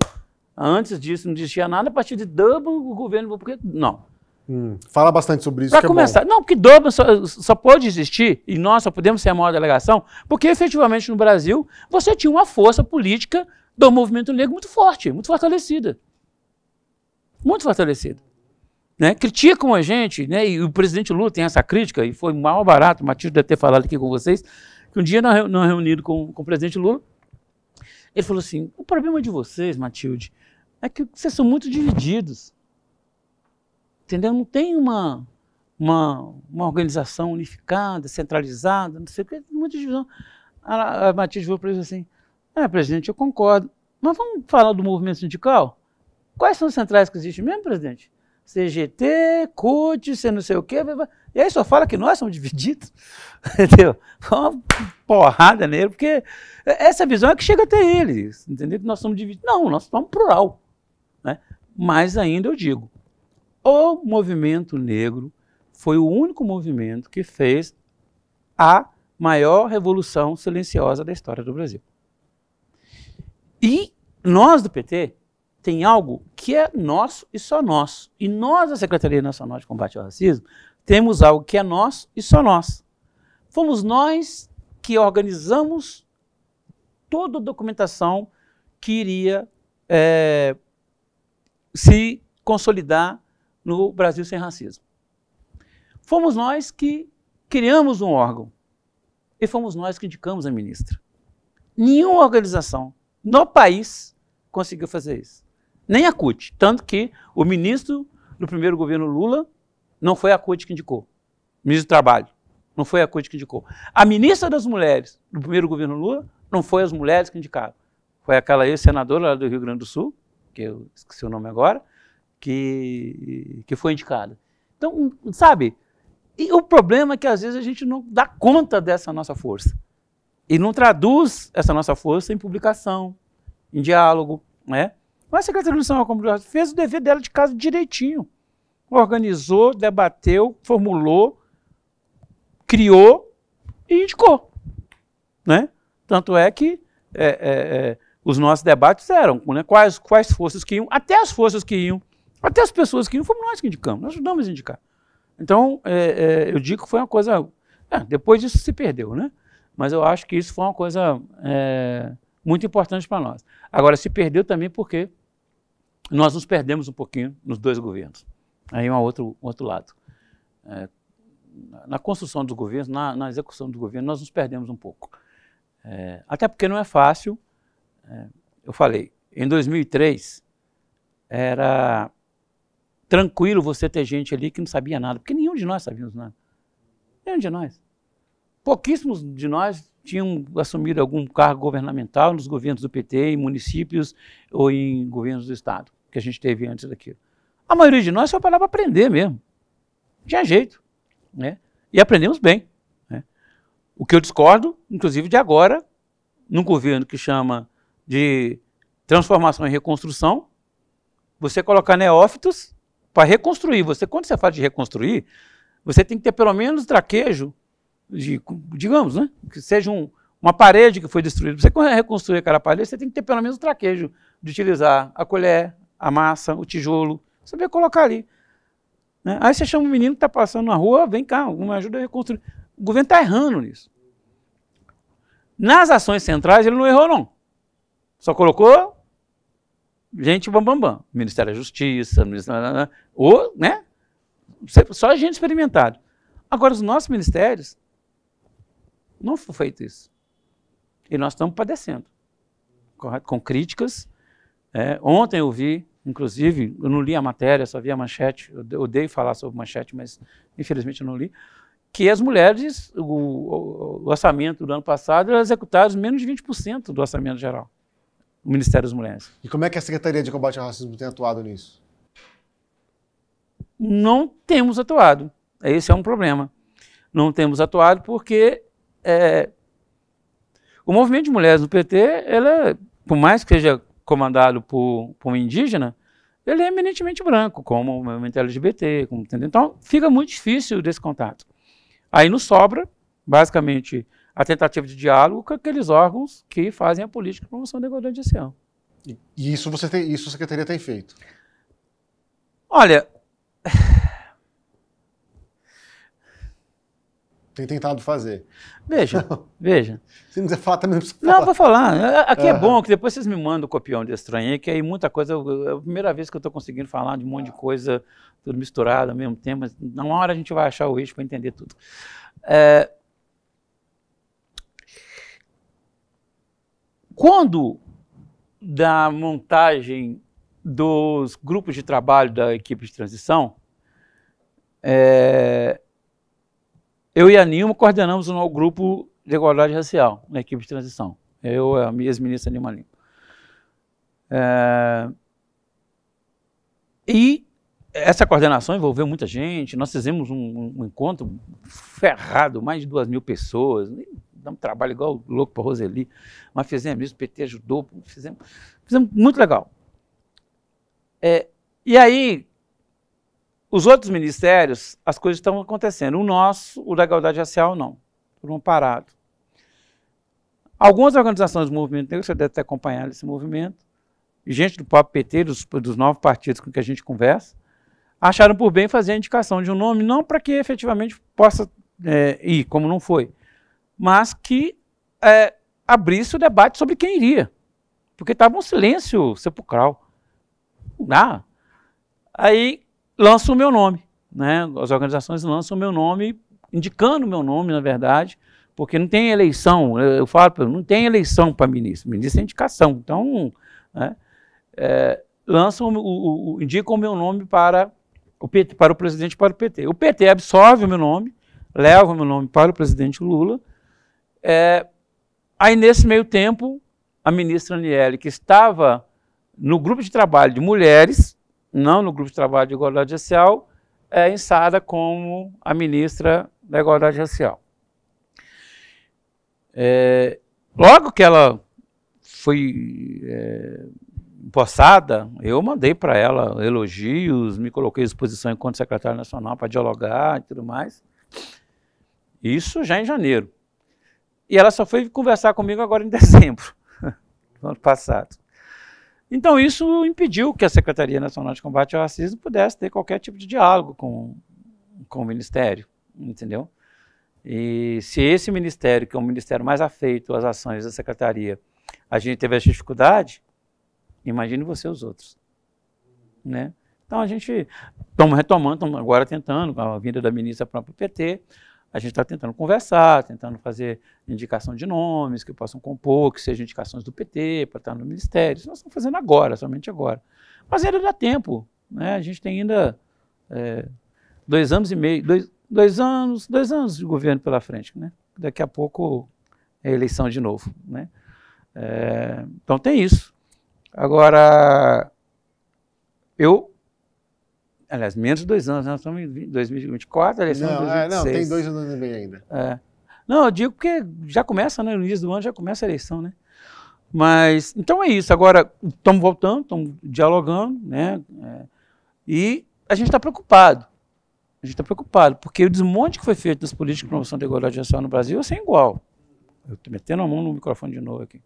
antes disso não existia nada, a partir de Durban o governo... Porque, não. Hum, fala bastante sobre isso. Para é começar, é não, porque Durban só, só, pode existir, e nós só podemos ser a maior delegação, porque efetivamente no Brasil você tinha uma força política do movimento negro muito forte, muito fortalecida muito fortalecido. Né? Criticam a gente, né? e o presidente Lula tem essa crítica, e foi mal barato, o Matilde deve ter falado aqui com vocês, que um dia, nós, nós reunido com, com o presidente Lula, ele falou assim, o problema de vocês, Matilde, é que vocês são muito divididos. Entendeu? Não tem uma, uma, uma organização unificada, centralizada, não sei o que, muita divisão. A, a Matilde falou para ele assim, é, presidente, eu concordo, mas vamos falar do movimento sindical? Quais são as centrais que existem mesmo, presidente? CGT, CUT, você não sei o quê. E aí só fala que nós somos divididos. Entendeu? Foi uma porrada nele, porque essa visão é que chega até eles. Entendeu? Que nós somos divididos. Não, nós somos plural. Né? Mas ainda eu digo: o movimento negro foi o único movimento que fez a maior revolução silenciosa da história do Brasil. E nós do PT tem algo que é nosso e só nosso. E nós, a Secretaria Nacional de Combate ao Racismo, temos algo que é nosso e só nosso. Fomos nós que organizamos toda a documentação que iria é, se consolidar no Brasil sem racismo. Fomos nós que criamos um órgão e fomos nós que indicamos a ministra. Nenhuma organização no país conseguiu fazer isso. Nem a CUT. Tanto que o ministro do primeiro governo Lula não foi a CUT que indicou. O ministro do Trabalho. Não foi a CUT que indicou. A ministra das Mulheres do primeiro governo Lula não foi as mulheres que indicaram. Foi aquela ex-senadora lá do Rio Grande do Sul, que eu esqueci o nome agora, que, que foi indicada. Então, sabe, e o problema é que às vezes a gente não dá conta dessa nossa força. E não traduz essa nossa força em publicação, em diálogo, né? Mas a Secretaria Nacional Comunidade fez o dever dela de casa direitinho. Organizou, debateu, formulou, criou e indicou. Né? Tanto é que é, é, é, os nossos debates eram né, quais, quais forças que iam, até as forças que iam, até as pessoas que iam, fomos nós que indicamos, nós ajudamos a indicar. Então, é, é eu digo que foi uma coisa. Ah, depois disso se perdeu, né? Mas eu acho que isso foi uma coisa é, muito importante para nós. Agora, se perdeu também porque nós nos perdemos um pouquinho nos dois governos. Aí é um outro, outro lado. É, na construção dos governos, na, na, execução do governo, nós nos perdemos um pouco. É, até porque não é fácil. É, eu falei, em 2003 era tranquilo você ter gente ali que não sabia nada, porque nenhum de nós sabíamos nada. Nenhum de nós. Pouquíssimos de nós tinham assumido algum cargo governamental nos governos do PT, em municípios ou em governos do Estado que a gente teve antes daquilo. A maioria de nós só para para aprender mesmo. tinha jeito. Né? E aprendemos bem. Né? O que eu discordo, inclusive, de agora, num governo que chama de transformação e reconstrução, você colocar neófitos para reconstruir. Você, quando você fala de reconstruir, você tem que ter pelo menos traquejo, de, digamos, né? que seja um, uma parede que foi destruída. Você, quando reconstruir aquela parede, você tem que ter pelo menos traquejo de utilizar a colher, a massa, o tijolo, sabia colocar ali. Né? Aí você chama um menino que está passando na rua, vem cá, me ajuda a reconstruir. O governo está errando nisso. Nas ações centrais ele não errou, não. Só colocou gente bambambam. Bam, bam. Ministério da Justiça, Ministério, ou, né? né, né, né? Só gente experimentada. Agora, os nossos ministérios, não foi feito isso. E nós estamos padecendo, correto? Com críticas. É, ontem eu vi Inclusive, eu não li a matéria, só vi a manchete. Eu odeio falar sobre manchete, mas infelizmente eu não li. Que as mulheres, o, o, orçamento do ano passado, elas executaram menos de 20% do orçamento geral, o Ministério das Mulheres. E como é que a Secretaria de Combate ao Racismo tem atuado nisso? Não temos atuado. Esse é um problema. Não temos atuado porque é, o movimento de mulheres no PT, ela, é, por mais que seja comandado por, por um indígena, ele é eminentemente branco, como o movimento LGBT, como, Então, fica muito difícil desse contato. Aí nos sobra, basicamente, a tentativa de diálogo com aqueles órgãos que fazem a política de promoção da igualdade racial. E isso você tem, isso a secretaria tem feito? Olha, Tem tentado fazer. Veja, veja. Se não quiser falar, também não falar. Não, vou falar. É, é, aqui é bom, que depois vocês me mandam o copião de estranho, que aí muita coisa. É a primeira vez que eu estou conseguindo falar de um monte de coisa, tudo misturado ao mesmo tempo, mas na hora a gente vai achar o eixo para entender tudo. É... Quando da montagem dos grupos de trabalho da equipe de transição, é, eu e a Nilma coordenamos um grupo de igualdade racial na equipe de transição. Eu, a minha ex-ministra Nilma Lima. É... E essa coordenação envolveu muita gente. Nós fizemos um, um encontro ferrado, mais de duas mil pessoas. dá um trabalho igual louco para Roseli. Mas fizemos isso, o PT ajudou. Fizemos, fizemos muito legal. É... e aí, os outros ministérios, as coisas estão acontecendo. O nosso, o da igualdade racial, não. Foram parado. Algumas organizações do movimento negro, você deve ter acompanhado esse movimento, gente do próprio PT, dos, dos novos partidos com que a gente conversa, acharam por bem fazer a indicação de um nome, não para que efetivamente possa é, ir, como não foi, mas que é, abrisse o debate sobre quem iria. Porque estava um silêncio sepulcral. Ah, aí lança o meu nome. Né? As organizações lançam o meu nome, indicando o meu nome, na verdade, porque não tem eleição, eu falo, não tem eleição para ministro, ministro é indicação. Então, né, é, lançam, o, o, o, indicam o meu nome para o, PT, para o presidente para o PT. O PT absorve o meu nome, leva o meu nome para o presidente Lula. É, aí, nesse meio tempo, a ministra Aniele, que estava no grupo de trabalho de mulheres, não no Grupo de Trabalho de Igualdade Racial, é instada como a ministra da Igualdade Racial. É, logo que ela foi é, empossada, eu mandei para ela elogios, me coloquei à disposição enquanto secretário nacional para dialogar e tudo mais. Isso já em janeiro. E ela só foi conversar comigo agora em *laughs* dezembro do ano passado. Então, isso impediu que a Secretaria Nacional de Combate ao Racismo pudesse ter qualquer tipo de diálogo com, com o Ministério, entendeu? E se esse Ministério, que é o Ministério mais afeito às ações da Secretaria, a gente teve essa dificuldade, imagine você os outros, né? Então, a gente estamos retomando, estamos agora tentando, com a vinda da ministra própria do PT, a gente está tentando conversar, tentando fazer indicação de nomes que possam compor, que sejam indicações do PT para estar no Ministério. Isso nós estamos fazendo agora, somente agora. Mas ainda dá tempo. Né? A gente tem ainda é, dois anos e meio, dois, dois, anos, dois anos de governo pela frente. Né? Daqui a pouco é eleição de novo. Né? É, então tem isso. Agora, eu Aliás, menos de dois anos, nós estamos em 2024, a eleição não, é 2026. não, tem dois anos e meio ainda. É. Não, eu digo porque já começa, né? No início do ano já começa a eleição, né? Mas, então é isso. Agora, estamos voltando, estamos dialogando, né? É. e a gente está preocupado. A gente está preocupado, porque o desmonte que foi feito das políticas de promoção da igualdade racial no Brasil é sem igual. Eu estou metendo a mão no microfone de novo aqui.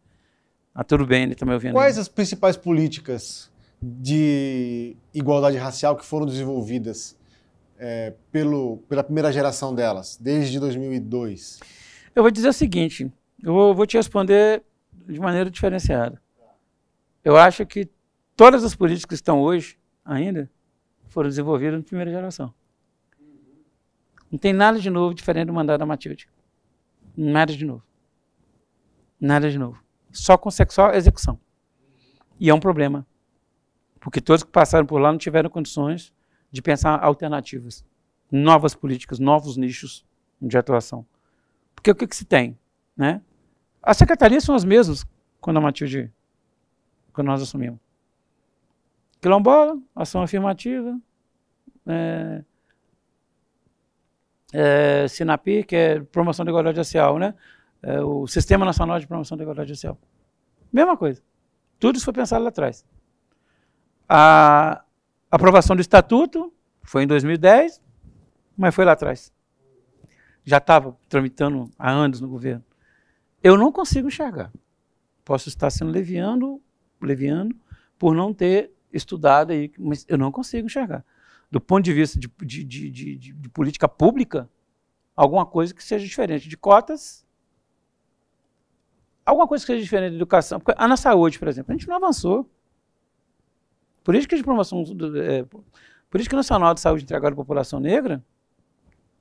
Ah, tudo bem, ele está me ouvindo. Quais as principais políticas de igualdade racial que foram desenvolvidas é, pelo, pela primeira geração delas, desde 2002? Eu vou dizer o seguinte, eu vou, te responder de maneira diferenciada. Eu acho que todas as políticas que estão hoje, ainda, foram desenvolvidas na primeira geração. Não tem nada de novo diferente do mandato da Matilde. Nada de novo. Nada de novo. Só com sexual execução. E é um problema porque todos que passaram por lá não tiveram condições de pensar alternativas, novas políticas, novos nichos de atuação. Porque o que, que se tem? Né? As secretarias são as mesmas quando a Matilde, quando nós assumimos. Quilombola, ação afirmativa, é, é, SINAPI, que é promoção da igualdade racial, né? É, o Sistema Nacional de Promoção da Igualdade Racial. Mesma coisa. Tudo isso foi pensado lá atrás. A aprovação do estatuto foi em 2010, mas foi lá atrás. Já estava tramitando há anos no governo. Eu não consigo enxergar. Posso estar sendo leviano, leviano por não ter estudado aí, mas eu não consigo enxergar. Do ponto de vista de, de, de, de política pública, alguma coisa que seja diferente de cotas, alguma coisa que seja diferente de educação. Porque, ah, na saúde, por exemplo, a gente não avançou. Política de promoção, do, é, política nacional de saúde entregada à população negra,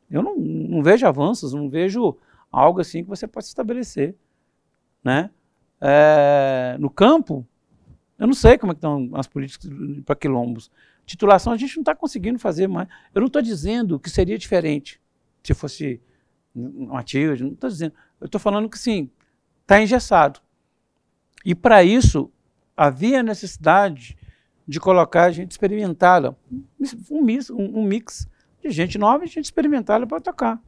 eu não, não, vejo avanços, não vejo algo assim que você possa estabelecer, né? É, no campo, eu não sei como é estão as políticas para quilombos. Titulação a gente não está conseguindo fazer mais. Eu não estou dizendo que seria diferente se fosse um ativo, não estou dizendo. Eu estou falando que sim, está engessado. E para isso havia necessidade de colocar gente experimentada, né? um mix, um, um mix de gente nova e gente experimentada para tocar.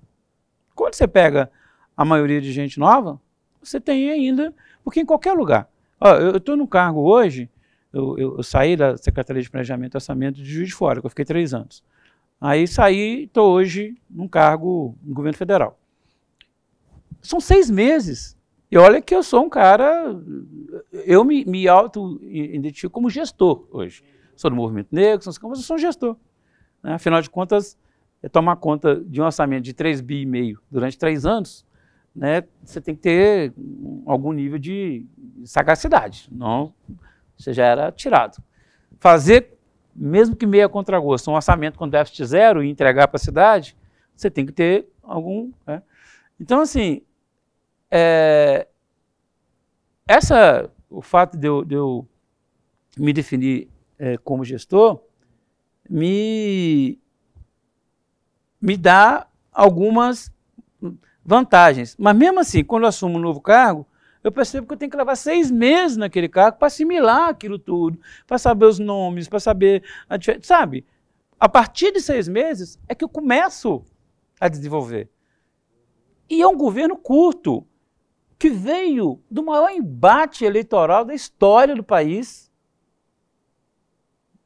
Quando você pega a maioria de gente nova, você tem ainda, porque em qualquer lugar. Ó, eu estou no cargo hoje, eu, eu, eu, saí da Secretaria de Planejamento e Orçamento de Juiz de Fora, que eu fiquei três anos. Aí saí, estou hoje num cargo no governo federal. São seis meses e olha que eu sou um cara, eu me, me auto-identifico como gestor hoje. Sou do movimento negro, mas eu sou um gestor. Né? Afinal de contas, é tomar conta de um orçamento de 3,5 bi e meio durante três anos, né, você tem que ter algum nível de sagacidade, não você já era tirado. Fazer, mesmo que meia contra um orçamento com déficit zero e entregar para a cidade, você tem que ter algum... Né? Então, assim, é, essa, o fato de eu, de eu me definir é, como gestor me, me dá algumas vantagens. Mas mesmo assim, quando eu assumo um novo cargo, eu percebo que eu tenho que levar seis meses naquele cargo para assimilar aquilo tudo, para saber os nomes, para saber a diferença. Sabe? A partir de seis meses é que eu começo a desenvolver. E é um governo curto que veio do maior embate eleitoral da história do país.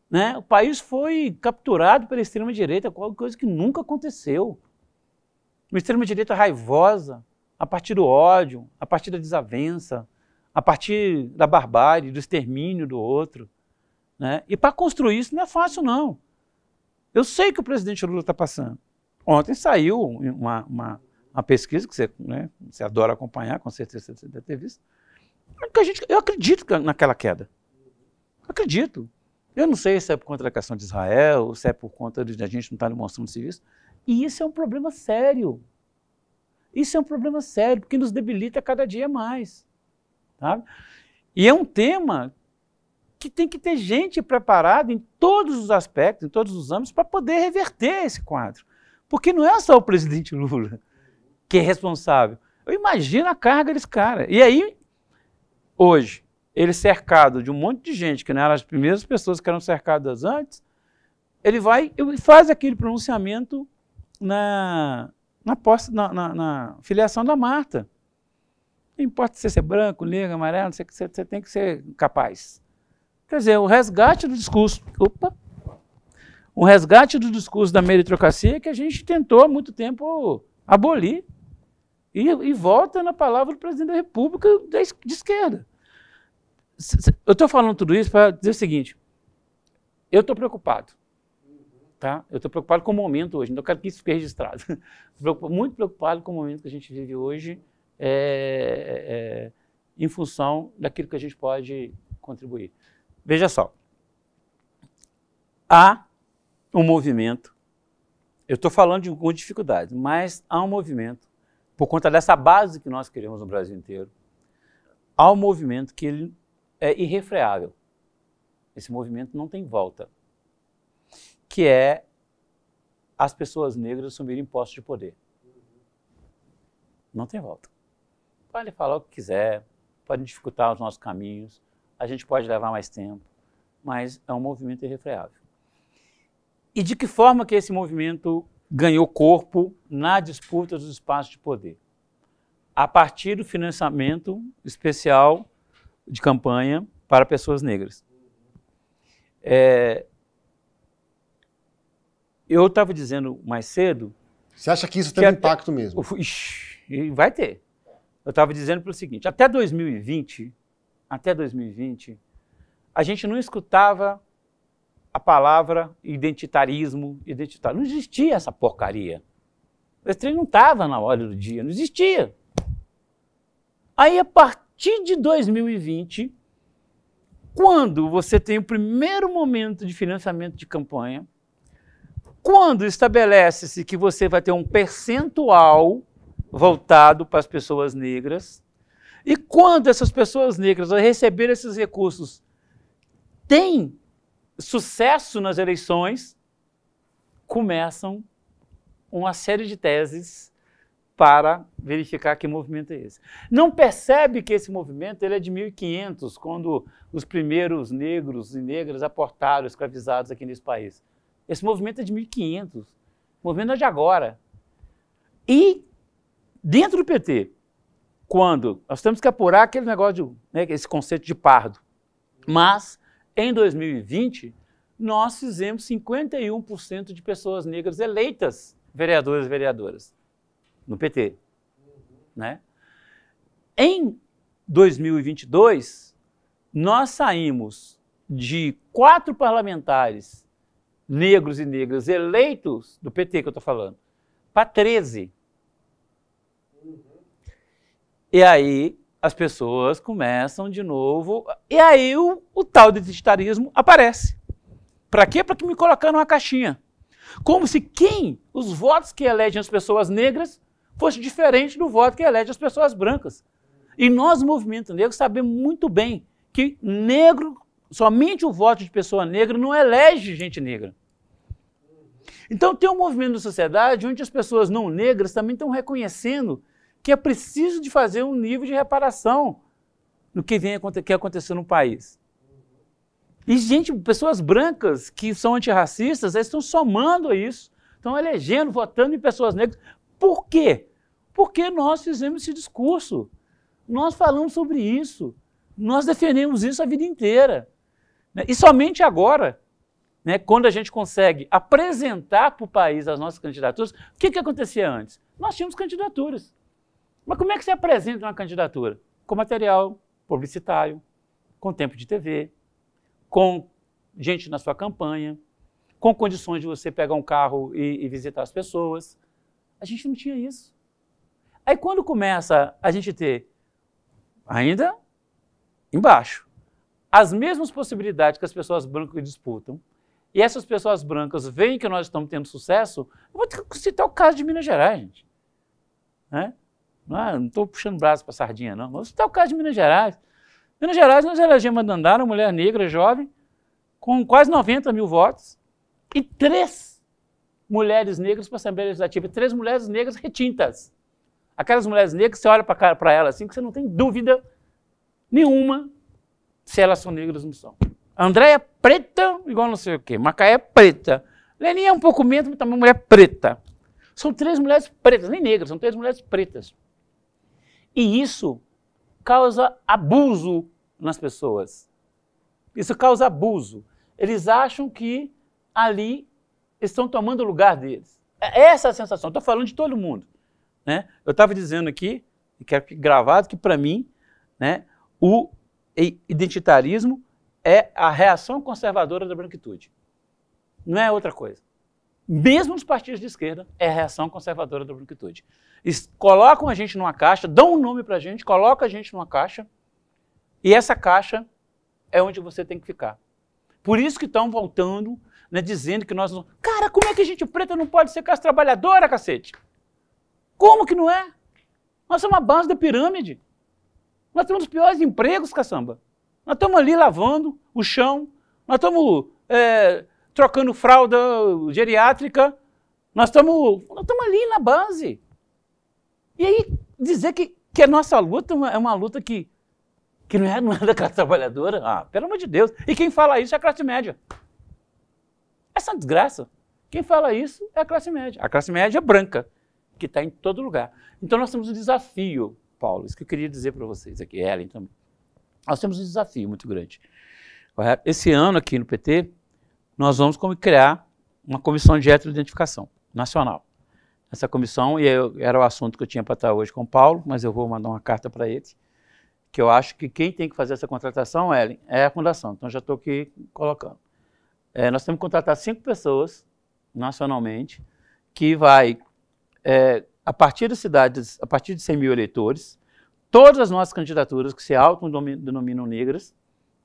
Né? O país foi capturado pela extrema-direita, coisa que nunca aconteceu. Uma extrema-direita raivosa, a partir do ódio, a partir da desavença, a partir da barbárie, do extermínio do outro. Né? E para construir isso não é fácil, não. Eu sei que o presidente Lula está passando. Ontem saiu uma, uma uma pesquisa que você, né, você adora acompanhar, com certeza você deve ter visto. A gente, eu acredito naquela queda. Acredito. Eu não sei se é por conta da questão de Israel, se é por conta de a gente não estar tá demonstrando serviço. E isso é um problema sério. Isso é um problema sério, porque nos debilita cada dia mais. Sabe? E é um tema que tem que ter gente preparada em todos os aspectos, em todos os âmbitos, para poder reverter esse quadro. Porque não é só o presidente Lula que é responsável. Eu imagino a carga desse cara. E aí, hoje, ele cercado de um monte de gente, que não eram as primeiras pessoas que eram cercadas antes, ele vai e faz aquele pronunciamento na, na, posse, na, na, na filiação da Marta. Não importa se você é branco, negro, amarelo, você, você, você tem que ser capaz. Quer dizer, o resgate do discurso. Opa! O resgate do discurso da meritocracia que a gente tentou há muito tempo abolir. E, e vota na palavra do presidente da República de esquerda. Eu estou falando tudo isso para dizer o seguinte: eu estou preocupado. Tá? Eu estou preocupado com o momento hoje, então eu quero que isso fique registrado. *laughs* Estou muito preocupado com o momento que a gente vive hoje, é, é, é, em função daquilo que a gente pode contribuir. Veja só. Há um movimento, eu estou falando de, com dificuldade, mas há um movimento por conta dessa base que nós queremos no Brasil inteiro, há um movimento que ele é irrefreável. Esse movimento não tem volta, que é as pessoas negras assumirem postos de poder. Não tem volta. Pode falar o que quiser, pode dificultar os nossos caminhos, a gente pode levar mais tempo, mas é um movimento irrefreável. E de que forma que esse movimento ganhou corpo na disputa dos espaços de poder. A partir do financiamento especial de campanha para pessoas negras. É, eu estava dizendo mais cedo. Você acha que isso teve impacto mesmo? Ixi, vai ter. Eu estava dizendo para o seguinte: até 2020, até 2020, a gente não escutava a palavra identitarismo, identitário. Não existia essa porcaria. Esse trem não estava na hora do dia, não existia. Aí, a partir de 2020, quando você tem o primeiro momento de financiamento de campanha, quando estabelece-se que você vai ter um percentual voltado para as pessoas negras, e quando essas pessoas negras, ao receber esses recursos, têm sucesso nas eleições, começam uma série de teses para verificar que movimento é esse. Não percebe que esse movimento ele é de 1500, quando os primeiros negros e negras aportaram escravizados aqui nesse país. Esse movimento é de 1500, o movimento é de agora. E dentro do PT, quando nós temos que apurar aquele negócio, de, né, esse conceito de pardo, mas em 2020, nós fizemos 51% de pessoas negras eleitas vereadores e vereadoras no PT. Né? Em 2022, nós saímos de quatro parlamentares negros e negras eleitos do PT que eu estou falando, para 13. E aí as pessoas começam de novo. E aí o, o tal identitarismo aparece. Para quê? Para que me colocar numa caixinha. Como se quem, os votos que elegem as pessoas negras, fosse diferente do voto que elege as pessoas brancas. E nós, o movimento negro, sabemos muito bem que negro, somente o voto de pessoa negra não elege gente negra. Então tem um movimento na sociedade onde as pessoas não negras também estão reconhecendo que é preciso de fazer um nível de reparação no que vem que aconteceu no país. E gente, pessoas brancas que são antirracistas, elas estão somando a isso, estão elegendo, votando em pessoas negras. Por quê? Porque nós fizemos esse discurso. Nós falamos sobre isso. Nós defendemos isso a vida inteira. Né? E somente agora, né, quando a gente consegue apresentar para o país as nossas candidaturas, o que, que acontecia antes? Nós tínhamos candidaturas. Mas como é que você apresenta uma candidatura? Com material publicitário, com tempo de TV, com gente na sua campanha, com condições de você pegar um carro e, e visitar as pessoas. A gente não tinha isso. Aí quando começa a gente ter ainda embaixo as mesmas possibilidades que as pessoas brancas disputam, e essas pessoas brancas veem que nós estamos tendo sucesso, eu vou citar o caso de Minas Gerais, gente. Né? Não estou é? puxando braço para sardinha, não. Mas está o caso de Minas Gerais. Minas Gerais, nós elegemos a uma mulher negra, jovem, com quase 90 mil votos, e três mulheres negras para a Assembleia Legislativa. Três mulheres negras retintas. Aquelas mulheres negras, você olha para elas assim, que você não tem dúvida nenhuma se elas são negras ou não são. Andréia preta, igual não sei o quê. Macaé preta. Leninha é um pouco menos, mas também tá mulher preta. São três mulheres pretas, nem negras, são três mulheres pretas. E isso causa abuso nas pessoas. Isso causa abuso. Eles acham que ali estão tomando o lugar deles. É essa é a sensação. Estou falando de todo mundo. Né? Eu estava dizendo aqui, e quero que gravado, que para mim né, o identitarismo é a reação conservadora da branquitude. Não é outra coisa mesmo os partidos de esquerda, é a reação conservadora da branquitude. Eles colocam a gente numa caixa, dão um nome para a gente, colocam a gente numa caixa, e essa caixa é onde você tem que ficar. Por isso que estão voltando, né, dizendo que nós não... Cara, como é que a gente preta não pode ser classe trabalhadora, cacete? Como que não é? Nós somos a base da pirâmide. Nós temos os piores empregos, caçamba. Nós estamos ali lavando o chão, nós estamos é, trocando fralda geriátrica. Nós estamos nós ali na base. E aí dizer que, que a nossa luta é uma luta que, que não, é, não é da classe trabalhadora, ah, pelo amor de Deus. E quem fala isso é a classe média. Essa é desgraça. Quem fala isso é a classe média. A classe média é branca, que está em todo lugar. Então nós temos um desafio, Paulo, isso que eu queria dizer para vocês aqui, Ellen também. Nós temos um desafio muito grande. Esse ano aqui no PT, nós vamos criar uma comissão de heteroidentificação nacional. Essa comissão, e eu, era o assunto que eu tinha para estar hoje com o Paulo, mas eu vou mandar uma carta para ele, que eu acho que quem tem que fazer essa contratação, Ellen, é a fundação. Então já estou aqui colocando. É, nós temos que contratar cinco pessoas nacionalmente, que vai, é, a partir de cidades, a partir de 100 mil eleitores, todas as nossas candidaturas que se autodenominam negras,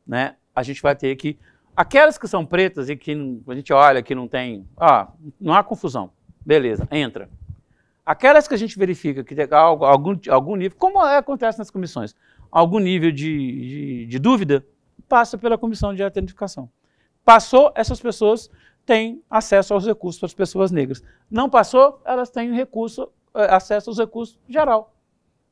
né, a gente vai ter que Aquelas que são pretas e que a gente olha que não tem, ah, não há confusão, beleza, entra. Aquelas que a gente verifica que tem algum, algum nível, como é, acontece nas comissões, algum nível de, de, de dúvida, passa pela comissão de identificação. Passou, essas pessoas têm acesso aos recursos para as pessoas negras. Não passou, elas têm recurso, eh, acesso aos recursos geral,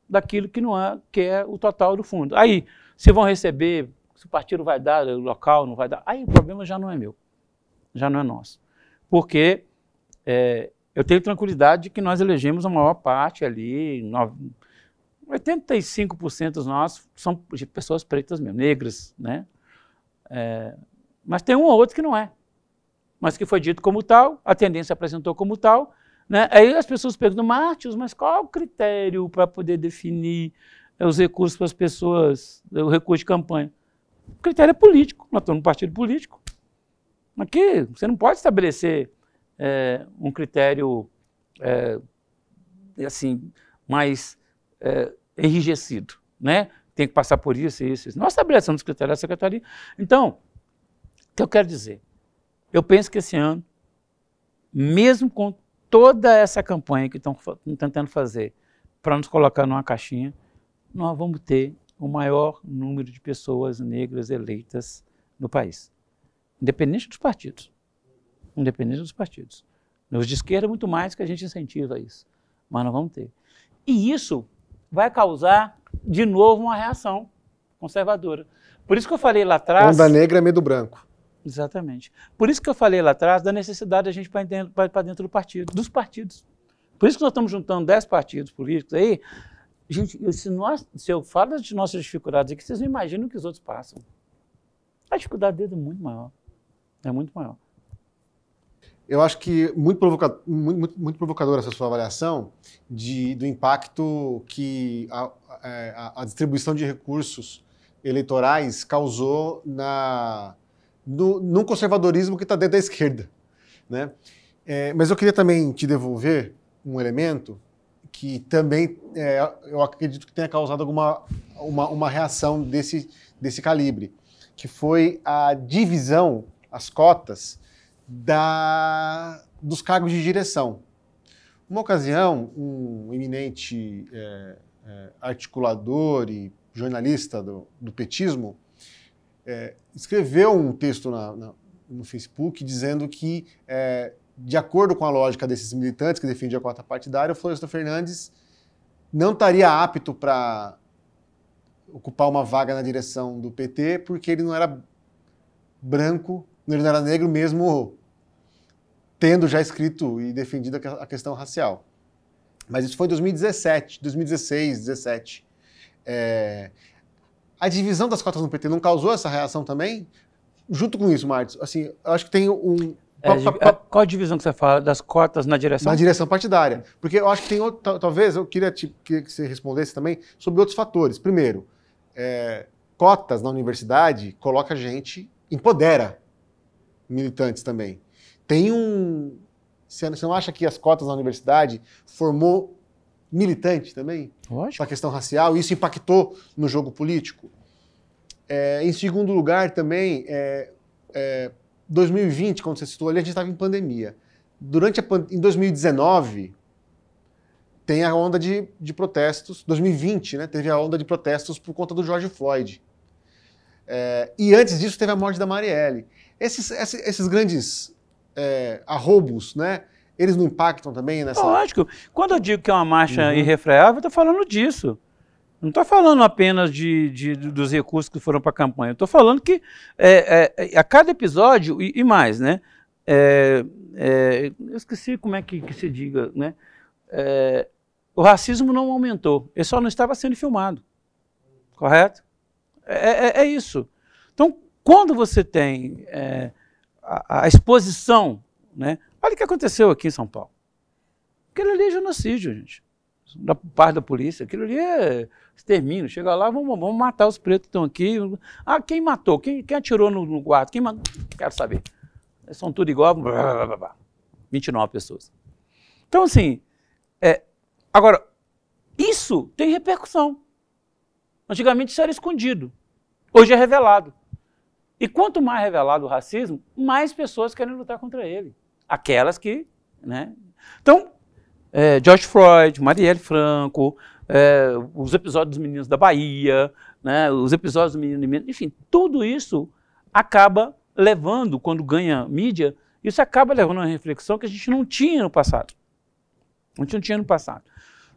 daquilo que não é, que é o total do fundo. Aí, se vão receber se o partido vai dar o local, não vai dar. Aí o problema já não é meu, já não é nosso. Porque é, eu tenho tranquilidade de que nós elegemos a maior parte ali, 85% dos nossos são de pessoas pretas mesmo, negras, né? É, mas tem um ou outro que não é, mas que foi dito como tal, a tendência apresentou como tal, né? Aí as pessoas perguntam, Martins, mas qual é o critério para poder definir os recursos para as pessoas, o recurso de campanha? O critério é político, nós estamos num partido político. Aqui você não pode estabelecer é, um critério é, assim mais é, enrijecido, né? Tem que passar por isso e isso, isso. Nós estabelecemos os critérios da secretaria. Então, o que eu quero dizer? Eu penso que esse ano, mesmo com toda essa campanha que estão tentando fazer para nos colocar numa caixinha, nós vamos ter o maior número de pessoas negras eleitas no país, independente dos partidos. Independente dos partidos. Nos de esquerda, muito mais que a gente incentiva isso, mas não vamos ter. E isso vai causar, de novo, uma reação conservadora. Por isso que eu falei lá atrás. Onda negra é medo branco. Exatamente. Por isso que eu falei lá atrás da necessidade da gente para dentro, dentro do partido, dos partidos. Por isso que nós estamos juntando dez partidos políticos aí, Gente, eu, se, nós, se eu falo das nossas dificuldades aqui, vocês não imaginam o que os outros passam. A dificuldade deles é muito maior. É muito maior. Eu acho que muito, provoca, muito, muito, muito provocadora essa sua avaliação de, do impacto que a, é, a, a distribuição de recursos eleitorais causou na, no, num conservadorismo que está dentro da esquerda. Né? É, mas eu queria também te devolver um elemento que também é, eu acredito que tenha causado alguma uma, uma reação desse, desse calibre, que foi a divisão, as cotas da, dos cargos de direção. Uma ocasião, um eminente é, é, articulador e jornalista do, do petismo é, escreveu um texto na, na, no Facebook dizendo que é, de acordo com a lógica desses militantes que defendiam a cota partidária, o Florestan Fernandes não estaria apto para ocupar uma vaga na direção do PT, porque ele não era branco, ele não era negro mesmo tendo já escrito e defendido a questão racial. Mas isso foi em 2017, 2016, 2017. É... A divisão das cotas no PT não causou essa reação também? Junto com isso, Martins, assim, eu acho que tem um, é, é qual a divisão que você fala das cotas na direção? Na direção partidária. Porque eu acho que tem outro, talvez eu queria, te, queria que você respondesse também sobre outros fatores. Primeiro, é, cotas na universidade coloca gente, empodera militantes também. Tem um. Você não acha que as cotas na universidade formou militante também? Lógico. A questão racial, isso impactou no jogo político. É, em segundo lugar, também, é, é 2020, quando você citou ali, a gente estava em pandemia. Durante a pan... em 2019 tem a onda de, de protestos. 2020, né? Teve a onda de protestos por conta do George Floyd. É, e antes disso teve a morte da Marielle. Esses, esses, esses grandes é, arrobos, né? Eles não impactam também nessa. Lógico. Quando eu digo que é uma marcha uhum. irrefreável, eu estou falando disso. Não estou falando apenas de, de, dos recursos que foram para a campanha. Estou falando que é, é, é, a cada episódio, e, e mais, né? É, é eu esqueci como é que, que se diga, né? É, o racismo não aumentou, ele só não estava sendo filmado. Correto? É, isso. Então, quando você tem a, a, exposição, né? Olha o que aconteceu aqui em São Paulo. Aquilo ali é genocídio, gente da parte da polícia. Aquilo ali é extermínio. Chega lá, vamos, vamos matar os pretos que estão aqui. Ah, quem matou? Quem, quem atirou no, no guarda? Quem matou? Quero saber. são tudo igual. Blá, blá, blá, 29 pessoas. Então, assim, é, agora, isso tem repercussão. Antigamente isso era escondido. Hoje é revelado. E quanto mais revelado o racismo, mais pessoas querem lutar contra ele. Aquelas que. Né? Então, é, George Floyd, Marielle Franco, é, os episódios dos meninos da Bahia, né, os episódios dos meninos de Minas, enfim, tudo isso acaba levando, quando ganha mídia, isso acaba levando a uma reflexão que a gente não tinha no passado. A gente não tinha no passado.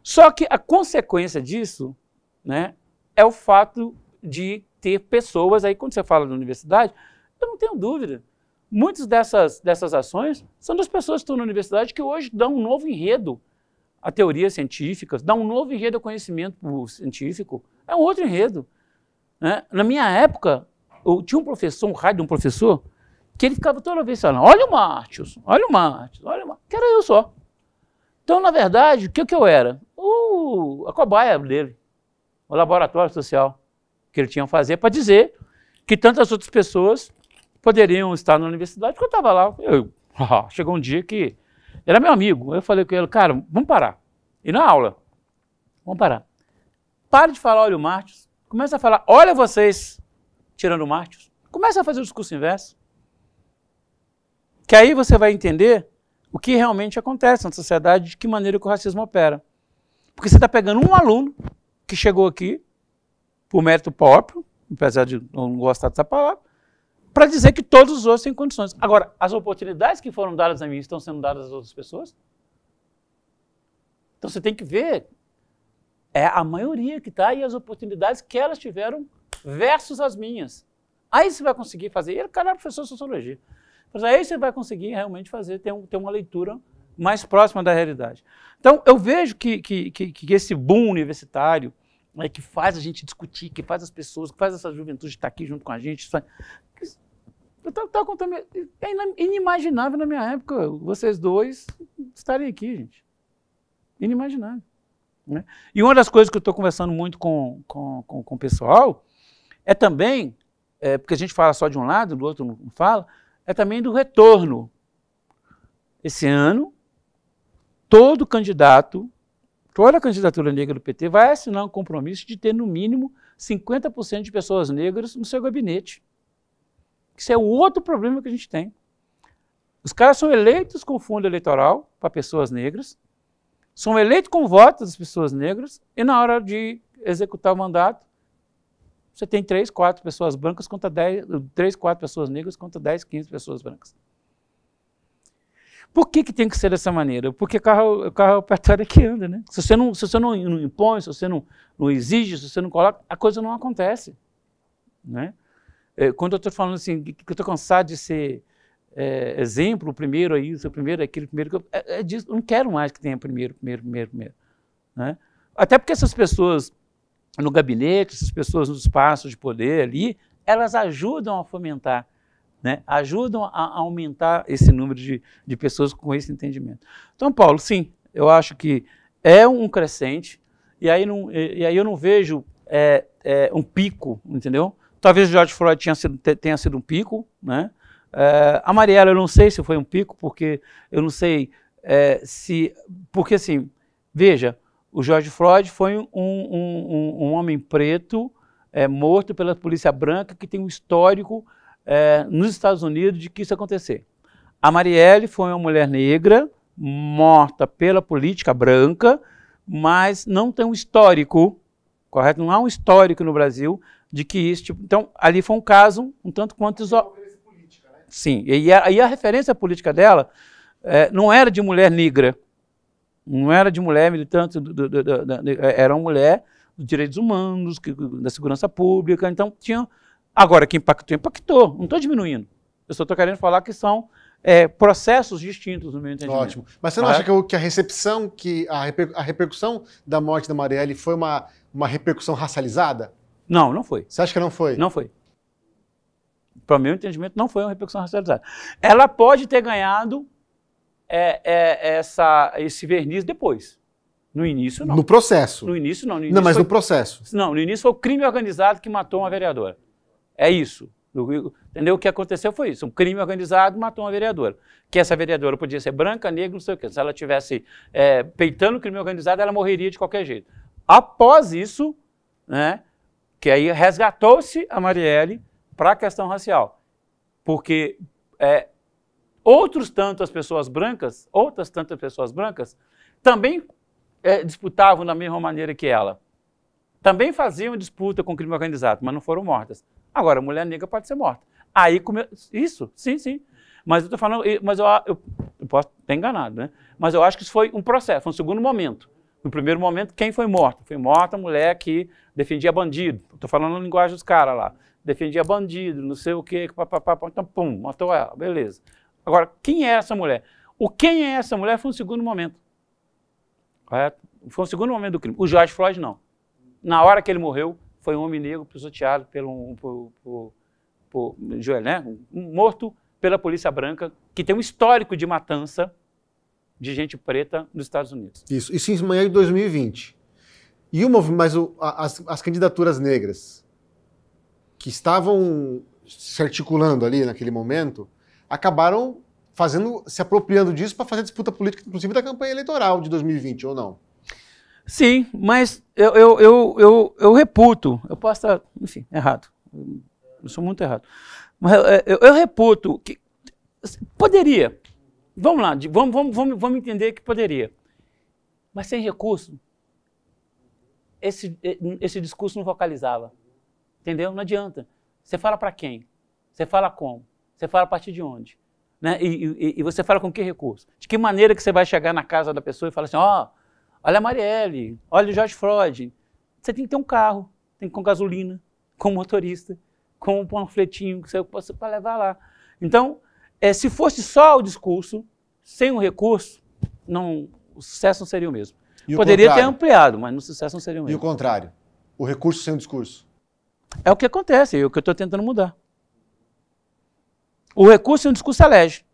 Só que a consequência disso né, é o fato de ter pessoas, aí quando você fala da universidade, eu não tenho dúvida, muitas dessas, dessas ações são das pessoas que estão na universidade que hoje dão um novo enredo a teorias científicas, dá um novo enredo ao conhecimento científico, é um outro enredo. Né? Na minha época, eu tinha um professor, um raio de um professor, que ele ficava toda vez falando, olha o Martius, olha o Martius, olha o Martius, que era eu só. Então, na verdade, o que, que eu era? O, a cobaia dele, o laboratório social que ele tinha a fazer para dizer que tantas outras pessoas poderiam estar na universidade, porque eu estava lá. Eu, *laughs* chegou um dia que era meu amigo. Eu falei com ele, cara, vamos parar. E na aula, vamos parar. Pare de falar, olha o Martins. Começa a falar, olha vocês, tirando o Martins. Começa a fazer o discurso inverso. Que aí você vai entender o que realmente acontece na sociedade, de que maneira que o racismo opera. Porque você está pegando um aluno que chegou aqui por mérito próprio, apesar de não gostar dessa palavra, para dizer que todos os outros têm condições. Agora, as oportunidades que foram dadas a mim estão sendo dadas às outras pessoas? Então você tem que ver é a maioria que está e as oportunidades que elas tiveram versus as minhas. Aí você vai conseguir fazer. Ele, cara, é professor de sociologia. Mas aí você vai conseguir realmente fazer, ter, um, ter uma leitura mais próxima da realidade. Então, eu vejo que, que, que, que esse boom universitário, né, que faz a gente discutir, que faz as pessoas, que faz essa juventude estar aqui junto com a gente, é contando, é inimaginável na minha época vocês dois estarem aqui, gente. Inimaginável. Né? E uma das coisas que eu estou conversando muito com, com, com, com, o pessoal é também, é, porque a gente fala só de um lado, do outro não fala, é também do retorno. Esse ano, todo candidato, toda candidatura negra do PT vai assinar um compromisso de ter no mínimo 50% de pessoas negras no seu gabinete. Isso é o outro problema que a gente tem. Os caras são eleitos com fundo eleitoral para pessoas negras, são eleitos com votos das pessoas negras, e na hora de executar o mandato, você tem três, quatro pessoas brancas contra dez, 3, 4 pessoas negras contra 10, 15 pessoas brancas. Por que, que tem que ser dessa maneira? Porque carro, o carro apertado é que anda, né? Se você não, se você não, não impõe, se você não, não exige, se você não coloca, a coisa não acontece, né? É, quando eu estou falando assim, que, que eu estou cansado de ser é, exemplo, o primeiro é isso, o primeiro é aquilo, o primeiro... Eu, é, é disso, eu não quero mais que tenha primeiro, primeiro, primeiro, primeiro. Né? Até porque essas pessoas no gabinete, essas pessoas nos espaços de poder ali, elas ajudam a fomentar, né? ajudam a aumentar esse número de, de pessoas com esse entendimento. Então, Paulo, sim, eu acho que é um crescente, e aí, não, e aí eu não vejo é, é, um pico, entendeu? Talvez o George Floyd tenha sido, tenha sido um pico, né? É, a Marielle eu não sei se foi um pico, porque eu não sei é, se... Porque assim, veja, o George Floyd foi um, um, um homem preto é, morto pela polícia branca que tem um histórico é, nos Estados Unidos de que isso acontecer. A Marielle foi uma mulher negra morta pela política branca, mas não tem um histórico, correto? Não há um histórico no Brasil de que isso. Tipo, então, ali foi um caso um tanto quanto isolado. Né? Sim, e a, e a, referência política dela é, não era de mulher negra, não era de mulher militante, do, do, do, era uma mulher dos direitos humanos, que, da segurança pública, então tinha. Agora, que impactou, impactou, não estou diminuindo. Eu só estou querendo falar que são é, processos distintos no meu entendimento. Ótimo. Mas você não tá? acha que, que a recepção, que a, reper, a, repercussão da morte da Marielle foi uma, uma repercussão racializada? Não, não foi. Você acha que não foi? Não foi. Para o meu entendimento, não foi uma repercussão racializada. Ela pode ter ganhado é, é, essa, esse verniz depois. No início, não. No processo. No início, não. No início não, mas foi... no processo. Não, no início foi o crime organizado que matou uma vereadora. É isso. Entendeu? O que aconteceu foi isso. Um crime organizado matou uma vereadora. Que essa vereadora podia ser branca, negra, não sei o quê. Se ela tivesse é, peitando o crime organizado, ela morreria de qualquer jeito. Após isso, né, que aí resgatou-se a Marielle para a questão racial. Porque é, outros tantas pessoas brancas, outras tantas pessoas brancas, também é, disputavam da mesma maneira que ela. Também faziam disputa com o crime organizado, mas não foram mortas. Agora, a mulher negra pode ser morta. Aí come... Isso, sim, sim. Mas eu estou falando, mas eu, eu, posso estar enganado, né? Mas eu acho que isso foi um processo, foi um segundo momento. No primeiro momento, quem foi morta? Foi morta a mulher que defendia bandido. Estou falando na linguagem dos caras lá. Defendia bandido, não sei o quê, então pum, matou ela, beleza. Agora, quem é essa mulher? O quem é essa mulher foi um segundo momento. Correto? Foi um segundo momento do crime. O George Floyd, não. Na hora que ele morreu, foi um homem negro pisoteado pelo, por, por, por, Joel, né? morto pela polícia branca, que tem um histórico de matança, de gente preta nos Estados Unidos. Isso, isso em manhã de 2020. E o movimento, mas o, as, as candidaturas negras que estavam se articulando ali naquele momento acabaram fazendo, se apropriando disso para fazer disputa política, inclusive da campanha eleitoral de 2020, ou não? Sim, mas eu, eu, eu, eu, eu reputo, eu posso estar, enfim, errado. Eu sou muito errado. Mas eu, é, eu, eu reputo que poderia, Vamos lá, vamos, vamos, vamos, vamos entender que poderia. Mas sem recurso, esse, eh, esse discurso não vocalizava. Entendeu? Não adianta. Você fala para quem? Você fala como? Você fala a partir de onde? Né? E, e, e, você fala com que recurso? De que maneira que você vai chegar na casa da pessoa e falar assim, ó, oh, olha a Marielle, olha o George Freud. Você tem que ter um carro, tem que ir com gasolina, com motorista, com um panfletinho que você possa levar lá. Então, é, se fosse só o discurso, sem o um recurso, não, o sucesso não seria o mesmo. Poderia ter ampliado, mas no sucesso não seria o mesmo. E o contrário? O recurso sem o discurso? É o que acontece, é o que eu estou tentando mudar. O recurso sem o discurso elege.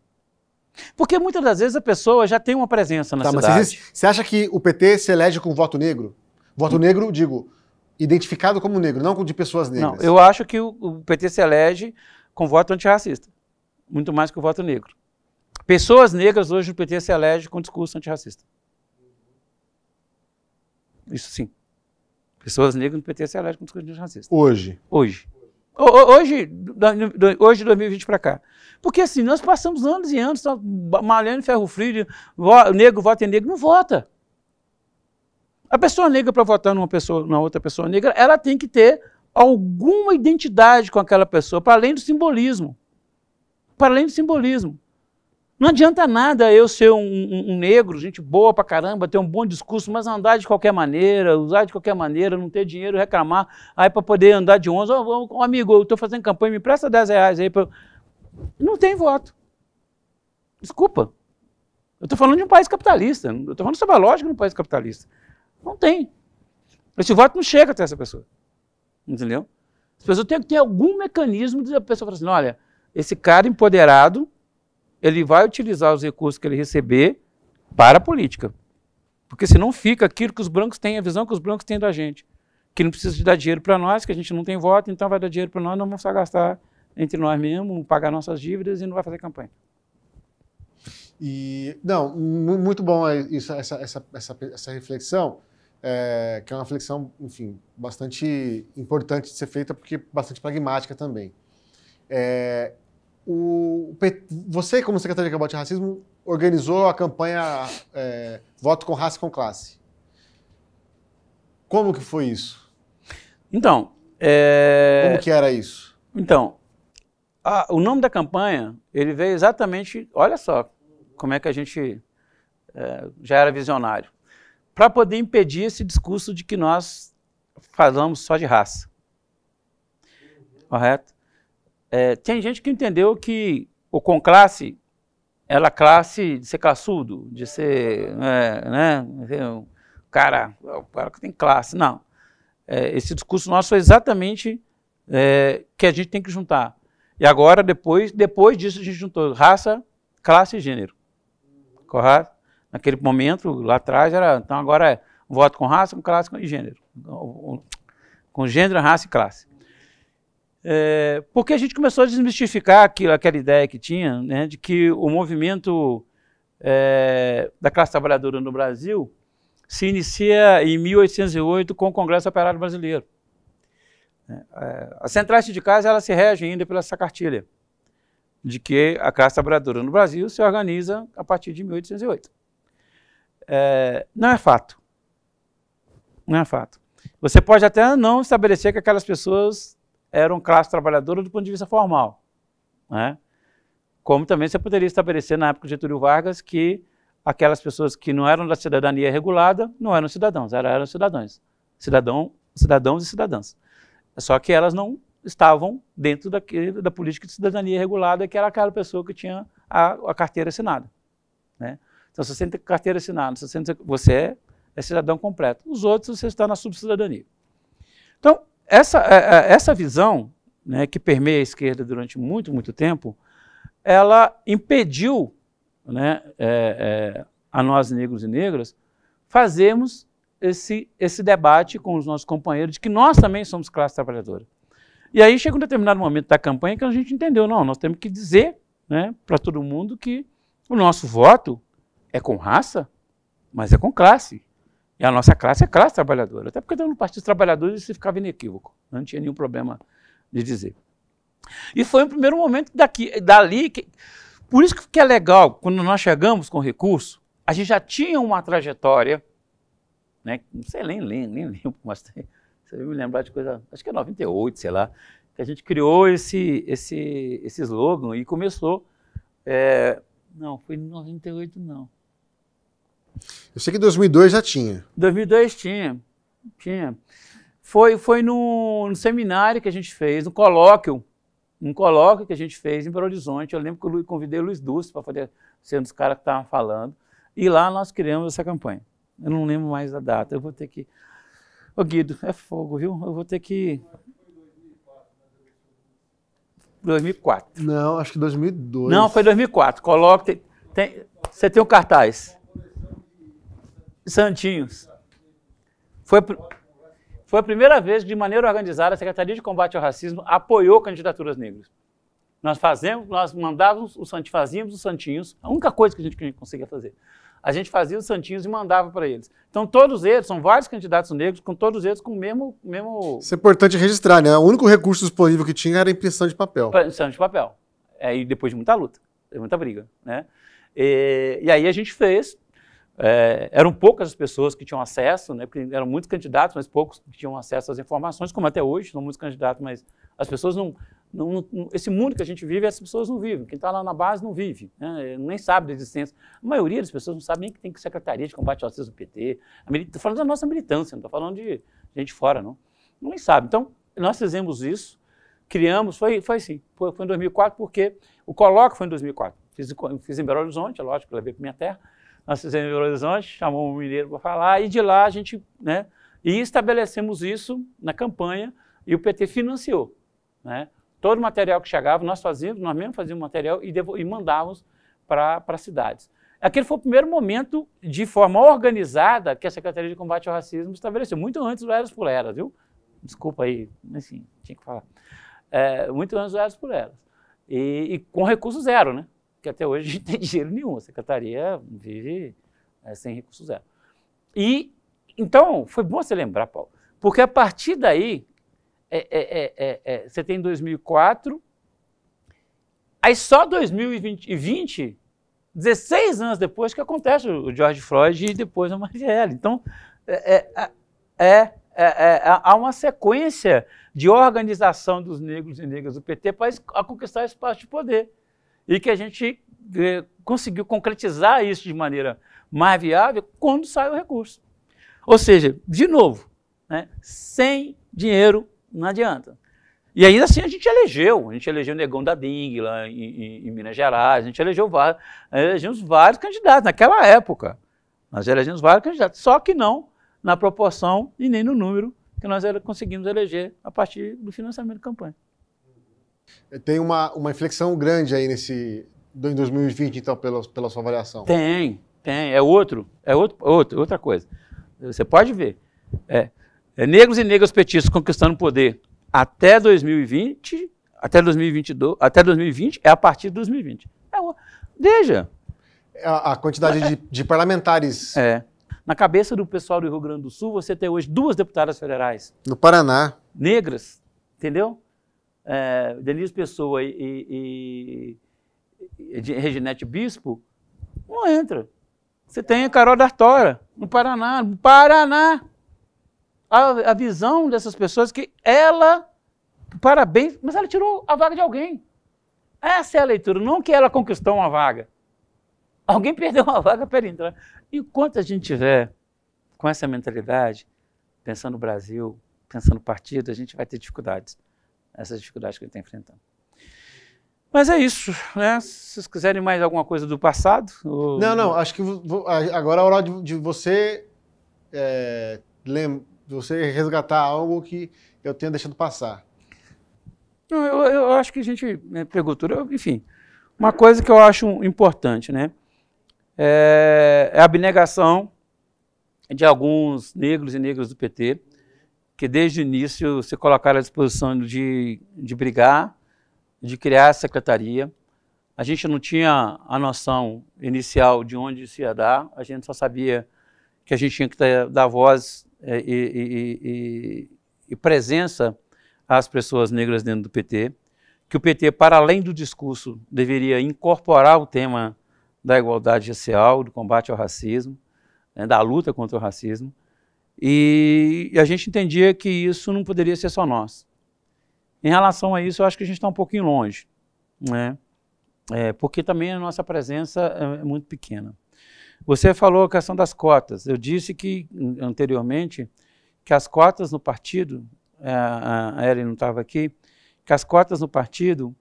É Porque muitas das vezes a pessoa já tem uma presença na tá, cidade. Mas você acha que o PT se elege com voto negro? Voto hum. negro, digo, identificado como negro, não de pessoas negras. Não, eu acho que o, o PT se elege com voto antirracista, muito mais que o voto negro. Pessoas negras hoje no PT se elegem com discurso antirracista. Isso sim. Pessoas negras no PT se elegem com discurso antirracista. Hoje? Hoje. Hoje, hoje 2020 para cá. Porque assim, nós passamos anos e anos malhando ferro frio, negro vota em negro, não vota. A pessoa negra, para votar numa pessoa, numa outra pessoa negra, ela tem que ter alguma identidade com aquela pessoa, para além do simbolismo. Para além do simbolismo. Não adianta nada eu ser um, um, um, negro, gente boa pra caramba, ter um bom discurso, mas andar de qualquer maneira, usar de qualquer maneira, não ter dinheiro, reclamar, aí para poder andar de 11, oh, oh, amigo, eu estou fazendo campanha, me presta 10 reais aí. Pra... Não tem voto. Desculpa. Eu estou falando de um país capitalista, eu estou falando sobre a lógica de um país capitalista. Não tem. Esse voto não chega até essa pessoa. Entendeu? As pessoas têm que ter algum mecanismo de a pessoa falar assim, olha, esse cara empoderado ele vai utilizar os recursos que ele receber para a política. Porque senão fica aquilo que os brancos têm, a visão que os brancos têm da gente. Que não precisa de dar dinheiro para nós, que a gente não tem voto, então vai dar dinheiro para nós, nós vamos só gastar entre nós mesmos, pagar nossas dívidas e não vai fazer campanha. E, não, muito bom isso, essa, essa, essa, essa reflexão, é, que é uma reflexão, enfim, bastante importante de ser feita, porque bastante pragmática também. É, o, você, como secretário de combate ao racismo, organizou a campanha é, Voto com Raça com Classe. Como que foi isso? Então, é... como que era isso? Então, a, o nome da campanha ele veio exatamente, olha só, como é que a gente é, já era visionário, para poder impedir esse discurso de que nós falamos só de raça, correto? É, tem gente que entendeu que o com era a é classe de ser caçudo, de ser, é, né, o cara, é o cara que tem classe. Não. É, esse discurso nosso foi exatamente é, que a gente tem que juntar. E agora, depois, depois disso, a gente juntou raça, classe e gênero. Correto? Naquele momento, lá atrás, era. Então agora é voto com raça, com classe com gênero. Então, com gênero, raça e classe. É, porque a gente começou a desmistificar aquilo, aquela ideia que tinha, né, de que o movimento é, da classe trabalhadora no Brasil se inicia em 1808 com o Congresso Operário Brasileiro. É, é as centrais sindicais elas se regem ainda pela essa cartilha de que a classe trabalhadora no Brasil se organiza a partir de 1808. É, não é fato. Não é fato. Você pode até não estabelecer que aquelas pessoas eram classe trabalhadora do ponto de vista formal. Né? Como também você poderia estabelecer na época de Getúlio Vargas que aquelas pessoas que não eram da cidadania regulada não eram cidadãos, eram cidadãos, cidadão, cidadãos e cidadãs. Só que elas não estavam dentro daquele, da política de cidadania regulada, que era aquela pessoa que tinha a, a carteira assinada. Né? Então, se você tem carteira assinada, você, você é, é cidadão completo. Os outros, você está na subcidadania. Então, essa, é, é, essa visão, né, que permeia a esquerda durante muito, muito tempo, ela impediu né, é, é, a nós, negros e negras, fazermos esse, esse debate com os nossos companheiros de que nós também somos classe trabalhadora. E aí chega um determinado momento da campanha que a gente entendeu, não, nós temos que dizer né, para todo mundo que o nosso voto é com raça, mas é com classe. E a nossa classe é classe trabalhadora. Até porque dentro do Partido trabalhadores isso ficava inequívoco. Não tinha nenhum problema de dizer. E foi o primeiro momento daqui, dali. Que, por isso que é legal, quando nós chegamos com recurso, a gente já tinha uma trajetória, né? Não sei, nem, nem, nem lembro, mas tem, você me lembrar de coisa, acho que é 98, sei lá, que a gente criou esse, esse, esse slogan e começou. É, não, foi em 98, não. Eu sei que em 2002 já tinha. 2002 tinha, tinha. Foi, foi no, no seminário que a gente fez, no colóquio, um colóquio que a gente fez em Belo Horizonte. Eu lembro que eu convidei o Luiz Dulce para fazer ser um dos caras que estavam falando. E lá nós criamos essa campanha. Eu não lembro mais da data, eu vou ter que... Ô Guido, é fogo, viu? Eu vou ter que... 2004. Não, acho que 2002. Não, foi 2004. Coloque. Tem, tem, você tem um cartaz santinhos. Foi, foi a primeira vez que, de maneira organizada, a Secretaria de Combate ao Racismo apoiou candidaturas negras. Nós fazemos, nós mandávamos, os santinhos, fazíamos os santinhos, a única coisa que a gente, conseguia fazer. A gente fazia os santinhos e mandava para eles. Então, todos eles, são vários candidatos negros, com todos eles com o mesmo, mesmo. Isso é importante registrar, né? O único recurso disponível que tinha era a impressão de papel. Impressão de papel. É, e depois de muita luta, muita briga, né? E, e aí a gente fez é, eram poucas as pessoas que tinham acesso, né, porque eram muitos candidatos, mas poucos que tinham acesso às informações, como até hoje, são muitos candidatos, mas as pessoas não, não, não Esse mundo que a gente vive, as pessoas não vivem. Quem está lá na base não vive, né, nem sabe da existência. A maioria das pessoas não sabe nem que tem secretaria de combate ao racismo do PT. Estou falando da nossa militância, não estou falando de gente fora, não. Nem sabe. Então, nós fizemos isso, criamos, foi, foi assim, foi, foi em 2004, porque o colóquio foi em 2004. Fiz, fiz em Belo Horizonte, é lógico, levei para minha terra nós fizemos em Belo Horizonte, chamou o mineiro para falar, e de lá a gente, né, e estabelecemos isso na campanha, e o PT financiou, né? Todo o material que chegava, nós fazíamos, nós mesmos fazíamos material e, e mandávamos para as cidades. Aquele foi o primeiro momento de forma organizada que a Secretaria de Combate ao Racismo estabeleceu, muito antes do Eras por Eras, viu? Desculpa aí, assim, tinha que falar. É, muito antes do Eras por Eras. E, e com recurso zero, né? que até hoje a gente *laughs* tem dinheiro nenhum. A secretaria vive é, sem recursos zero. E, então, foi bom você lembrar, Paulo, porque a partir daí, é, é, é, é você tem 2004, aí só 2020, 16 anos depois, que acontece o George Floyd e depois a Marielle. Então, é, é, é, há uma sequência de organização dos negros e negras do PT para conquistar espaço de poder e que a gente eh, conseguiu concretizar isso de maneira mais viável quando sai o recurso. Ou seja, de novo, né, sem dinheiro não adianta. E ainda assim a gente elegeu, a gente elegeu o Negão da Ding lá em, em, em Minas Gerais, a gente elegeu vários, eh, vários candidatos naquela época. Nós elegemos vários candidatos, só que não na proporção e nem no número que nós conseguimos eleger a partir do financiamento de campanha. Tem uma, uma inflexão grande aí nesse em 2020, então, pela, pela sua avaliação. Tem, tem. É outro, é outro, outro outra coisa. Você pode ver. É, é negros e negras petistas conquistando poder até 2020, até 2022, até 2020 é a partir de 2020. É, veja. A, a quantidade é, de, de, parlamentares. É. Na cabeça do pessoal do Rio Grande do Sul, você tem hoje duas deputadas federais. No Paraná. Negras, entendeu? é, Denise Pessoa e, e, e Reginete Bispo, não entra. Você tem a Carol D'Artora, no Paraná. No Paraná! A, a, visão dessas pessoas que ela, parabéns, mas ela tirou a vaga de alguém. Essa é a leitura, não que ela conquistou uma vaga. Alguém perdeu uma vaga para entrar. Enquanto a gente tiver com essa mentalidade, pensando no Brasil, pensando no partido, a gente vai ter dificuldades essas dificuldades que ele está enfrentando. Mas é isso, né? Se vocês quiserem mais alguma coisa do passado. Ou... Não, não, acho que agora é hora de, de você, é, lem, você resgatar algo que eu tenha deixado passar. Eu, eu acho que a gente né, perguntou, enfim, uma coisa que eu acho importante, né? É, é a abnegação de alguns negros e negras do PT que desde o início se colocaram à disposição de, de brigar, de criar a secretaria. A gente não tinha a noção inicial de onde isso ia dar, a gente só sabia que a gente tinha que ter, dar voz é, e, e, e, e, presença às pessoas negras dentro do PT, que o PT, para além do discurso, deveria incorporar o tema da igualdade racial, do combate ao racismo, né, da luta contra o racismo, e, e a gente entendia que isso não poderia ser só nós. Em relação a isso, eu acho que a gente está um pouquinho longe, né? É, porque também a nossa presença é, é muito pequena. Você falou a questão das cotas. Eu disse que anteriormente que as cotas no partido, é, a Ellen não estava aqui, que as cotas no partido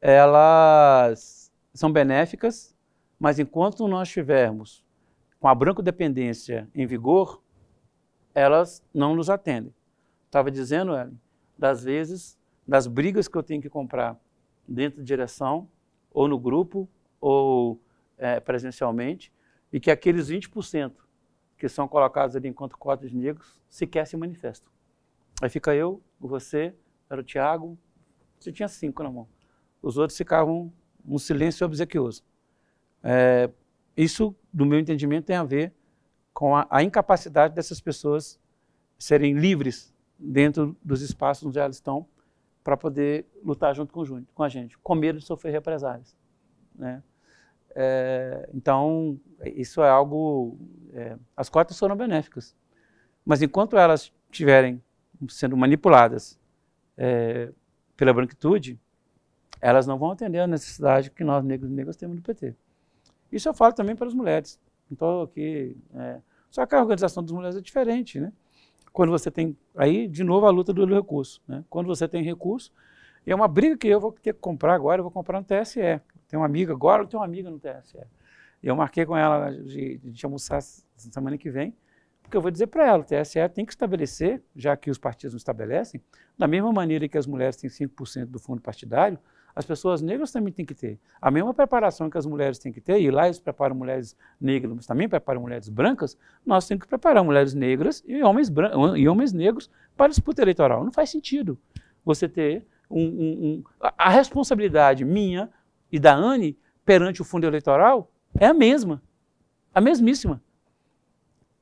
elas são benéficas, mas enquanto nós tivermos com a branco dependência em vigor, elas não nos atendem. Estava dizendo, Ellen, das vezes, das brigas que eu tenho que comprar dentro de direção, ou no grupo, ou é, presencialmente, e que aqueles 20% que são colocados ali enquanto cotas negros sequer se manifestam. Aí fica eu, você, era o Tiago, você tinha cinco na mão. Os outros ficavam um silêncio obsequioso. É, isso, do meu entendimento, tem a ver com a, a incapacidade dessas pessoas serem livres dentro dos espaços onde elas estão para poder lutar junto com, junto com a gente, com medo de sofrer represálias. Né? É, então, isso é algo. É, as cotas foram benéficas, mas enquanto elas estiverem sendo manipuladas é, pela branquitude, elas não vão atender a necessidade que nós negros e negras temos do PT. Isso eu falo também para as mulheres. Então, aqui, é... Só que a organização das mulheres é diferente, né? Quando você tem, aí, de novo, a luta do recurso, né? Quando você tem recurso, é uma briga que eu vou ter que comprar agora, eu vou comprar no TSE. Tem uma amiga agora, eu tenho uma amiga no TSE. E eu marquei com ela de, de almoçar semana que vem, porque eu vou dizer para ela, o TSE tem que estabelecer, já que os partidos não estabelecem, da mesma maneira que as mulheres têm 5% do fundo partidário, as pessoas negras também têm que ter. A mesma preparação que as mulheres têm que ter, e lá eles preparam mulheres negras, mas também preparam mulheres brancas, nós temos que preparar mulheres negras e homens, brancos, e homens negros para a disputa eleitoral. Não faz sentido você ter um, um, um... A responsabilidade minha e da Anne perante o fundo eleitoral é a mesma, a mesmíssima.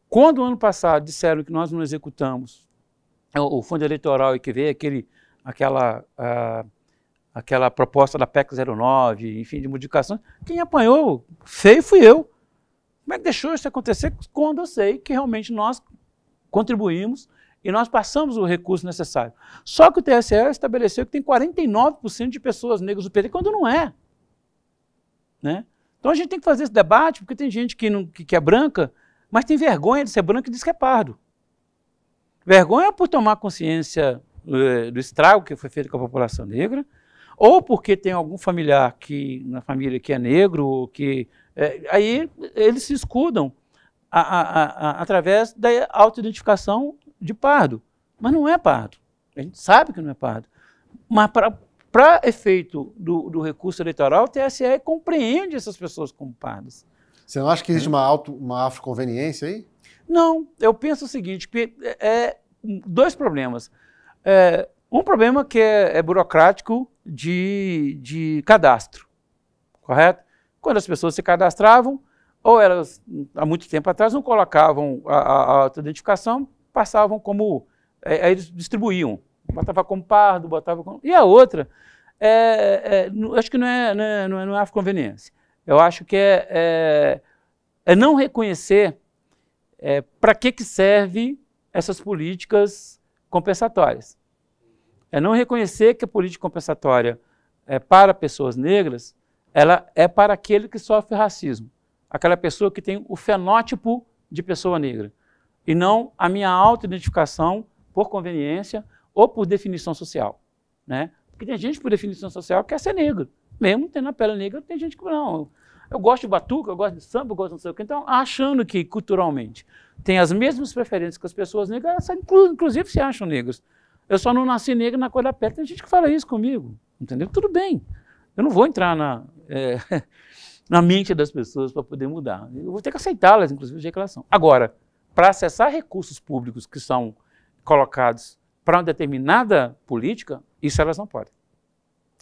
Quando ano passado disseram que nós não executamos o fundo eleitoral e que veio aquele, aquela... Uh aquela proposta da PEC 09, enfim, de modificação. Quem apanhou feio fui eu. Como é que deixou isso acontecer quando eu sei que realmente nós contribuímos e nós passamos o recurso necessário? Só que o TSE estabeleceu que tem 49% de pessoas negras no PT, quando não é. Né? Então a gente tem que fazer esse debate, porque tem gente que, não, que, que é branca, mas tem vergonha de ser branca e diz que é pardo. Vergonha por tomar consciência eh, do estrago que foi feito com a população negra, ou porque tem algum familiar que na família que é negro, que é, aí eles se escudam a, a, a, através da autoidentificação de pardo, mas não é pardo. A gente sabe que não é pardo, mas para efeito do, do, recurso eleitoral, o TSE compreende essas pessoas como pardas. Você não acha que existe uma, auto, uma afroconveniência aí? Não, eu penso o seguinte, que é, é dois problemas. É, um problema que é, é burocrático de, de cadastro, correto? Quando as pessoas se cadastravam, ou elas, há muito tempo atrás, não colocavam a, a, a identificação, passavam como, é, aí eles distribuíam, botava como pardo, botava como... E a outra, é, é, acho que não é, não é, não é, não é conveniência. Eu acho que é, é, é não reconhecer é, para que, que serve essas políticas compensatórias. É não reconhecer que a política compensatória é, para pessoas negras, ela é para aquele que sofre racismo, aquela pessoa que tem o fenótipo de pessoa negra, e não a minha auto-identificação por conveniência ou por definição social. Né? Porque tem gente, por definição social, que quer ser negro. Mesmo tendo a pele negra, tem gente que não. Eu gosto de batuca, eu gosto de samba, eu gosto de não sei o que. Então, achando que culturalmente tem as mesmas preferências que as pessoas negras, inclusive se acham negros. Eu só não nasci negro na cor da pele. Tem gente que fala isso comigo, entendeu? Tudo bem. Eu não vou entrar na, é, *laughs* na mente das pessoas para poder mudar. Eu vou ter que aceitá-las, inclusive, de declaração. Agora, para acessar recursos públicos que são colocados para uma determinada política, isso elas não podem.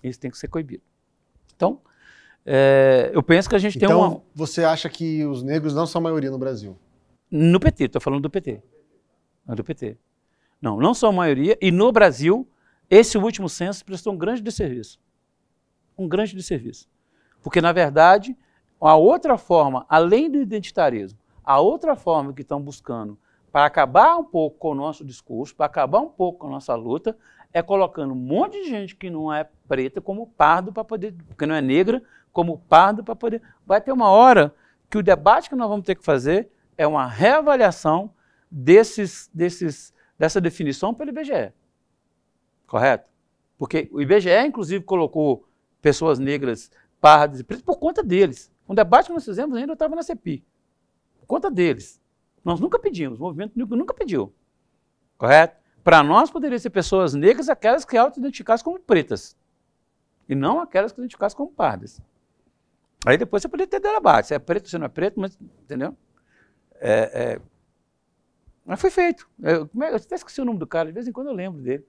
Isso tem que ser coibido. Então, é, eu penso que a gente então, tem uma. Então, você acha que os negros não são maioria no Brasil? No PT, estou falando do PT. do PT. Não, não são a maioria. E no Brasil, esse último censo prestou um grande desserviço. Um grande desserviço. Porque, na verdade, a outra forma, além do identitarismo, a outra forma que estão buscando para acabar um pouco com o nosso discurso, para acabar um pouco com a nossa luta, é colocando um monte de gente que não é preta como pardo para poder, que não é negra, como pardo para poder. Vai ter uma hora que o debate que nós vamos ter que fazer é uma reavaliação desses, desses dessa definição pelo IBGE. Correto? Porque o IBGE, inclusive, colocou pessoas negras, pardas e pretas por conta deles. Um debate que nós fizemos ainda estava na CEPI. Por conta deles. Nós nunca pedimos, o movimento nunca pediu. Correto? Para nós poderiam ser pessoas negras aquelas que auto-identificassem como pretas. E não aquelas que identificassem como pardas. Aí depois você poderia ter debate, se é preto, se não é preto, mas, entendeu? É, é, mas foi feito. Eu, é, eu até esqueci o nome do cara, de vez em quando eu lembro dele.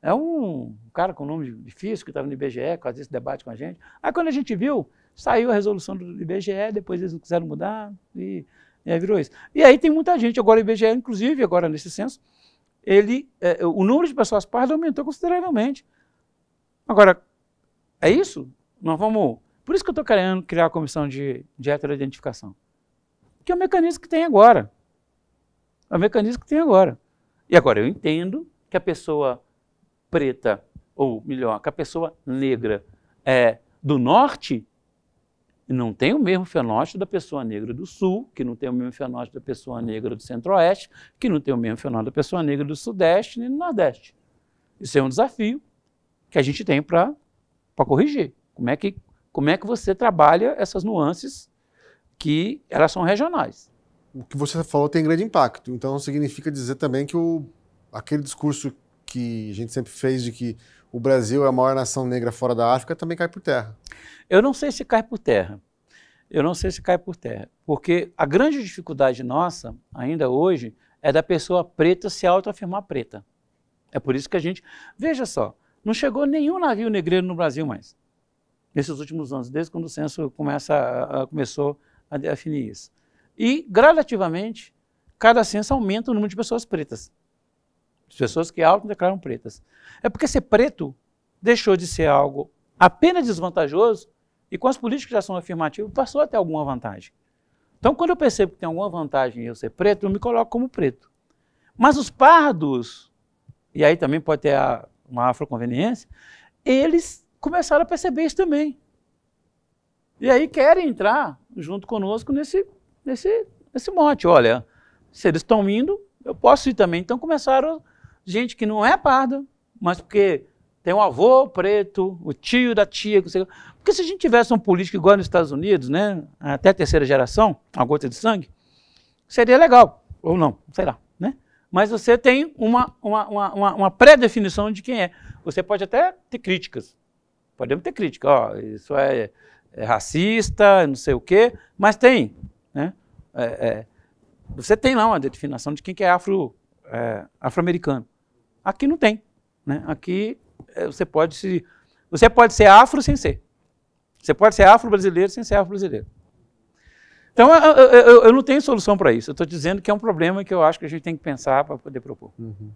É um cara com nome difícil, que estava no IBGE, fazia esse debate com a gente. Aí quando a gente viu, saiu a resolução do IBGE, depois eles não quiseram mudar e, e virou isso. E aí tem muita gente, agora o IBGE, inclusive, agora nesse censo, ele, é, é, o número de pessoas pardas aumentou consideravelmente. Agora, é isso? Nós vamos... Por isso que eu estou querendo criar a comissão de, de heteroidentificação, que é o mecanismo que tem agora. É o mecanismo que tem agora. E agora eu entendo que a pessoa preta, ou melhor, que a pessoa negra é do norte não tem o mesmo fenótipo da pessoa negra do sul, que não tem o mesmo fenótipo da pessoa negra do centro-oeste, que não tem o mesmo fenótipo da pessoa negra do sudeste nem do nordeste. Isso é um desafio que a gente tem para corrigir. Como é, que, como é que você trabalha essas nuances que elas são regionais? o que você falou tem grande impacto. Então significa dizer também que o, aquele discurso que a gente sempre fez de que o Brasil é a maior nação negra fora da África também cai por terra. Eu não sei se cai por terra. Eu não sei se cai por terra, porque a grande dificuldade nossa ainda hoje é da pessoa preta se autoafirmar preta. É por isso que a gente, veja só, não chegou nenhum navio negreiro no Brasil mais. Nesses últimos anos, desde quando o censo começa, começou a definir isso. E, gradativamente, cada censo aumenta o número de pessoas pretas. De pessoas que autodeclaram pretas. É porque ser preto deixou de ser algo apenas desvantajoso e com as políticas de ação afirmativa passou a ter alguma vantagem. Então, quando eu percebo que tem alguma vantagem em eu ser preto, eu me coloco como preto. Mas os pardos, e aí também pode ter a, uma afroconveniência, eles começaram a perceber isso também. E aí querem entrar junto conosco nesse nesse, nesse mote. Olha, se eles estão indo, eu posso ir também. Então começaram gente que não é parda, mas porque tem o avô preto, o tio da tia. Porque se a gente tivesse um político igual nos Estados Unidos, né, até a terceira geração, a gota de sangue, seria legal. Ou não, sei lá. Né? Mas você tem uma, uma, uma, uma pré-definição de quem é. Você pode até ter críticas. Podemos ter crítica. Ó, oh, isso é, é racista, não sei o quê. Mas tem né? É, é, você tem lá uma definição de quem que é afro, é, afro-americano. Aqui não tem. Né? Aqui é, você pode se. Você pode ser afro sem ser. Você pode ser afro-brasileiro sem ser afro-brasileiro. Então, eu, eu, eu, não tenho solução para isso. Eu estou dizendo que é um problema que eu acho que a gente tem que pensar para poder propor. Uhum.